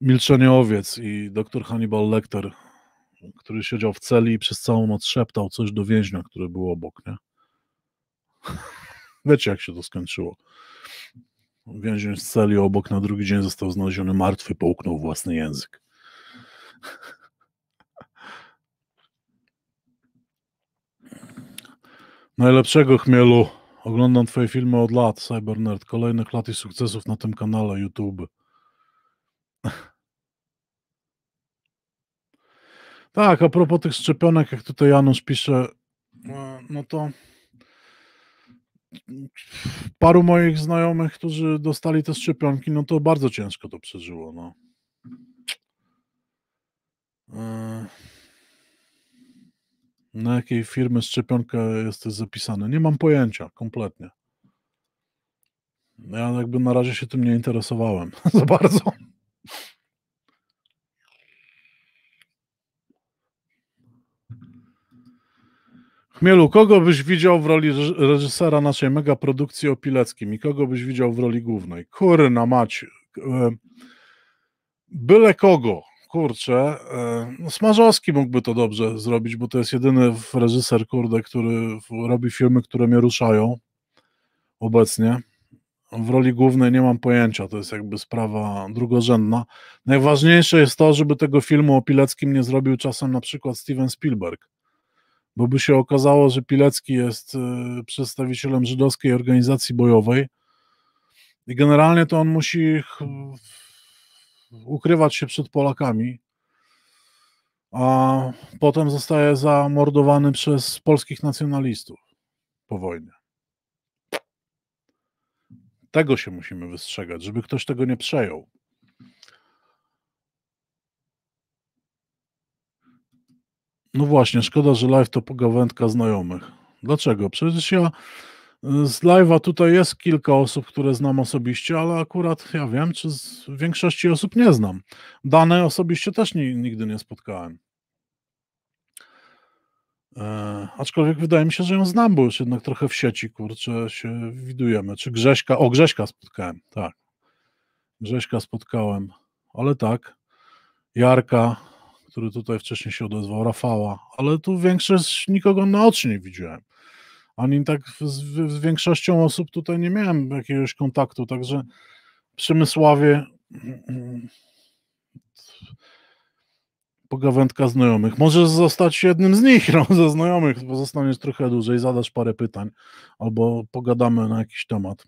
Milczenie Owiec i doktor Hannibal Lecter, który siedział w celi i przez całą noc szeptał coś do więźnia, który był obok, nie? Wiecie, jak się to skończyło. Więzień z celi obok na drugi dzień został znaleziony martwy, połknął własny język. Najlepszego chmielu. Oglądam Twoje filmy od lat, Cybernerd. Kolejnych lat i sukcesów na tym kanale YouTube. Tak, a propos tych szczepionek, jak tutaj Janusz pisze, e, no to paru moich znajomych, którzy dostali te szczepionki, no to bardzo ciężko to przeżyło. No. Yy. Na jakiej firmy szczepionka jesteś zapisany? Nie mam pojęcia kompletnie. Ja jakby na razie się tym nie interesowałem za bardzo. Chmielu, kogo byś widział w roli reżysera naszej mega o Pileckim i kogo byś widział w roli głównej? Kurna mać. E, byle kogo kurczę, e, no Smarzowski mógłby to dobrze zrobić, bo to jest jedyny reżyser, kurde, który robi filmy, które mnie ruszają obecnie. W roli głównej nie mam pojęcia, to jest jakby sprawa drugorzędna. Najważniejsze jest to, żeby tego filmu o Pileckim nie zrobił czasem na przykład Steven Spielberg, bo by się okazało, że Pilecki jest e, przedstawicielem żydowskiej organizacji bojowej i generalnie to on musi ukrywać się przed Polakami, a potem zostaje zamordowany przez polskich nacjonalistów po wojnie. Tego się musimy wystrzegać, żeby ktoś tego nie przejął. No właśnie, szkoda, że live to pogawędka znajomych. Dlaczego? Przecież ja z live'a tutaj jest kilka osób, które znam osobiście, ale akurat ja wiem, czy z większości osób nie znam. Dane osobiście też nie, nigdy nie spotkałem. E, aczkolwiek wydaje mi się, że ją znam, bo już jednak trochę w sieci, kurczę, się widujemy. Czy Grześka? O, Grześka spotkałem, tak. Grześka spotkałem, ale tak. Jarka, który tutaj wcześniej się odezwał, Rafała, ale tu większość nikogo naocznie widziałem ani tak z, z większością osób tutaj nie miałem jakiegoś kontaktu, także Przemysławie pogawędka znajomych. Możesz zostać jednym z nich, no, ze znajomych, bo zostaniesz trochę dłużej, zadasz parę pytań albo pogadamy na jakiś temat.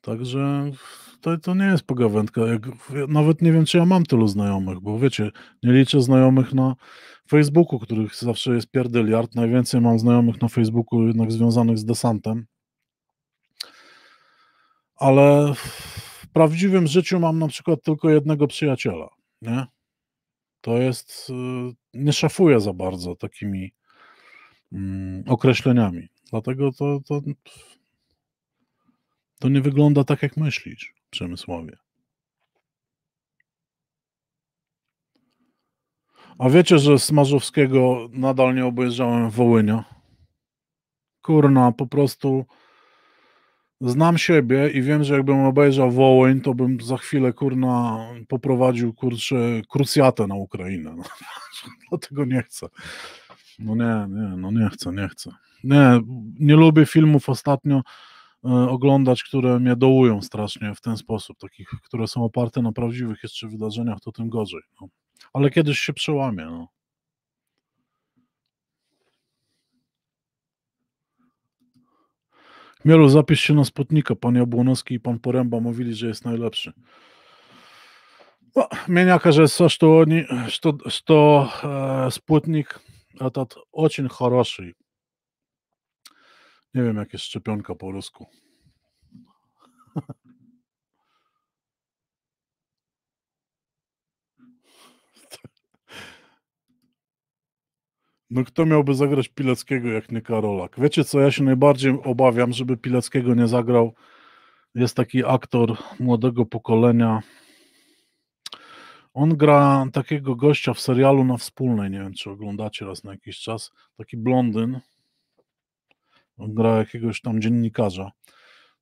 Także to, to nie jest pogawędka. Jak, nawet nie wiem, czy ja mam tylu znajomych, bo wiecie, nie liczę znajomych na Facebooku, których zawsze jest pierdeliard Najwięcej mam znajomych na Facebooku jednak związanych z desantem. Ale w prawdziwym życiu mam na przykład tylko jednego przyjaciela, nie? To jest, y, nie szafuję za bardzo takimi mm, określeniami. Dlatego to, to, to nie wygląda tak, jak myślisz. Przemysłowie. A wiecie, że z nadal nie obejrzałem Wołynia? Kurna, po prostu znam siebie i wiem, że jakbym obejrzał Wołyń, to bym za chwilę, kurna, poprowadził, kurczę, krucjatę na Ukrainę. No, dlatego nie chcę. No nie, nie, no nie chcę, nie chcę. Nie, nie lubię filmów ostatnio. E, oglądać, które mnie dołują strasznie w ten sposób, takich, które są oparte na prawdziwych jeszcze wydarzeniach, to tym gorzej. No. Ale kiedyś się przełamie. No. Mielu, zapisz się na Sputnika. Pan Jabłonowski i pan Poręba mówili, że jest najlepszy. No, mieniaka, że coś to, что, что э, спутник этот очень nie wiem, jak jest szczepionka po rusku. No kto miałby zagrać Pileckiego jak nie Karolak? Wiecie co, ja się najbardziej obawiam, żeby Pileckiego nie zagrał. Jest taki aktor młodego pokolenia. On gra takiego gościa w serialu na wspólnej, nie wiem czy oglądacie raz na jakiś czas. Taki blondyn gra jakiegoś tam dziennikarza.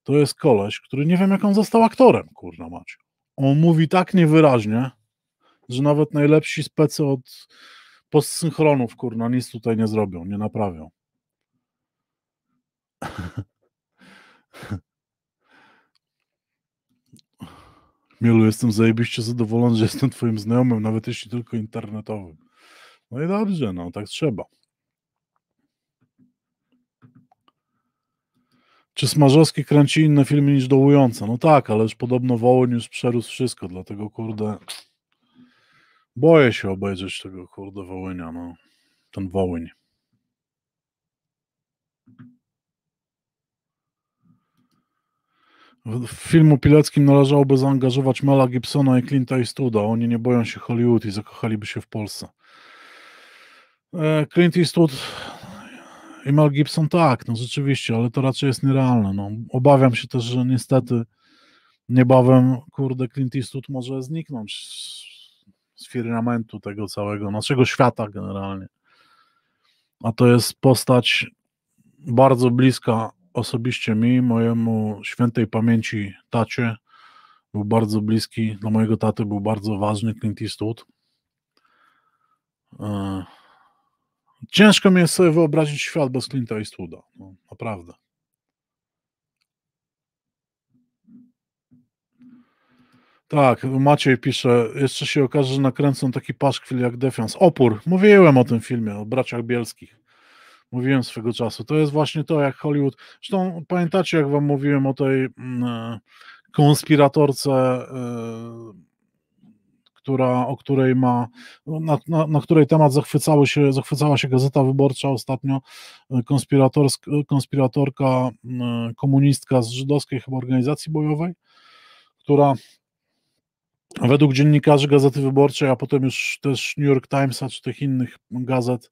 To jest koleś, który nie wiem, jak on został aktorem, kurna macie. On mówi tak niewyraźnie, że nawet najlepsi specy od postsynchronów, kurna, nic tutaj nie zrobią, nie naprawią. Milu, jestem zajebiście zadowolony, że jestem twoim znajomym, nawet jeśli tylko internetowym. No i dobrze, no tak trzeba. Czy Smarzowski kręci inne filmy niż dołujące? No tak, ale już podobno Wołoń już przerósł wszystko, dlatego kurde. Boję się obejrzeć tego kurde Wołynia, no. Ten Wołyń. W filmu Pileckim należałoby zaangażować Mela Gibsona i Clint'a Eastwooda. Oni nie boją się Hollywood i zakochaliby się w Polsce. E, Clint Eastwood i Mel Gibson tak, no rzeczywiście, ale to raczej jest nierealne. No. Obawiam się też, że niestety niebawem, kurde, Clint Eastwood może zniknąć z firmamentu tego całego, naszego świata generalnie. A to jest postać bardzo bliska osobiście mi, mojemu świętej pamięci tacie. Był bardzo bliski, dla mojego taty był bardzo ważny Clint Eastwood. Yy Ciężko mi jest sobie wyobrazić świat bez Clint'a i No, naprawdę. Tak, Maciej pisze, jeszcze się okaże, że nakręcą taki paszkwil jak Defiance. Opór. Mówiłem o tym filmie, o braciach bielskich. Mówiłem swego czasu. To jest właśnie to, jak Hollywood... Zresztą pamiętacie, jak wam mówiłem o tej mm, e, konspiratorce e, która, o której ma, na, na, na której temat zachwycały się, zachwycała się Gazeta Wyborcza ostatnio, konspiratorka e, komunistka z żydowskiej chyba organizacji bojowej, która według dziennikarzy Gazety Wyborczej, a potem już też New York Timesa czy tych innych gazet,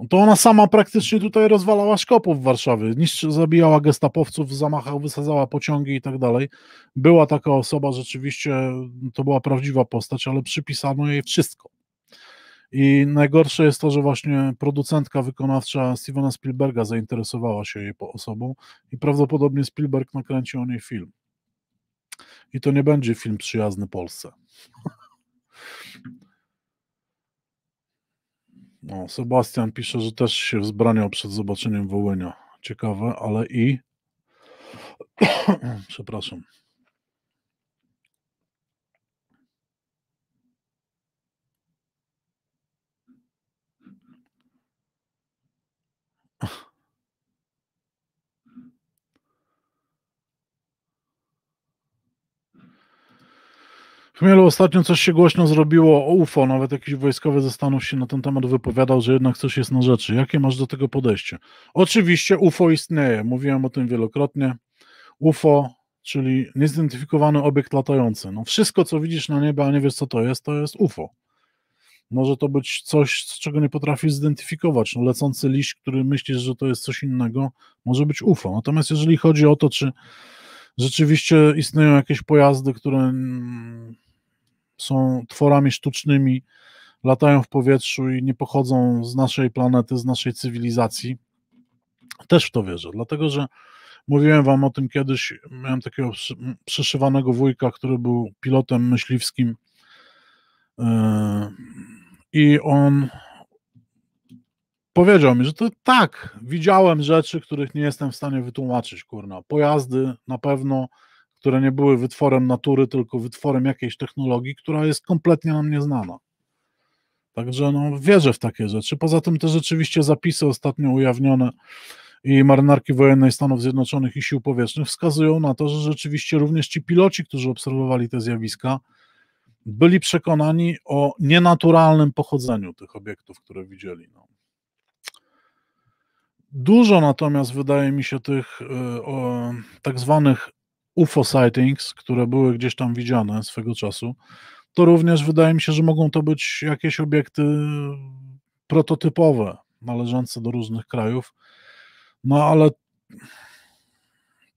no to ona sama praktycznie tutaj rozwalała szkopów w Warszawie, niszczy, zabijała gestapowców w zamachach, wysadzała pociągi i tak dalej. Była taka osoba, rzeczywiście to była prawdziwa postać, ale przypisano jej wszystko. I najgorsze jest to, że właśnie producentka wykonawcza Stevena Spielberga zainteresowała się jej osobą i prawdopodobnie Spielberg nakręci o niej film. I to nie będzie film przyjazny Polsce. No, Sebastian pisze, że też się wzbraniał przed zobaczeniem Wołynia. Ciekawe, ale i. Przepraszam. Chmielu, ostatnio coś się głośno zrobiło o UFO, nawet jakiś wojskowy ze Stanów się na ten temat wypowiadał, że jednak coś jest na rzeczy. Jakie masz do tego podejście? Oczywiście UFO istnieje, mówiłem o tym wielokrotnie. UFO, czyli niezidentyfikowany obiekt latający. No wszystko, co widzisz na niebie, a nie wiesz, co to jest, to jest UFO. Może to być coś, z czego nie potrafisz zidentyfikować. No, lecący liść, który myślisz, że to jest coś innego, może być UFO. Natomiast jeżeli chodzi o to, czy rzeczywiście istnieją jakieś pojazdy, które mm, są tworami sztucznymi, latają w powietrzu i nie pochodzą z naszej planety, z naszej cywilizacji. Też w to wierzę, dlatego że mówiłem wam o tym kiedyś, miałem takiego przeszywanego wujka, który był pilotem myśliwskim yy, i on powiedział mi, że to tak, widziałem rzeczy, których nie jestem w stanie wytłumaczyć, kurna. Pojazdy na pewno, które nie były wytworem natury, tylko wytworem jakiejś technologii, która jest kompletnie nam nieznana. Także no, wierzę w takie rzeczy. Poza tym te rzeczywiście zapisy ostatnio ujawnione i marynarki wojennej Stanów Zjednoczonych i sił powietrznych wskazują na to, że rzeczywiście również ci piloci, którzy obserwowali te zjawiska, byli przekonani o nienaturalnym pochodzeniu tych obiektów, które widzieli. No. Dużo natomiast wydaje mi się tych y, o, tak zwanych UFO sightings, które były gdzieś tam widziane swego czasu, to również wydaje mi się, że mogą to być jakieś obiekty prototypowe, należące do różnych krajów. No ale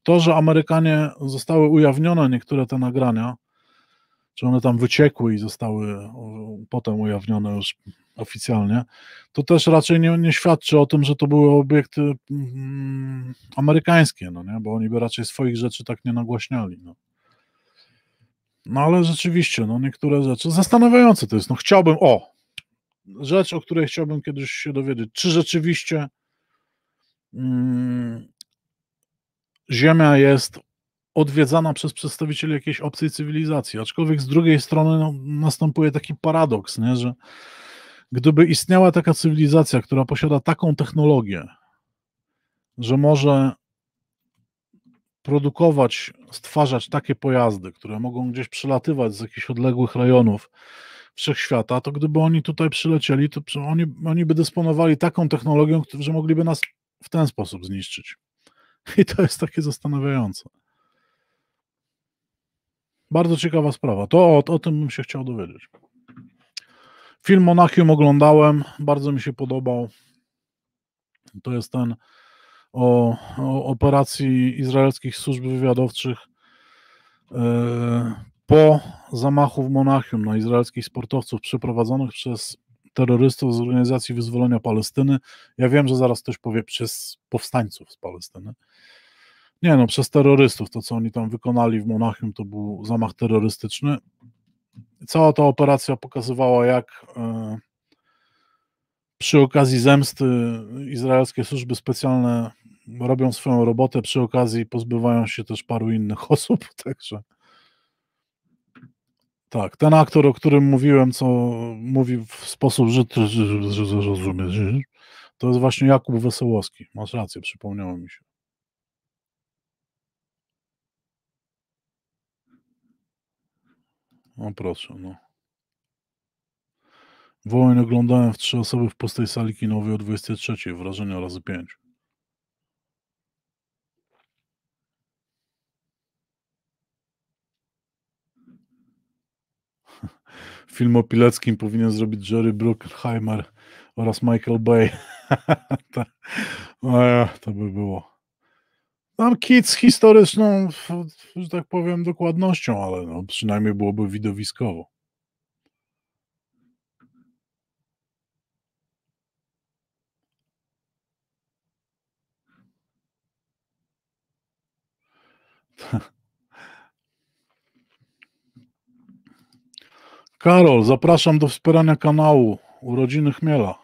to, że Amerykanie zostały ujawnione niektóre te nagrania, czy one tam wyciekły i zostały potem ujawnione już oficjalnie, to też raczej nie, nie świadczy o tym, że to były obiekty mm, amerykańskie, no nie? bo oni by raczej swoich rzeczy tak nie nagłaśniali. No. no ale rzeczywiście, no niektóre rzeczy zastanawiające to jest. No chciałbym, o, rzecz, o której chciałbym kiedyś się dowiedzieć, czy rzeczywiście mm, Ziemia jest odwiedzana przez przedstawicieli jakiejś obcej cywilizacji, aczkolwiek z drugiej strony no, następuje taki paradoks, nie? że Gdyby istniała taka cywilizacja, która posiada taką technologię, że może produkować, stwarzać takie pojazdy, które mogą gdzieś przelatywać z jakichś odległych rejonów wszechświata, to gdyby oni tutaj przylecieli, to oni, oni by dysponowali taką technologią, że mogliby nas w ten sposób zniszczyć. I to jest takie zastanawiające. Bardzo ciekawa sprawa. To o, o tym bym się chciał dowiedzieć. Film Monachium oglądałem, bardzo mi się podobał. To jest ten o, o operacji izraelskich służb wywiadowczych e, po zamachu w Monachium na izraelskich sportowców przeprowadzonych przez terrorystów z Organizacji Wyzwolenia Palestyny. Ja wiem, że zaraz ktoś powie przez powstańców z Palestyny. Nie no, przez terrorystów. To, co oni tam wykonali w Monachium, to był zamach terrorystyczny cała ta operacja pokazywała, jak przy okazji zemsty izraelskie służby specjalne robią swoją robotę, przy okazji pozbywają się też paru innych osób, także tak, ten aktor, o którym mówiłem, co mówi w sposób, że, że, że rozumiesz, to jest właśnie Jakub Wesołowski, masz rację, przypomniało mi się. No proszę, no. Wołań oglądałem w trzy osoby w pustej sali kinowej o 23. wrażenie razy 5. Film o Pileckim powinien zrobić Jerry Bruckheimer oraz Michael Bay. to, no, to by było. Mam kit z historyczną, że tak powiem, dokładnością, ale no, przynajmniej byłoby widowiskowo. Karol, zapraszam do wspierania kanału Urodziny Chmiela.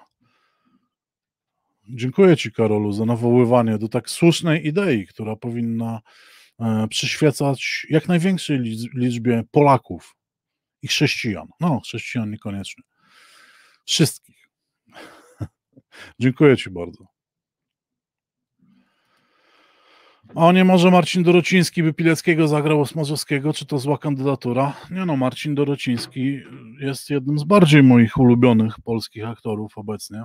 Dziękuję Ci, Karolu, za nawoływanie do tak słusznej idei, która powinna e, przyświecać jak największej liczbie Polaków i chrześcijan. No, chrześcijan niekoniecznie. Wszystkich. Dziękuję Ci bardzo. O nie może Marcin Dorociński by Pileckiego zagrał Osmozowskiego, czy to zła kandydatura? Nie no, Marcin Dorociński jest jednym z bardziej moich ulubionych polskich aktorów obecnie.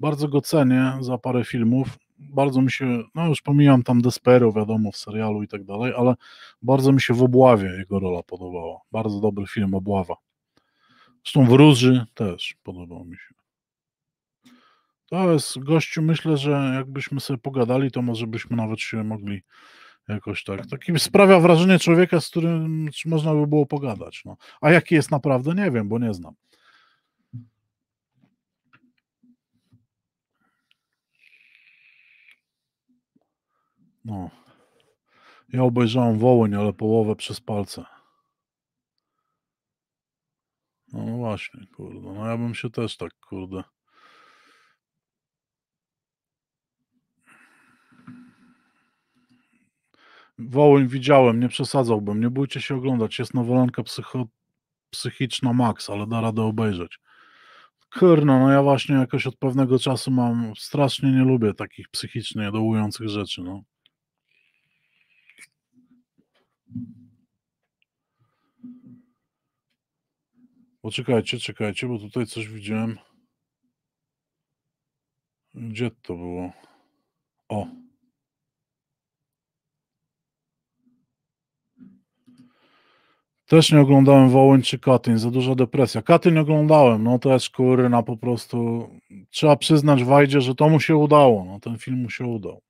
Bardzo go cenię za parę filmów. Bardzo mi się, no już pomijam tam Despero, wiadomo, w serialu i tak dalej, ale bardzo mi się w Obławie jego rola podobała. Bardzo dobry film Obława. Zresztą w Róży też podobał mi się. To jest, gościu, myślę, że jakbyśmy sobie pogadali, to może byśmy nawet się mogli jakoś tak. Taki sprawia wrażenie człowieka, z którym można by było pogadać. No. A jaki jest naprawdę, nie wiem, bo nie znam. No. Ja obejrzałem Wołyń, ale połowę przez palce. No właśnie, kurde. No ja bym się też tak, kurde. Wołyń widziałem, nie przesadzałbym. Nie bójcie się oglądać. Jest nowolanka psycho... psychiczna max, ale da radę obejrzeć. Kurno, no ja właśnie jakoś od pewnego czasu mam, strasznie nie lubię takich psychicznie dołujących rzeczy, no. Poczekajcie, czekajcie, bo tutaj coś widziałem. Gdzie to było? O. Też nie oglądałem Wołyń czy Katyń, za duża depresja. Katyń oglądałem, no to też na po prostu. Trzeba przyznać Wajdzie, że to mu się udało, no ten film mu się udał.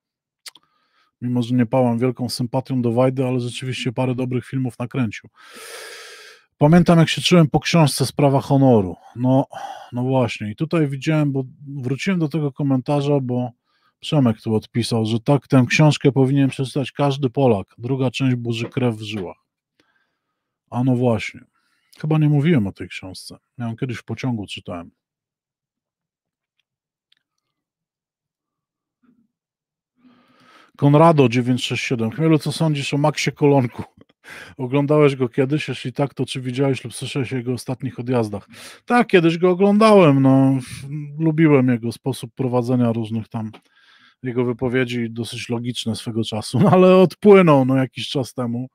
Mimo, że nie pałam wielką sympatią do Wajdy, ale rzeczywiście parę dobrych filmów nakręcił. Pamiętam, jak się czułem po książce Sprawa Honoru. No, no właśnie. I tutaj widziałem, bo wróciłem do tego komentarza, bo Przemek tu odpisał, że tak, tę książkę powinien przeczytać każdy Polak. Druga część burzy krew w żyłach. A no właśnie. Chyba nie mówiłem o tej książce. Ja kiedyś w pociągu czytałem. Konrado 967. Chmielu, co sądzisz o Maxie Kolonku? Oglądałeś go kiedyś? Jeśli tak, to czy widziałeś lub słyszałeś o jego ostatnich odjazdach? Tak, kiedyś go oglądałem, no, lubiłem jego sposób prowadzenia różnych tam jego wypowiedzi, dosyć logiczne swego czasu, no, ale odpłynął no, jakiś czas temu.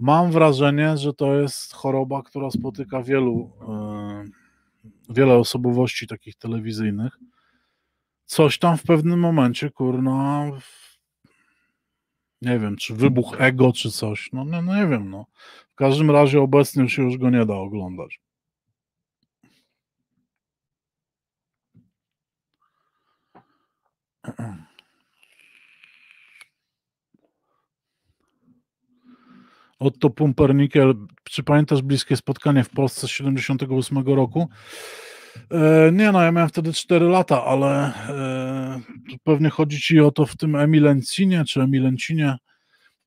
Mam wrażenie, że to jest choroba, która spotyka wielu, yy, wiele osobowości takich telewizyjnych. Coś tam w pewnym momencie, kurna, nie wiem, czy wybuch ego, czy coś. No, no, no nie wiem, no. W każdym razie obecnie się już go nie da oglądać. Otto Pumpernickel, czy pamiętasz bliskie spotkanie w Polsce z 78 roku? E, nie no, ja miałem wtedy 4 lata, ale e, pewnie chodzi ci o to w tym Emilencinie czy Emilencinie,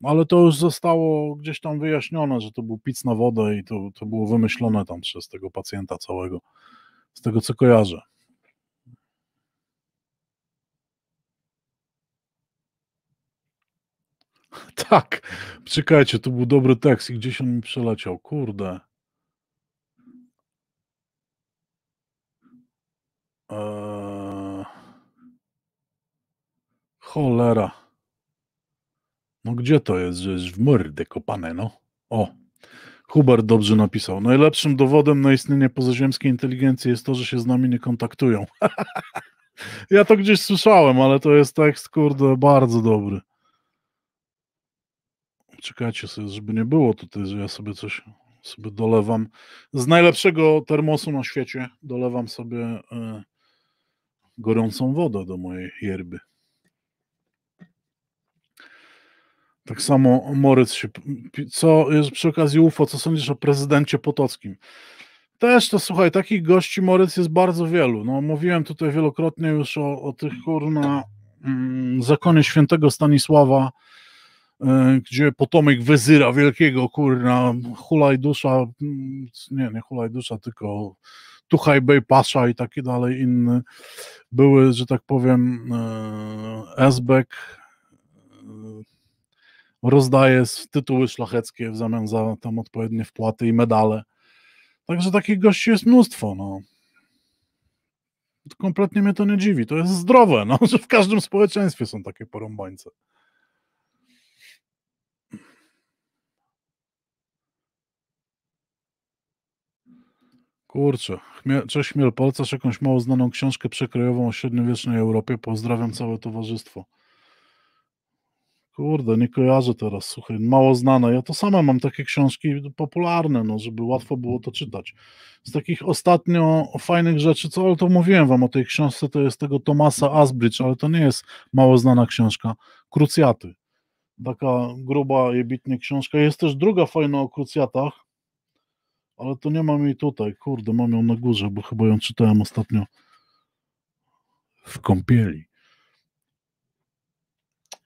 ale to już zostało gdzieś tam wyjaśnione, że to był pic na wodę i to, to było wymyślone tam przez tego pacjenta całego, z tego co kojarzę. Tak, czekajcie, to był dobry tekst i gdzieś on mi przeleciał, kurde. Eee... Cholera. No gdzie to jest, że jest w mordę kopane, no? O, Hubert dobrze napisał. Najlepszym dowodem na istnienie pozaziemskiej inteligencji jest to, że się z nami nie kontaktują. ja to gdzieś słyszałem, ale to jest tekst, kurde, bardzo dobry. Czekajcie sobie, żeby nie było tutaj, że ja sobie coś sobie dolewam. Z najlepszego termosu na świecie dolewam sobie e, gorącą wodę do mojej hierby. Tak samo Moryc się. Co jest przy okazji UFO, co sądzisz o prezydencie Potockim? Też to słuchaj, takich gości Moryc jest bardzo wielu. No, mówiłem tutaj wielokrotnie już o, o tych kurna mm, zakonie świętego Stanisława, y, gdzie potomek wezyra wielkiego, kurna, hulaj dusza, mm, nie, nie hulaj dusza, tylko Tuchaj Bejpasza i taki dalej inny. Były, że tak powiem, Esbek e, rozdaje tytuły szlacheckie w zamian za tam odpowiednie wpłaty i medale. Także takich gości jest mnóstwo, no. Kompletnie mnie to nie dziwi. To jest zdrowe, no, że w każdym społeczeństwie są takie porąbańce. Kurczę, cześć Mielpolcasz, jakąś mało znaną książkę przekrojową o średniowiecznej Europie. Pozdrawiam całe towarzystwo. Kurde, nie kojarzę teraz, słuchaj, mało znane. Ja to sama mam takie książki popularne, no, żeby łatwo było to czytać. Z takich ostatnio fajnych rzeczy, co ale to mówiłem wam o tej książce, to jest tego Tomasa Asbridge, ale to nie jest mało znana książka. Krucjaty. Taka gruba, jebitnie książka. Jest też druga fajna o krucjatach, ale to nie mam jej tutaj, kurde, mam ją na górze, bo chyba ją czytałem ostatnio w kąpieli.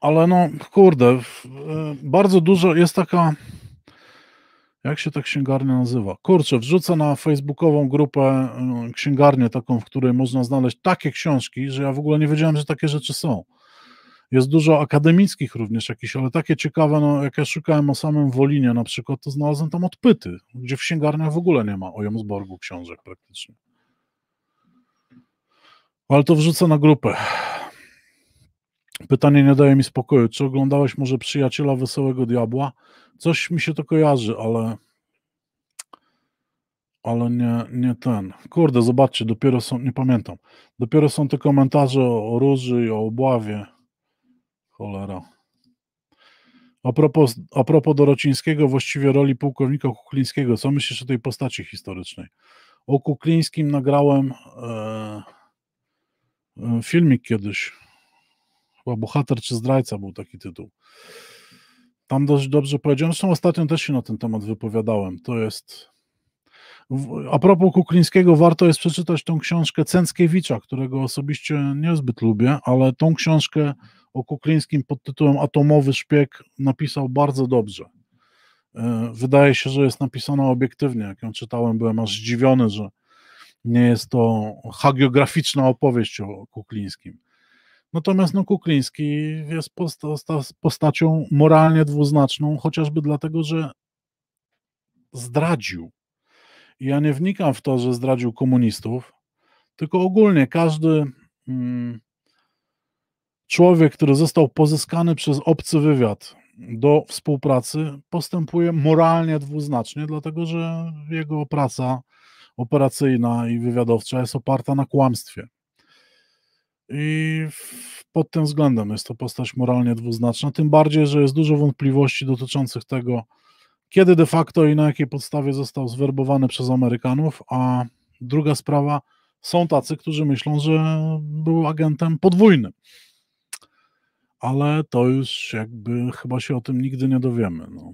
Ale no, kurde, y, bardzo dużo jest taka. Jak się ta księgarnia nazywa? Kurczę, wrzucę na facebookową grupę y, księgarnię taką, w której można znaleźć takie książki, że ja w ogóle nie wiedziałem, że takie rzeczy są. Jest dużo akademickich również jakichś, ale takie ciekawe, no, jak ja szukałem o samym Wolinie na przykład, to znalazłem tam odpyty, gdzie w księgarniach w ogóle nie ma o Jomsborgu książek praktycznie. Ale to wrzucę na grupę. Pytanie nie daje mi spokoju. Czy oglądałeś może Przyjaciela Wesołego Diabła? Coś mi się to kojarzy, ale ale nie, nie ten. Kurde, zobaczcie, dopiero są, nie pamiętam, dopiero są te komentarze o, o Róży i o Obławie. Cholera. A propos, a propos Dorocińskiego, właściwie roli pułkownika Kuklińskiego, co myślisz o tej postaci historycznej? O Kuklińskim nagrałem e, e, filmik kiedyś. Chyba Bohater czy Zdrajca był taki tytuł. Tam dość dobrze powiedziałem, zresztą ostatnio też się na ten temat wypowiadałem. To jest a propos Kuklińskiego, warto jest przeczytać tą książkę Cęckiewicza, którego osobiście niezbyt lubię, ale tą książkę o Kuklińskim pod tytułem Atomowy szpieg napisał bardzo dobrze. E, wydaje się, że jest napisana obiektywnie. Jak ją czytałem, byłem aż zdziwiony, że nie jest to hagiograficzna opowieść o Kuklińskim. Natomiast no, Kukliński jest postacią moralnie dwuznaczną, chociażby dlatego, że zdradził. ja nie wnikam w to, że zdradził komunistów, tylko ogólnie każdy. Mm, Człowiek, który został pozyskany przez obcy wywiad do współpracy, postępuje moralnie dwuznacznie, dlatego że jego praca operacyjna i wywiadowcza jest oparta na kłamstwie. I pod tym względem jest to postać moralnie dwuznaczna, tym bardziej, że jest dużo wątpliwości dotyczących tego, kiedy de facto i na jakiej podstawie został zwerbowany przez Amerykanów, a druga sprawa, są tacy, którzy myślą, że był agentem podwójnym ale to już jakby chyba się o tym nigdy nie dowiemy. No.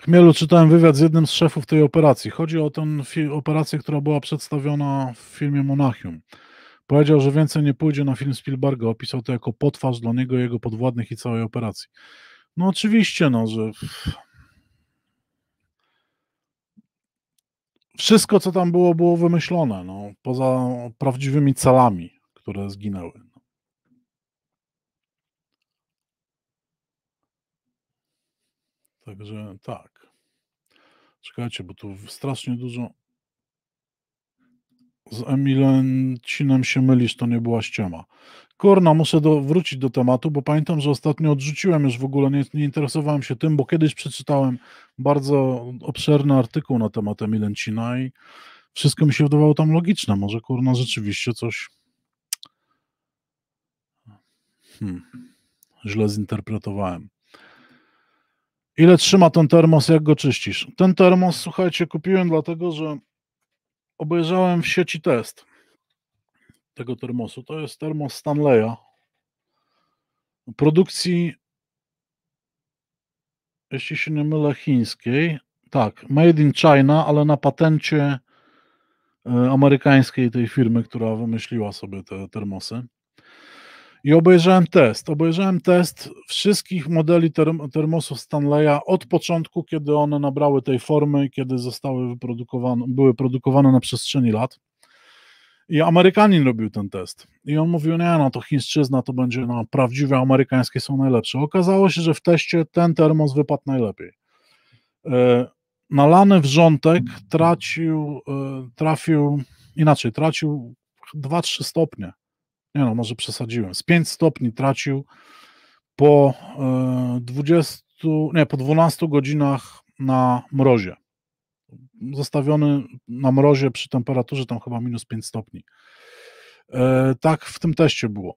Chmielu, czytałem wywiad z jednym z szefów tej operacji. Chodzi o tę operację, która była przedstawiona w filmie Monachium. Powiedział, że więcej nie pójdzie na film Spielberga. Opisał to jako potwarz dla niego, jego podwładnych i całej operacji. No oczywiście, no, że wszystko, co tam było, było wymyślone, no, poza prawdziwymi celami, które zginęły. Także tak. Czekajcie, bo tu strasznie dużo. Z Emilencinem się mylisz, to nie była ściema. Korna, muszę do, wrócić do tematu, bo pamiętam, że ostatnio odrzuciłem już w ogóle, nie, nie interesowałem się tym, bo kiedyś przeczytałem bardzo obszerny artykuł na temat Emilencina i wszystko mi się wydawało tam logiczne. Może Korna rzeczywiście coś hmm, źle zinterpretowałem. Ile trzyma ten termos, jak go czyścisz? Ten termos, słuchajcie, kupiłem dlatego, że obejrzałem w sieci test tego termosu. To jest termos Stanleya. Produkcji, jeśli się nie mylę, chińskiej. Tak, made in China, ale na patencie e, amerykańskiej tej firmy, która wymyśliła sobie te termosy. I obejrzałem test. Obejrzałem test wszystkich modeli term termosów Stanleya od początku, kiedy one nabrały tej formy, kiedy zostały wyprodukowane, były produkowane na przestrzeni lat. I Amerykanin robił ten test. I on mówił, nie no, to chińszczyzna to będzie, no, prawdziwe amerykańskie są najlepsze. Okazało się, że w teście ten termos wypadł najlepiej. E, nalany wrzątek tracił, e, trafił, inaczej, tracił 2-3 stopnie. Nie no, może przesadziłem. Z 5 stopni tracił po 20, e, nie, po 12 godzinach na mrozie zostawiony na mrozie przy temperaturze tam chyba minus 5 stopni. E, tak w tym teście było.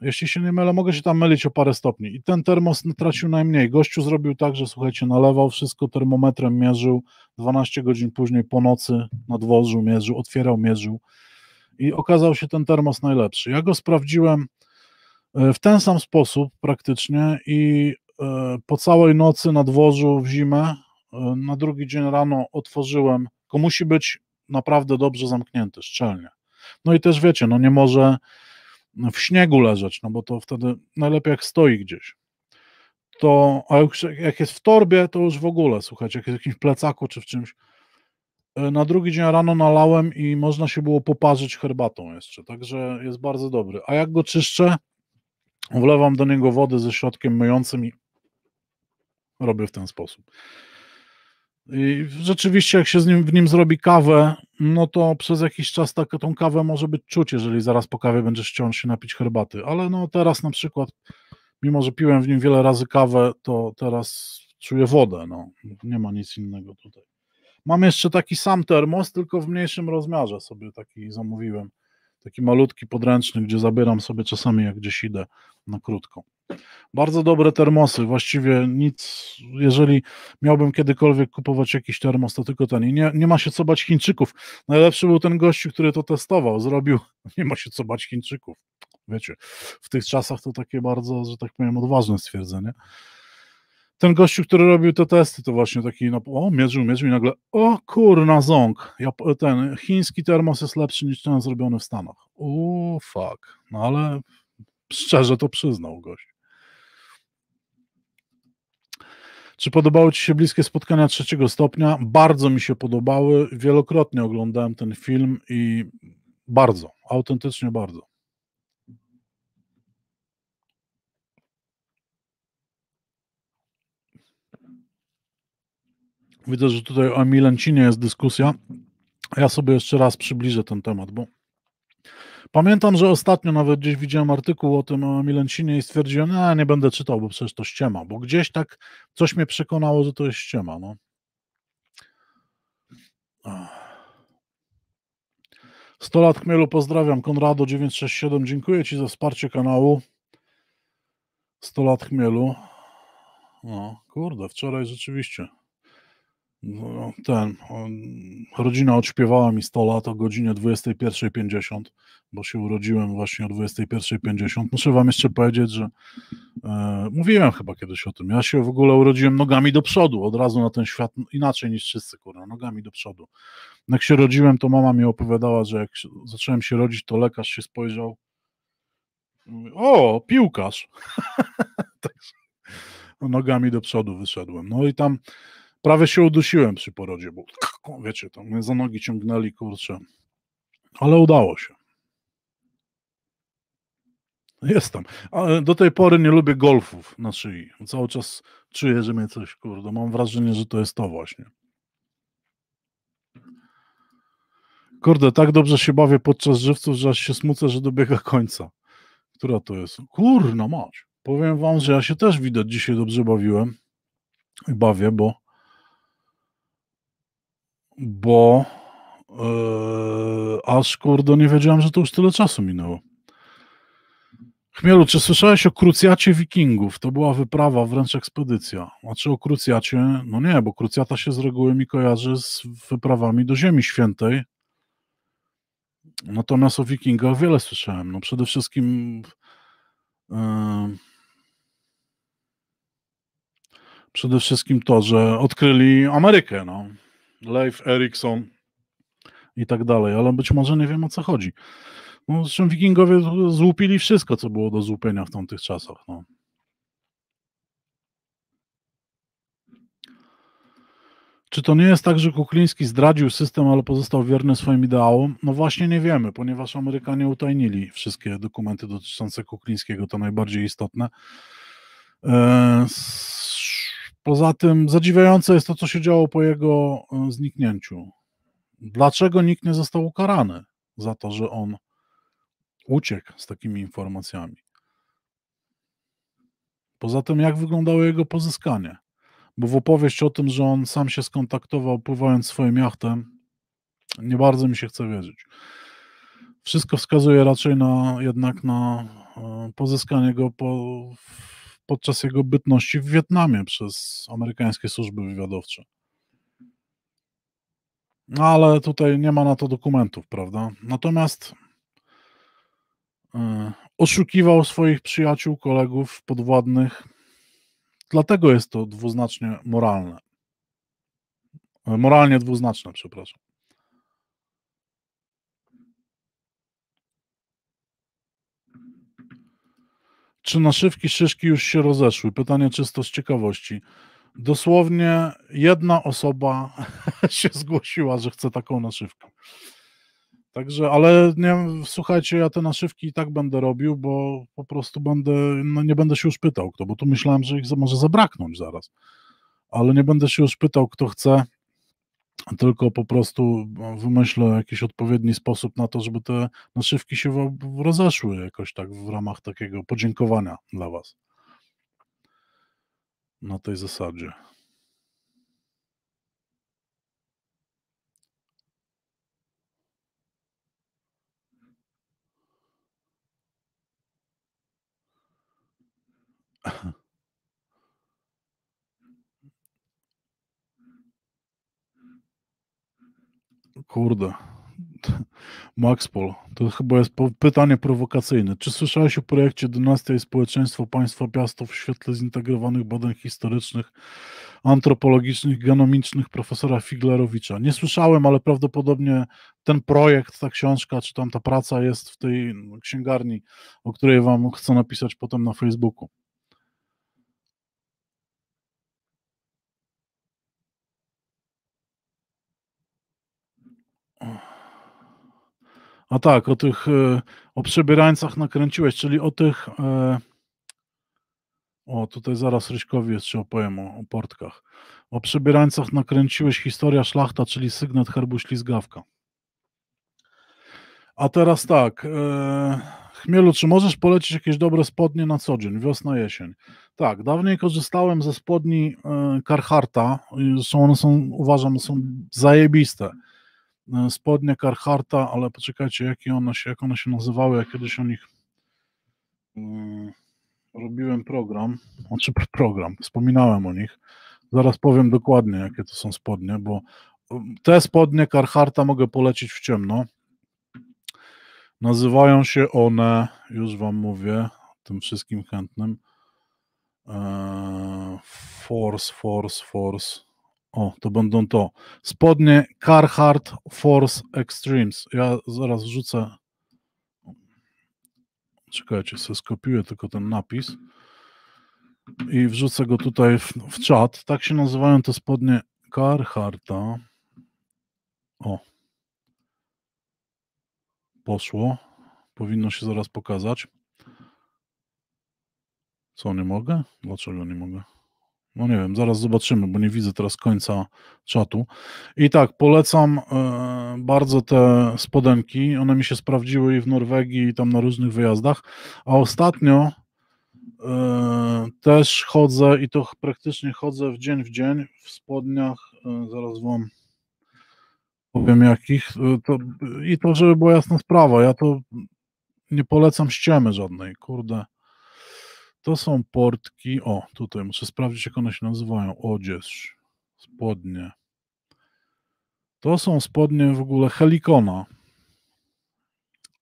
Jeśli się nie mylę, mogę się tam mylić o parę stopni. I ten termos tracił najmniej. Gościu zrobił tak, że słuchajcie, nalewał wszystko termometrem, mierzył. 12 godzin później po nocy na dworzu mierzył, otwierał, mierzył. I okazał się ten termos najlepszy. Ja go sprawdziłem e, w ten sam sposób praktycznie i e, po całej nocy na dworzu w zimę na drugi dzień rano otworzyłem, tylko musi być naprawdę dobrze zamknięty, szczelnie. No i też wiecie, no nie może w śniegu leżeć, no bo to wtedy najlepiej jak stoi gdzieś. To, a jak jest w torbie, to już w ogóle, słuchajcie, jak jest w jakimś plecaku czy w czymś. E, na drugi dzień rano nalałem i można się było poparzyć herbatą jeszcze, także jest bardzo dobry. A jak go czyszczę, wlewam do niego wody ze środkiem myjącym i robię w ten sposób. I rzeczywiście, jak się z nim, w nim zrobi kawę, no to przez jakiś czas tak, tą kawę może być czuć, jeżeli zaraz po kawie będziesz chciał się napić herbaty. Ale no teraz na przykład, mimo że piłem w nim wiele razy kawę, to teraz czuję wodę. No. Nie ma nic innego tutaj. Mam jeszcze taki sam termos, tylko w mniejszym rozmiarze sobie taki zamówiłem taki malutki podręcznik, gdzie zabieram sobie czasami, jak gdzieś idę na krótko. Bardzo dobre termosy, właściwie nic, jeżeli miałbym kiedykolwiek kupować jakiś termos, to tylko ten. I nie, nie ma się co bać Chińczyków. Najlepszy był ten gościu, który to testował, zrobił, nie ma się co bać Chińczyków. Wiecie, w tych czasach to takie bardzo, że tak powiem, odważne stwierdzenie ten gościu, który robił te testy, to właśnie taki, no, o, mierzył, mierzył i nagle, o kurna ząg, ten chiński termos jest lepszy niż ten zrobiony w Stanach. O, fuck. No ale szczerze to przyznał gość. Czy podobały Ci się bliskie spotkania trzeciego stopnia? Bardzo mi się podobały. Wielokrotnie oglądałem ten film i bardzo, autentycznie bardzo. Widzę, że tutaj o Milencinie jest dyskusja. Ja sobie jeszcze raz przybliżę ten temat, bo pamiętam, że ostatnio nawet gdzieś widziałem artykuł o tym o Milencinie i stwierdziłem, że nie będę czytał, bo przecież to ściema, bo gdzieś tak coś mnie przekonało, że to jest ściema. No. Sto lat chmielu pozdrawiam, Konrado967, dziękuję Ci za wsparcie kanału. 100 lat chmielu. No, kurde, wczoraj rzeczywiście. No, no, ten, rodzina odśpiewała mi 100 lat o godzinie 21.50, bo się urodziłem właśnie o 21.50. Muszę wam jeszcze powiedzieć, że e, mówiłem chyba kiedyś o tym, ja się w ogóle urodziłem nogami do przodu, od razu na ten świat, inaczej niż wszyscy, kurwa, nogami do przodu. Jak się rodziłem, to mama mi opowiadała, że jak zacząłem się rodzić, to lekarz się spojrzał, mówi, o, piłkarz. Nogami do przodu wyszedłem. No i tam Prawie się udusiłem przy porodzie, bo wiecie, to mnie za nogi ciągnęli, kurczę. Ale udało się. Jestem. Ale do tej pory nie lubię golfów na szyi. Cały czas czuję, że mnie coś, kurde, mam wrażenie, że to jest to właśnie. Kurde, tak dobrze się bawię podczas żywców, że aż się smucę, że dobiega końca. Która to jest? Kurna mać. Powiem wam, że ja się też widać dzisiaj dobrze bawiłem i bawię, bo bo yy, aż kurde nie wiedziałem, że to już tyle czasu minęło. Chmielu, czy słyszałeś o krucjacie wikingów? To była wyprawa, wręcz ekspedycja. Znaczy czy o krucjacie? No nie, bo krucjata się z reguły mi kojarzy z wyprawami do Ziemi Świętej. Natomiast o wikingach wiele słyszałem. No przede wszystkim... Yy, przede wszystkim to, że odkryli Amerykę. No. Live Ericsson i tak dalej, ale być może nie wiem o co chodzi. No, zresztą wikingowie złupili wszystko, co było do złupienia w tamtych czasach. No. Czy to nie jest tak, że Kukliński zdradził system, ale pozostał wierny swoim ideałom? No właśnie nie wiemy, ponieważ Amerykanie utajnili wszystkie dokumenty dotyczące Kuklińskiego, to najbardziej istotne. E, Poza tym zadziwiające jest to, co się działo po jego e, zniknięciu. Dlaczego nikt nie został ukarany za to, że on uciekł z takimi informacjami? Poza tym, jak wyglądało jego pozyskanie? Bo w opowieść o tym, że on sam się skontaktował pływając swoim jachtem, nie bardzo mi się chce wierzyć. Wszystko wskazuje raczej na jednak na e, pozyskanie go po, podczas jego bytności w Wietnamie przez amerykańskie służby wywiadowcze. No ale tutaj nie ma na to dokumentów, prawda? Natomiast e, oszukiwał swoich przyjaciół, kolegów, podwładnych. Dlatego jest to dwuznacznie moralne. E, moralnie dwuznaczne, przepraszam. czy naszywki szyszki już się rozeszły? Pytanie czysto z ciekawości. Dosłownie jedna osoba się zgłosiła, że chce taką naszywkę. Także, ale nie, słuchajcie, ja te naszywki i tak będę robił, bo po prostu będę, no nie będę się już pytał kto, bo tu myślałem, że ich może zabraknąć zaraz, ale nie będę się już pytał, kto chce, tylko po prostu no, wymyślę jakiś odpowiedni sposób na to, żeby te naszywki się rozeszły jakoś tak w ramach takiego podziękowania dla Was. Na tej zasadzie. Kurde. Maxpol, to chyba jest pytanie prowokacyjne. Czy słyszałeś o projekcie Dynastia i Społeczeństwo Państwa Piastów w świetle zintegrowanych badań historycznych, antropologicznych, genomicznych profesora Figlerowicza? Nie słyszałem, ale prawdopodobnie ten projekt, ta książka, czy tamta praca jest w tej no, księgarni, o której Wam chcę napisać potem na Facebooku. A no tak, o tych, e, o przebierańcach nakręciłeś, czyli o tych, e, o tutaj zaraz Ryśkowi jeszcze opowiem o, o portkach. O przebierańcach nakręciłeś historia szlachta, czyli sygnet herbu ślizgawka. A teraz tak, e, Chmielu, czy możesz polecić jakieś dobre spodnie na co dzień, wiosna, jesień? Tak, dawniej korzystałem ze spodni Carharta, zresztą one są, uważam, są zajebiste. E, spodnie Carharta, ale poczekajcie, jakie one się, jak one się nazywały, ja kiedyś o nich mm, robiłem program, znaczy program, wspominałem o nich. Zaraz powiem dokładnie, jakie to są spodnie, bo mm, te spodnie Carharta mogę polecić w ciemno. Nazywają się one, już Wam mówię, tym wszystkim chętnym, e, Force, Force, Force. O, to będą to. Spodnie Carhartt Force Extremes. Ja zaraz wrzucę. Czekajcie, sobie skopiuję tylko ten napis i wrzucę go tutaj w, w czat. Tak się nazywają te spodnie Carharta. O. Poszło. Powinno się zaraz pokazać. Co, nie mogę? Dlaczego nie mogę? No nie wiem, zaraz zobaczymy, bo nie widzę teraz końca czatu. I tak, polecam e, bardzo te spodenki. One mi się sprawdziły i w Norwegii, i tam na różnych wyjazdach. A ostatnio e, też chodzę i to praktycznie chodzę w dzień w dzień w spodniach. E, zaraz wam powiem jakich. To, I to, żeby była jasna sprawa, ja to nie polecam ściemy żadnej, kurde. To są portki. O, tutaj muszę sprawdzić, jak one się nazywają. Odzież, spodnie. To są spodnie w ogóle Helikona.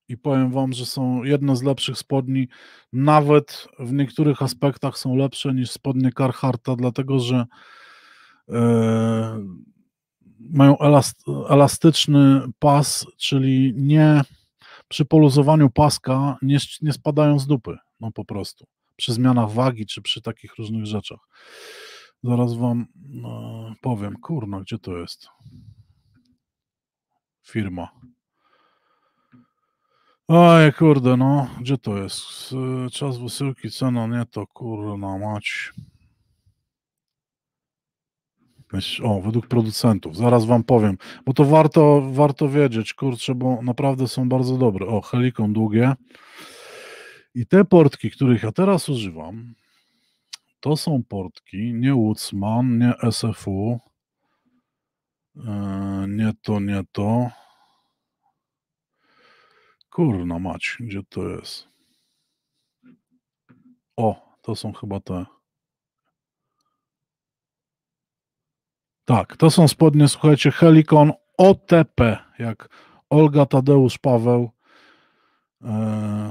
I powiem Wam, że są jedne z lepszych spodni. Nawet w niektórych aspektach są lepsze niż spodnie Carharta, dlatego że yy, mają elastyczny pas, czyli nie przy poluzowaniu paska nie, nie spadają z dupy. No po prostu przy zmianach wagi, czy przy takich różnych rzeczach. Zaraz wam no, powiem, kurno, gdzie to jest? Firma. Oj, kurde, no, gdzie to jest? Y, czas wysyłki, cena, nie to, kurna mać. O, według producentów, zaraz wam powiem, bo to warto, warto wiedzieć, kurczę, bo naprawdę są bardzo dobre. O, helikon długie, i te portki, których ja teraz używam, to są portki nie Woodsman, nie SFU, e, nie to, nie to. Kurna mać, gdzie to jest? O, to są chyba te. Tak, to są spodnie, słuchajcie, Helikon OTP, jak Olga Tadeusz Paweł E,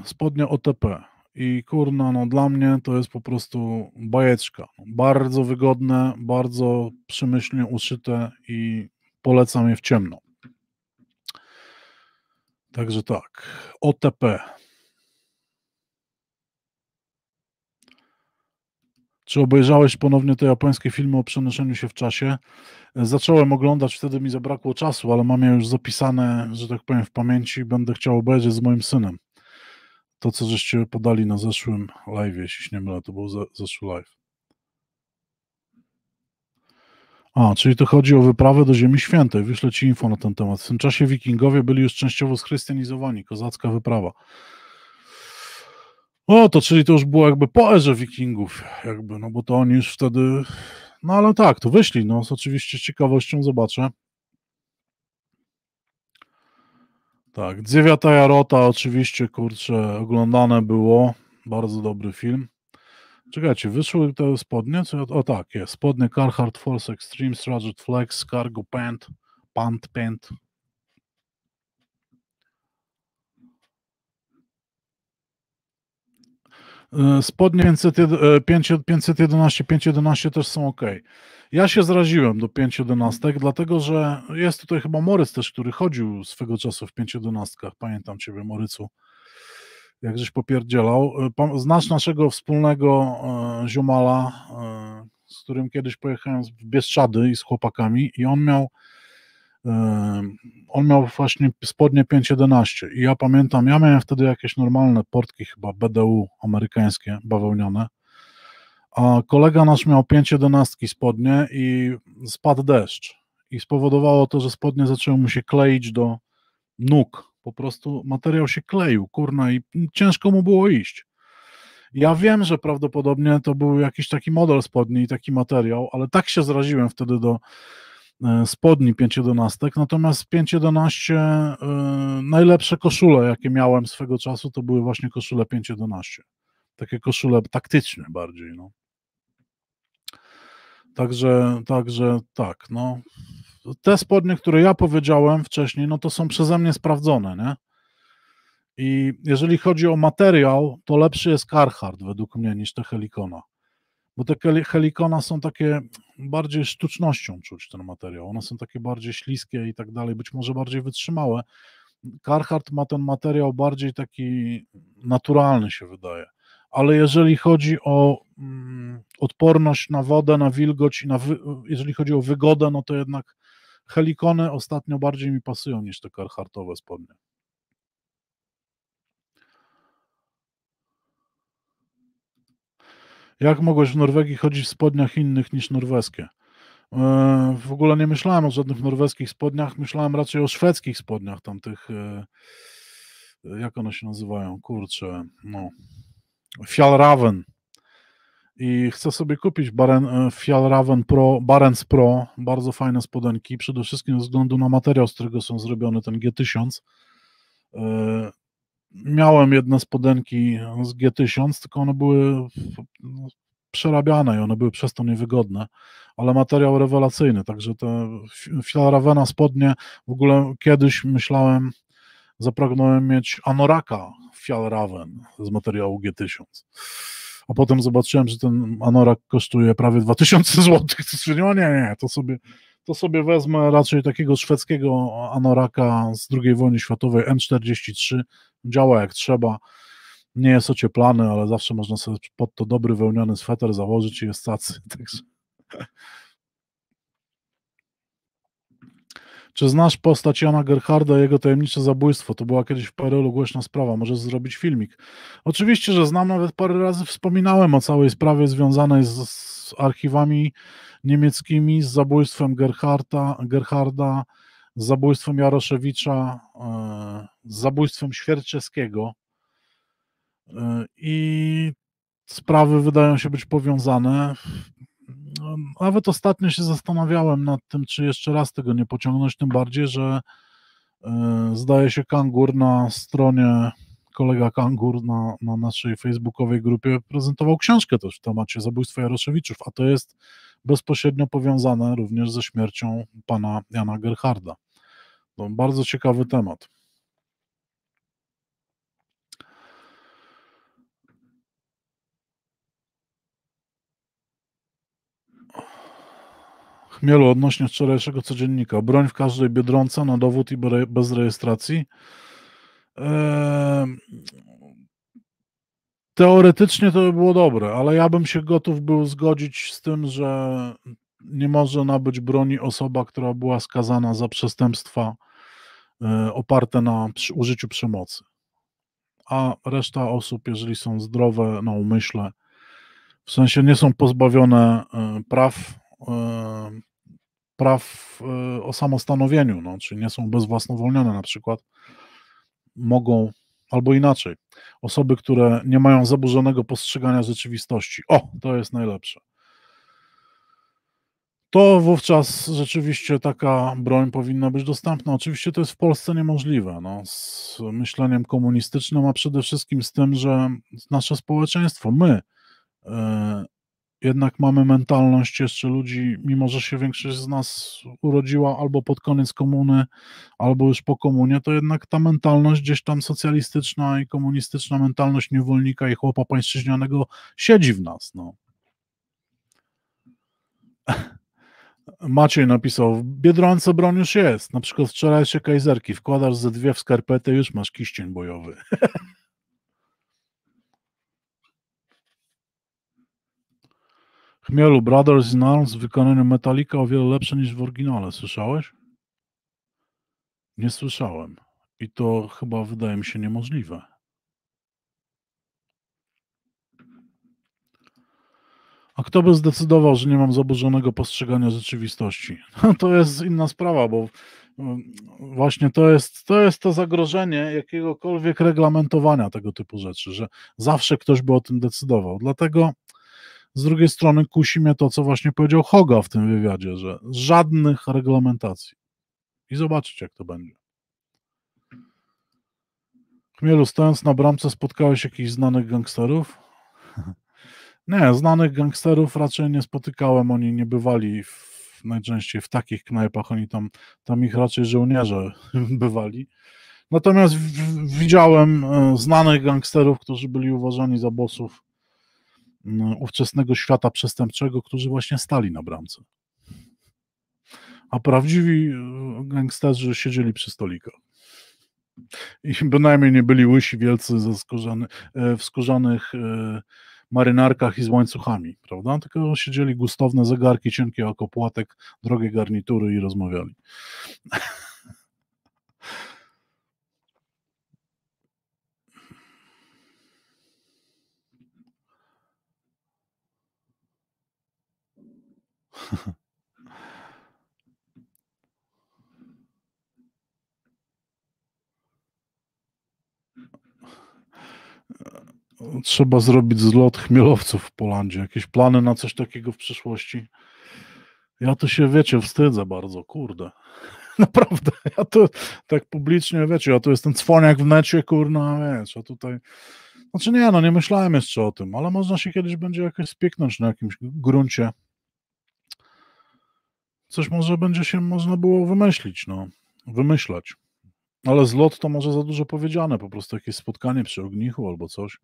spodnie OTP. I kurna, no dla mnie to jest po prostu bajeczka. No, bardzo wygodne, bardzo przemyślnie uszyte i polecam je w ciemno. Także tak, OTP Czy obejrzałeś ponownie te japońskie filmy o przenoszeniu się w czasie? Zacząłem oglądać, wtedy mi zabrakło czasu, ale mam je już zapisane, że tak powiem, w pamięci. Będę chciał obejrzeć z moim synem. To, co żeście podali na zeszłym live, jeśli się nie mylę, to był zeszły live. A, czyli to chodzi o wyprawę do Ziemi Świętej. Wyślę Ci info na ten temat. W tym czasie wikingowie byli już częściowo schrystianizowani. Kozacka wyprawa. O, to czyli to już było jakby po erze wikingów, jakby, no bo to oni już wtedy, no ale tak, to wyszli, no oczywiście z ciekawością zobaczę. Tak, Dziewiata Jarota oczywiście, kurczę, oglądane było, bardzo dobry film. Czekajcie, wyszły te spodnie? Co, o tak, jest, spodnie Carhartt Force Extreme, Strajet Flex, Cargo Pant, Pant Pant, E, spodnie 511, 511 e, też są ok. Ja się zraziłem do 511, dlatego że jest tutaj chyba Morys też, który chodził swego czasu w 511. Pamiętam ciebie, Morycu, jak żeś popierdzielał. E, znasz naszego wspólnego ziomala, z którym kiedyś pojechałem w Bieszczady i z chłopakami i on miał on miał właśnie spodnie 5.11 i ja pamiętam, ja miałem wtedy jakieś normalne portki chyba BDU amerykańskie, bawełniane, a kolega nasz miał 5.11 spodnie i spadł deszcz i spowodowało to, że spodnie zaczęły mu się kleić do nóg, po prostu materiał się kleił, kurna i ciężko mu było iść. Ja wiem, że prawdopodobnie to był jakiś taki model spodni i taki materiał, ale tak się zraziłem wtedy do E, spodni 511, natomiast 511 e, najlepsze koszule, jakie miałem swego czasu, to były właśnie koszule 511. Takie koszule taktyczne bardziej, no. Także, także tak, no. Te spodnie, które ja powiedziałem wcześniej, no to są przeze mnie sprawdzone, nie? I jeżeli chodzi o materiał, to lepszy jest Carhartt według mnie niż te Helikona bo te helikona są takie bardziej sztucznością czuć ten materiał. One są takie bardziej śliskie i tak dalej, być może bardziej wytrzymałe. Carhartt ma ten materiał bardziej taki naturalny się wydaje. Ale jeżeli chodzi o mm, odporność na wodę, na wilgoć i na wy, jeżeli chodzi o wygodę, no to jednak helikony ostatnio bardziej mi pasują niż te Carharttowe spodnie. Jak mogłeś w Norwegii chodzić w spodniach innych niż norweskie? E, w ogóle nie myślałem o żadnych norweskich spodniach, myślałem raczej o szwedzkich spodniach tamtych. E, jak one się nazywają? Kurczę, no. Fjallraven. I chcę sobie kupić Baren, e, Fjallraven Pro, Barents Pro. Bardzo fajne spodenki, przede wszystkim ze względu na materiał, z którego są zrobione, ten G1000 miałem jedne spodenki z G1000, tylko one były przerabiane i one były przez to niewygodne, ale materiał rewelacyjny, także te filarawena spodnie, w ogóle kiedyś myślałem, zapragnąłem mieć anoraka fialraven z materiału G1000 a potem zobaczyłem, że ten anorak kosztuje prawie 2000 zł. To stwierdziłem, no nie, nie, to sobie, to sobie wezmę raczej takiego szwedzkiego anoraka z II wojny światowej M43 działa jak trzeba, nie jest ocieplany, ale zawsze można sobie pod to dobry wełniany sweter założyć i jest tacy. Także. Czy znasz postać Jana Gerharda i jego tajemnicze zabójstwo? To była kiedyś w PRL-u głośna sprawa, możesz zrobić filmik. Oczywiście, że znam, nawet parę razy wspominałem o całej sprawie związanej z, z archiwami niemieckimi, z zabójstwem Gerharda, Gerharda z zabójstwem Jaroszewicza, e, z zabójstwem Świerczeskiego e, i sprawy wydają się być powiązane. No, nawet ostatnio się zastanawiałem nad tym, czy jeszcze raz tego nie pociągnąć, tym bardziej, że e, zdaje się Kangur na stronie, kolega Kangur na, na naszej facebookowej grupie prezentował książkę też w temacie zabójstwa Jaroszewiczów, a to jest bezpośrednio powiązane również ze śmiercią pana Jana Gerharda. To no, bardzo ciekawy temat. Chmielu, odnośnie wczorajszego codziennika. Broń w każdej biedronce na dowód i bez rejestracji. Eee, Teoretycznie to by było dobre, ale ja bym się gotów był zgodzić z tym, że nie może nabyć broni osoba, która była skazana za przestępstwa e, oparte na użyciu przemocy. A reszta osób, jeżeli są zdrowe na umyśle, w sensie nie są pozbawione e, praw, e, praw o samostanowieniu, no, czyli nie są bezwłasnowolnione na przykład, mogą albo inaczej osoby, które nie mają zaburzonego postrzegania rzeczywistości. O, to jest najlepsze. To wówczas rzeczywiście taka broń powinna być dostępna. Oczywiście to jest w Polsce niemożliwe no, z myśleniem komunistycznym, a przede wszystkim z tym, że nasze społeczeństwo, my, e, jednak mamy mentalność jeszcze ludzi, mimo że się większość z nas urodziła albo pod koniec komuny, albo już po komunie, to jednak ta mentalność gdzieś tam socjalistyczna i komunistyczna mentalność niewolnika i chłopa pańszczyźnianego siedzi w nas. No. Maciej napisał, w Biedronce broń już jest, na przykład wczoraj się kajzerki, wkładasz ze dwie w skarpety, już masz kiścień bojowy. Chmielu Brothers in Arms w wykonaniu Metallica o wiele lepsze niż w oryginale. Słyszałeś? Nie słyszałem. I to chyba wydaje mi się niemożliwe. A kto by zdecydował, że nie mam zaburzonego postrzegania rzeczywistości? No to jest inna sprawa, bo mm, właśnie to jest, to jest to zagrożenie jakiegokolwiek reglamentowania tego typu rzeczy, że zawsze ktoś by o tym decydował. Dlatego z drugiej strony kusi mnie to, co właśnie powiedział Hoga w tym wywiadzie, że żadnych reglamentacji. I zobaczycie, jak to będzie. Chmielu, stojąc na bramce, spotkałeś jakichś znanych gangsterów? nie, znanych gangsterów raczej nie spotykałem. Oni nie bywali w, najczęściej w takich knajpach. Oni tam, tam ich raczej żołnierze bywali. Natomiast w, w, widziałem e, znanych gangsterów, którzy byli uważani za bossów no, ówczesnego świata przestępczego, którzy właśnie stali na bramce. A prawdziwi e, gangsterzy siedzieli przy stolikach. I bynajmniej nie byli łysi wielcy ze skórzany, e, w skórzanych e, marynarkach i z łańcuchami, prawda? Tylko siedzieli gustowne zegarki, cienkie oko płatek, drogie garnitury i rozmawiali. Trzeba zrobić zlot chmielowców w Polandzie. Jakieś plany na coś takiego w przyszłości? Ja to się, wiecie, wstydzę bardzo, kurde. Naprawdę, ja to tak publicznie, wiecie, ja tu jestem cwoniak w necie, kurna, wiesz, a tutaj... Znaczy nie, no nie myślałem jeszcze o tym, ale można się kiedyś będzie jakoś spieknąć na jakimś gruncie coś może będzie się można było wymyślić, no, wymyślać. Ale zlot to może za dużo powiedziane, po prostu jakieś spotkanie przy ognichu albo coś.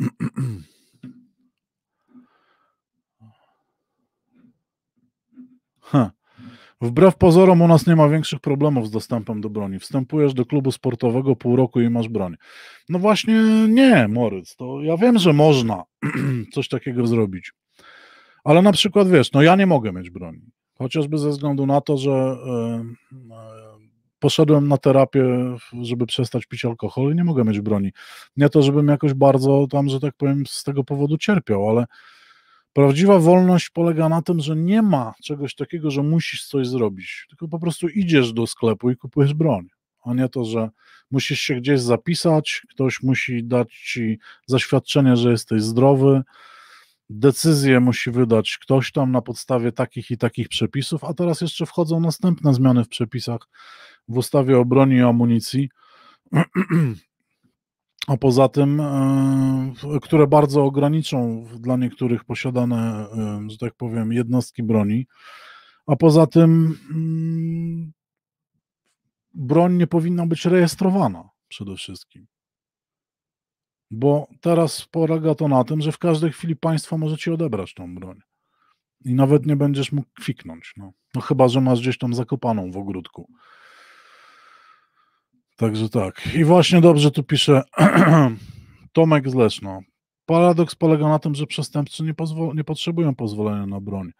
Wbrew pozorom u nas nie ma większych problemów z dostępem do broni. Wstępujesz do klubu sportowego pół roku i masz broń. No właśnie nie, Moryc, to ja wiem, że można coś takiego zrobić. Ale na przykład wiesz, no ja nie mogę mieć broni. Chociażby ze względu na to, że e, poszedłem na terapię, żeby przestać pić alkohol i nie mogę mieć broni. Nie to, żebym jakoś bardzo tam, że tak powiem, z tego powodu cierpiał, ale prawdziwa wolność polega na tym, że nie ma czegoś takiego, że musisz coś zrobić, tylko po prostu idziesz do sklepu i kupujesz broń. A nie to, że musisz się gdzieś zapisać, ktoś musi dać ci zaświadczenie, że jesteś zdrowy, decyzję musi wydać ktoś tam na podstawie takich i takich przepisów, a teraz jeszcze wchodzą następne zmiany w przepisach w ustawie o broni i amunicji. A poza tym, e, które bardzo ograniczą dla niektórych posiadane, e, że tak powiem, jednostki broni. A poza tym, mm, broń nie powinna być rejestrowana przede wszystkim. Bo teraz polega to na tym, że w każdej chwili państwo może ci odebrać tą broń. I nawet nie będziesz mógł kwiknąć. No, no chyba, że masz gdzieś tam zakopaną w ogródku. Także tak. I właśnie dobrze tu pisze Tomek Zleszno. Paradoks polega na tym, że przestępcy nie, nie potrzebują pozwolenia na broń.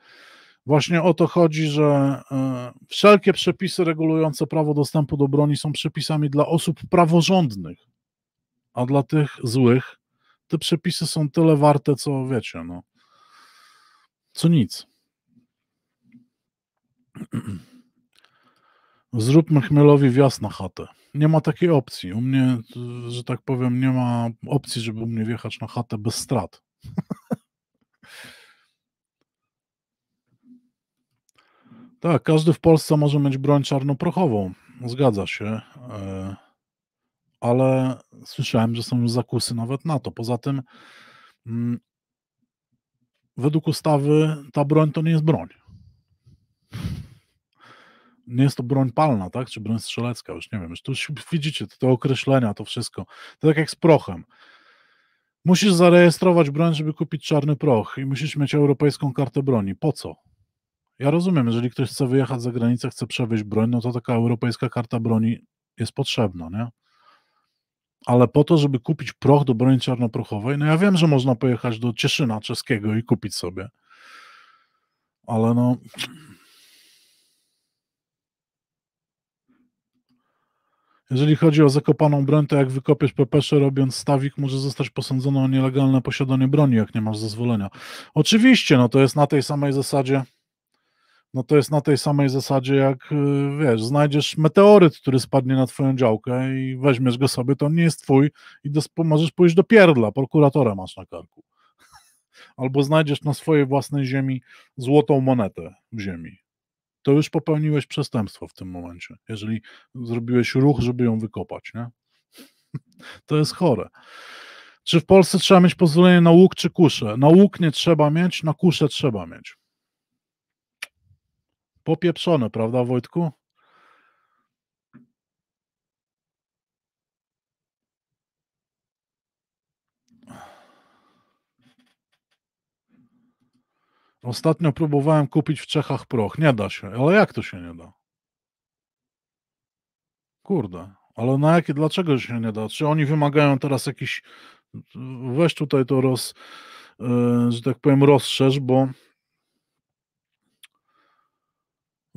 Właśnie o to chodzi, że e, wszelkie przepisy regulujące prawo dostępu do broni są przepisami dla osób praworządnych a dla tych złych te przepisy są tyle warte, co wiecie, no. Co nic. Zróbmy Chmielowi wjazd na chatę. Nie ma takiej opcji. U mnie, że tak powiem, nie ma opcji, żeby u mnie wjechać na chatę bez strat. tak, każdy w Polsce może mieć broń czarnoprochową. Zgadza się. E, ale słyszałem, że są już zakusy nawet na to. Poza tym, mm, według ustawy ta broń to nie jest broń. Nie jest to broń palna, tak? Czy broń strzelecka, już nie wiem. Już tu widzicie te określenia, to wszystko. To tak jak z prochem. Musisz zarejestrować broń, żeby kupić czarny proch i musisz mieć europejską kartę broni. Po co? Ja rozumiem, jeżeli ktoś chce wyjechać za granicę, chce przewieźć broń, no to taka europejska karta broni jest potrzebna, nie? ale po to, żeby kupić proch do broni czarnoprochowej, no ja wiem, że można pojechać do Cieszyna czeskiego i kupić sobie, ale no... Jeżeli chodzi o zakopaną broń, to jak wykopiesz pepesze robiąc stawik, może zostać posądzony o nielegalne posiadanie broni, jak nie masz zezwolenia. Oczywiście, no to jest na tej samej zasadzie no to jest na tej samej zasadzie, jak y, wiesz, znajdziesz meteoryt, który spadnie na twoją działkę i weźmiesz go sobie, to on nie jest twój i do, możesz pójść do pierdla, prokuratora masz na karku. Albo znajdziesz na swojej własnej ziemi złotą monetę w ziemi. To już popełniłeś przestępstwo w tym momencie, jeżeli zrobiłeś ruch, żeby ją wykopać, nie? To jest chore. Czy w Polsce trzeba mieć pozwolenie na łuk czy kuszę? Na łuk nie trzeba mieć, na kuszę trzeba mieć. Popieprzone, prawda, Wojtku? Ostatnio próbowałem kupić w Czechach proch. Nie da się. Ale jak to się nie da? Kurde. Ale na jakie, dlaczego się nie da? Czy oni wymagają teraz jakiś. Weź tutaj to roz, e, że tak powiem, rozszerz, bo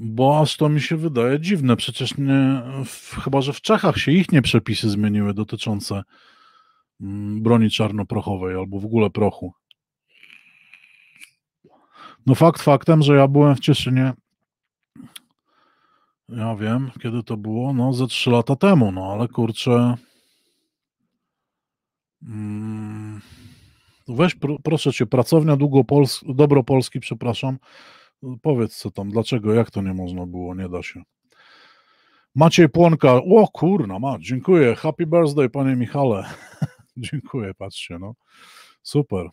Bo aż to mi się wydaje dziwne. Przecież nie, w, chyba, że w Czechach się ich nie przepisy zmieniły dotyczące mm, broni czarnoprochowej albo w ogóle prochu. No fakt faktem, że ja byłem w Cieszynie ja wiem, kiedy to było, no ze 3 lata temu, no ale kurczę mm, weź proszę cię, pracownia Długopolski, Dobro Polski, przepraszam Powiedz co tam, dlaczego, jak to nie można było, nie da się. Maciej Płonka, o kurna ma, dziękuję, happy birthday panie Michale. dziękuję, patrzcie, no, super.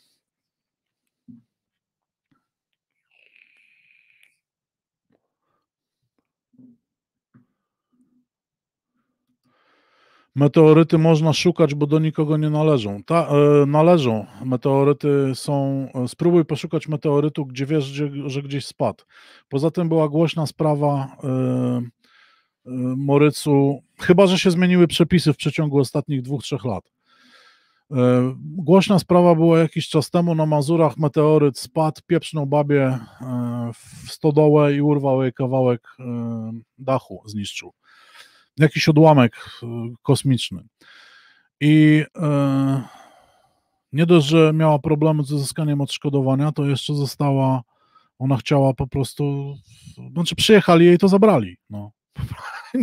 Meteoryty można szukać, bo do nikogo nie należą. Ta, e, należą. Meteoryty są. E, spróbuj poszukać meteorytu, gdzie wiesz, że, że gdzieś spadł. Poza tym była głośna sprawa e, e, Morycu, chyba że się zmieniły przepisy w przeciągu ostatnich dwóch, trzech lat. E, głośna sprawa była jakiś czas temu na Mazurach. Meteoryt spadł, pieprzną babie e, w stodołę i urwał jej kawałek dachu, zniszczył jakiś odłamek e, kosmiczny. I e, nie dość, że miała problemy z uzyskaniem odszkodowania, to jeszcze została, ona chciała po prostu, znaczy przyjechali jej to zabrali. No.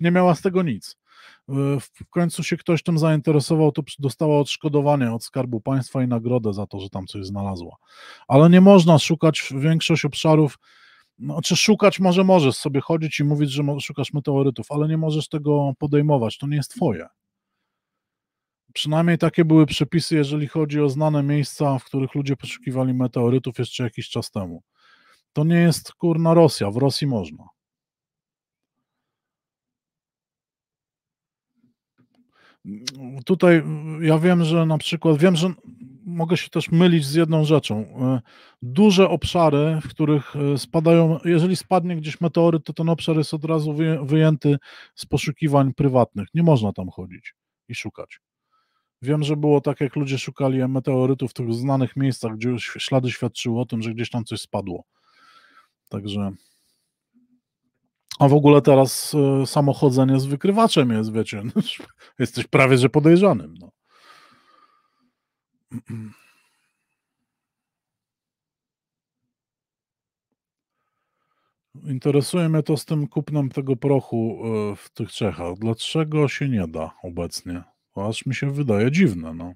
nie miała z tego nic. E, w końcu się ktoś tym zainteresował, to dostała odszkodowanie od Skarbu Państwa i nagrodę za to, że tam coś znalazła. Ale nie można szukać większość obszarów, no, czy szukać może możesz sobie chodzić i mówić, że szukasz meteorytów, ale nie możesz tego podejmować, to nie jest twoje. Przynajmniej takie były przepisy, jeżeli chodzi o znane miejsca, w których ludzie poszukiwali meteorytów jeszcze jakiś czas temu. To nie jest kurna Rosja, w Rosji można. Tutaj mm, mm, ja wiem, że na przykład, wiem, że mogę się też mylić z jedną rzeczą. E, duże obszary, w których e, spadają, jeżeli spadnie gdzieś meteoryt, to ten obszar jest od razu wyjęty z poszukiwań prywatnych. Nie można tam chodzić i szukać. Wiem, że było tak, jak ludzie szukali meteorytów w tych znanych miejscach, gdzie już ślady świadczyły o tym, że gdzieś tam coś spadło. Także. A w ogóle teraz e, samochodzenie z wykrywaczem jest, wiecie, jesteś prawie że podejrzanym. No. Interesuje mnie to z tym kupnem tego prochu e, w tych Czechach. Dlaczego się nie da obecnie? To no, aż mi się wydaje dziwne, no.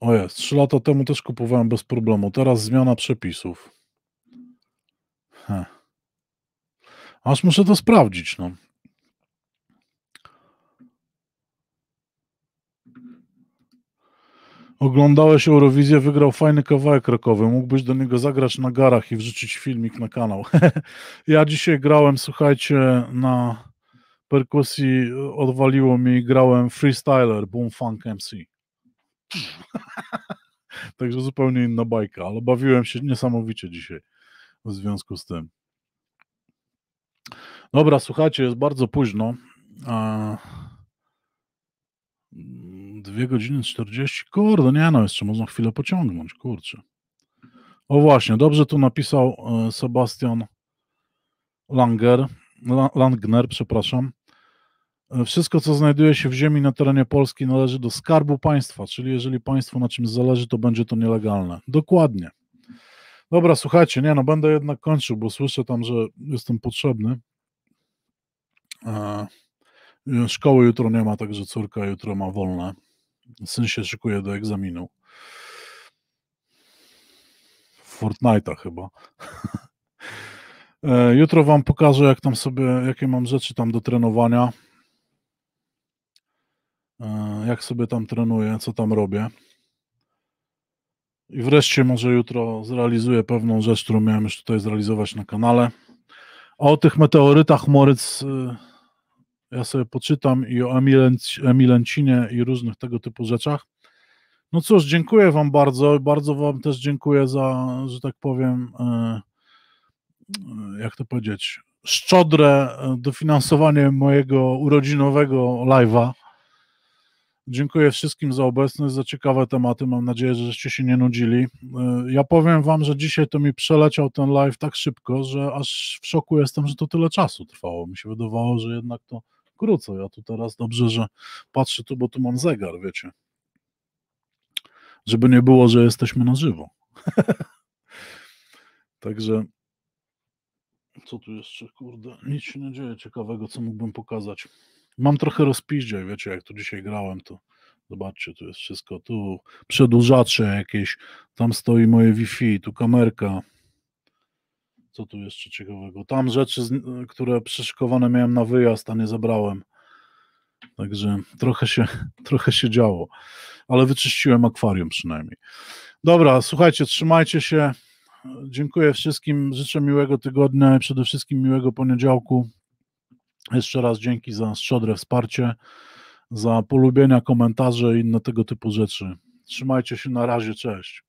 O jest, trzy lata temu też kupowałem bez problemu. Teraz zmiana przepisów. Heh. Aż muszę to sprawdzić, no. Oglądałeś Eurowizję, wygrał fajny kawałek rokowy. Mógłbyś do niego zagrać na garach i wrzucić filmik na kanał. ja dzisiaj grałem, słuchajcie, na perkusji odwaliło mi grałem freestyler Boom Funk MC. Także zupełnie inna bajka, ale bawiłem się niesamowicie dzisiaj w związku z tym. Dobra, słuchajcie, jest bardzo późno. Eee... 2 godziny 40. Kurde, nie no, jeszcze można chwilę pociągnąć, kurczę. O właśnie, dobrze tu napisał e, Sebastian Langer, Langner, przepraszam. E, wszystko, co znajduje się w ziemi na terenie Polski, należy do skarbu państwa, czyli jeżeli państwo na czymś zależy, to będzie to nielegalne. Dokładnie. Dobra, słuchajcie, nie, no będę jednak kończył, bo słyszę tam, że jestem potrzebny. Eee. Szkoły jutro nie ma, także córka jutro ma wolne. Syn się szykuje do egzaminu. Fortnite, Fortnite'a chyba. E, jutro wam pokażę, jak tam sobie, jakie mam rzeczy tam do trenowania. E, jak sobie tam trenuję, co tam robię. I wreszcie może jutro zrealizuję pewną rzecz, którą miałem już tutaj zrealizować na kanale. A o tych meteorytach Moritz y, ja sobie poczytam i o Emilencinie i różnych tego typu rzeczach. No cóż, dziękuję Wam bardzo. Bardzo Wam też dziękuję za, że tak powiem, e, e, jak to powiedzieć, szczodre e, dofinansowanie mojego urodzinowego live'a. Dziękuję wszystkim za obecność, za ciekawe tematy. Mam nadzieję, żeście się nie nudzili. Ja powiem Wam, że dzisiaj to mi przeleciał ten live tak szybko, że aż w szoku jestem, że to tyle czasu trwało. Mi się wydawało, że jednak to krócą. Ja tu teraz dobrze, że patrzę tu, bo tu mam zegar, wiecie. Żeby nie było, że jesteśmy na żywo. Także co tu jeszcze, kurde, nic się nie dzieje ciekawego, co mógłbym pokazać. Mam trochę rozpiździej, wiecie, jak tu dzisiaj grałem, to zobaczcie, tu jest wszystko, tu przedłużacze jakieś, tam stoi moje Wi-Fi, tu kamerka, co tu jeszcze ciekawego. Tam rzeczy, które przeszykowane miałem na wyjazd, a nie zabrałem. Także trochę się, trochę się działo, ale wyczyściłem akwarium przynajmniej. Dobra, słuchajcie, trzymajcie się. Dziękuję wszystkim, życzę miłego tygodnia i przede wszystkim miłego poniedziałku. Jeszcze raz dzięki za szczodre wsparcie, za polubienia, komentarze i inne tego typu rzeczy. Trzymajcie się, na razie, cześć.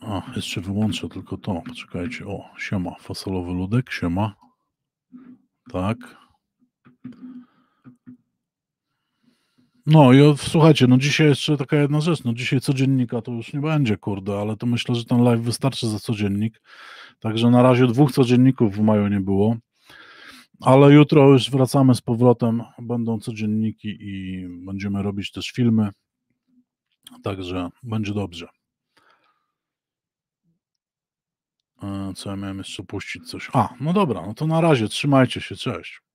A, jeszcze wyłączę tylko to. Poczekajcie. O, siema, fasolowy ludek, siema. Tak. No i słuchajcie, no dzisiaj jeszcze taka jedna rzecz. No dzisiaj codziennika to już nie będzie, kurde, ale to myślę, że ten live wystarczy za codziennik. Także na razie dwóch codzienników w maju nie było. Ale jutro już wracamy z powrotem. Będą codzienniki i będziemy robić też filmy. Także będzie dobrze. E, co ja miałem jeszcze puścić coś. A, no dobra, no to na razie, trzymajcie się, cześć.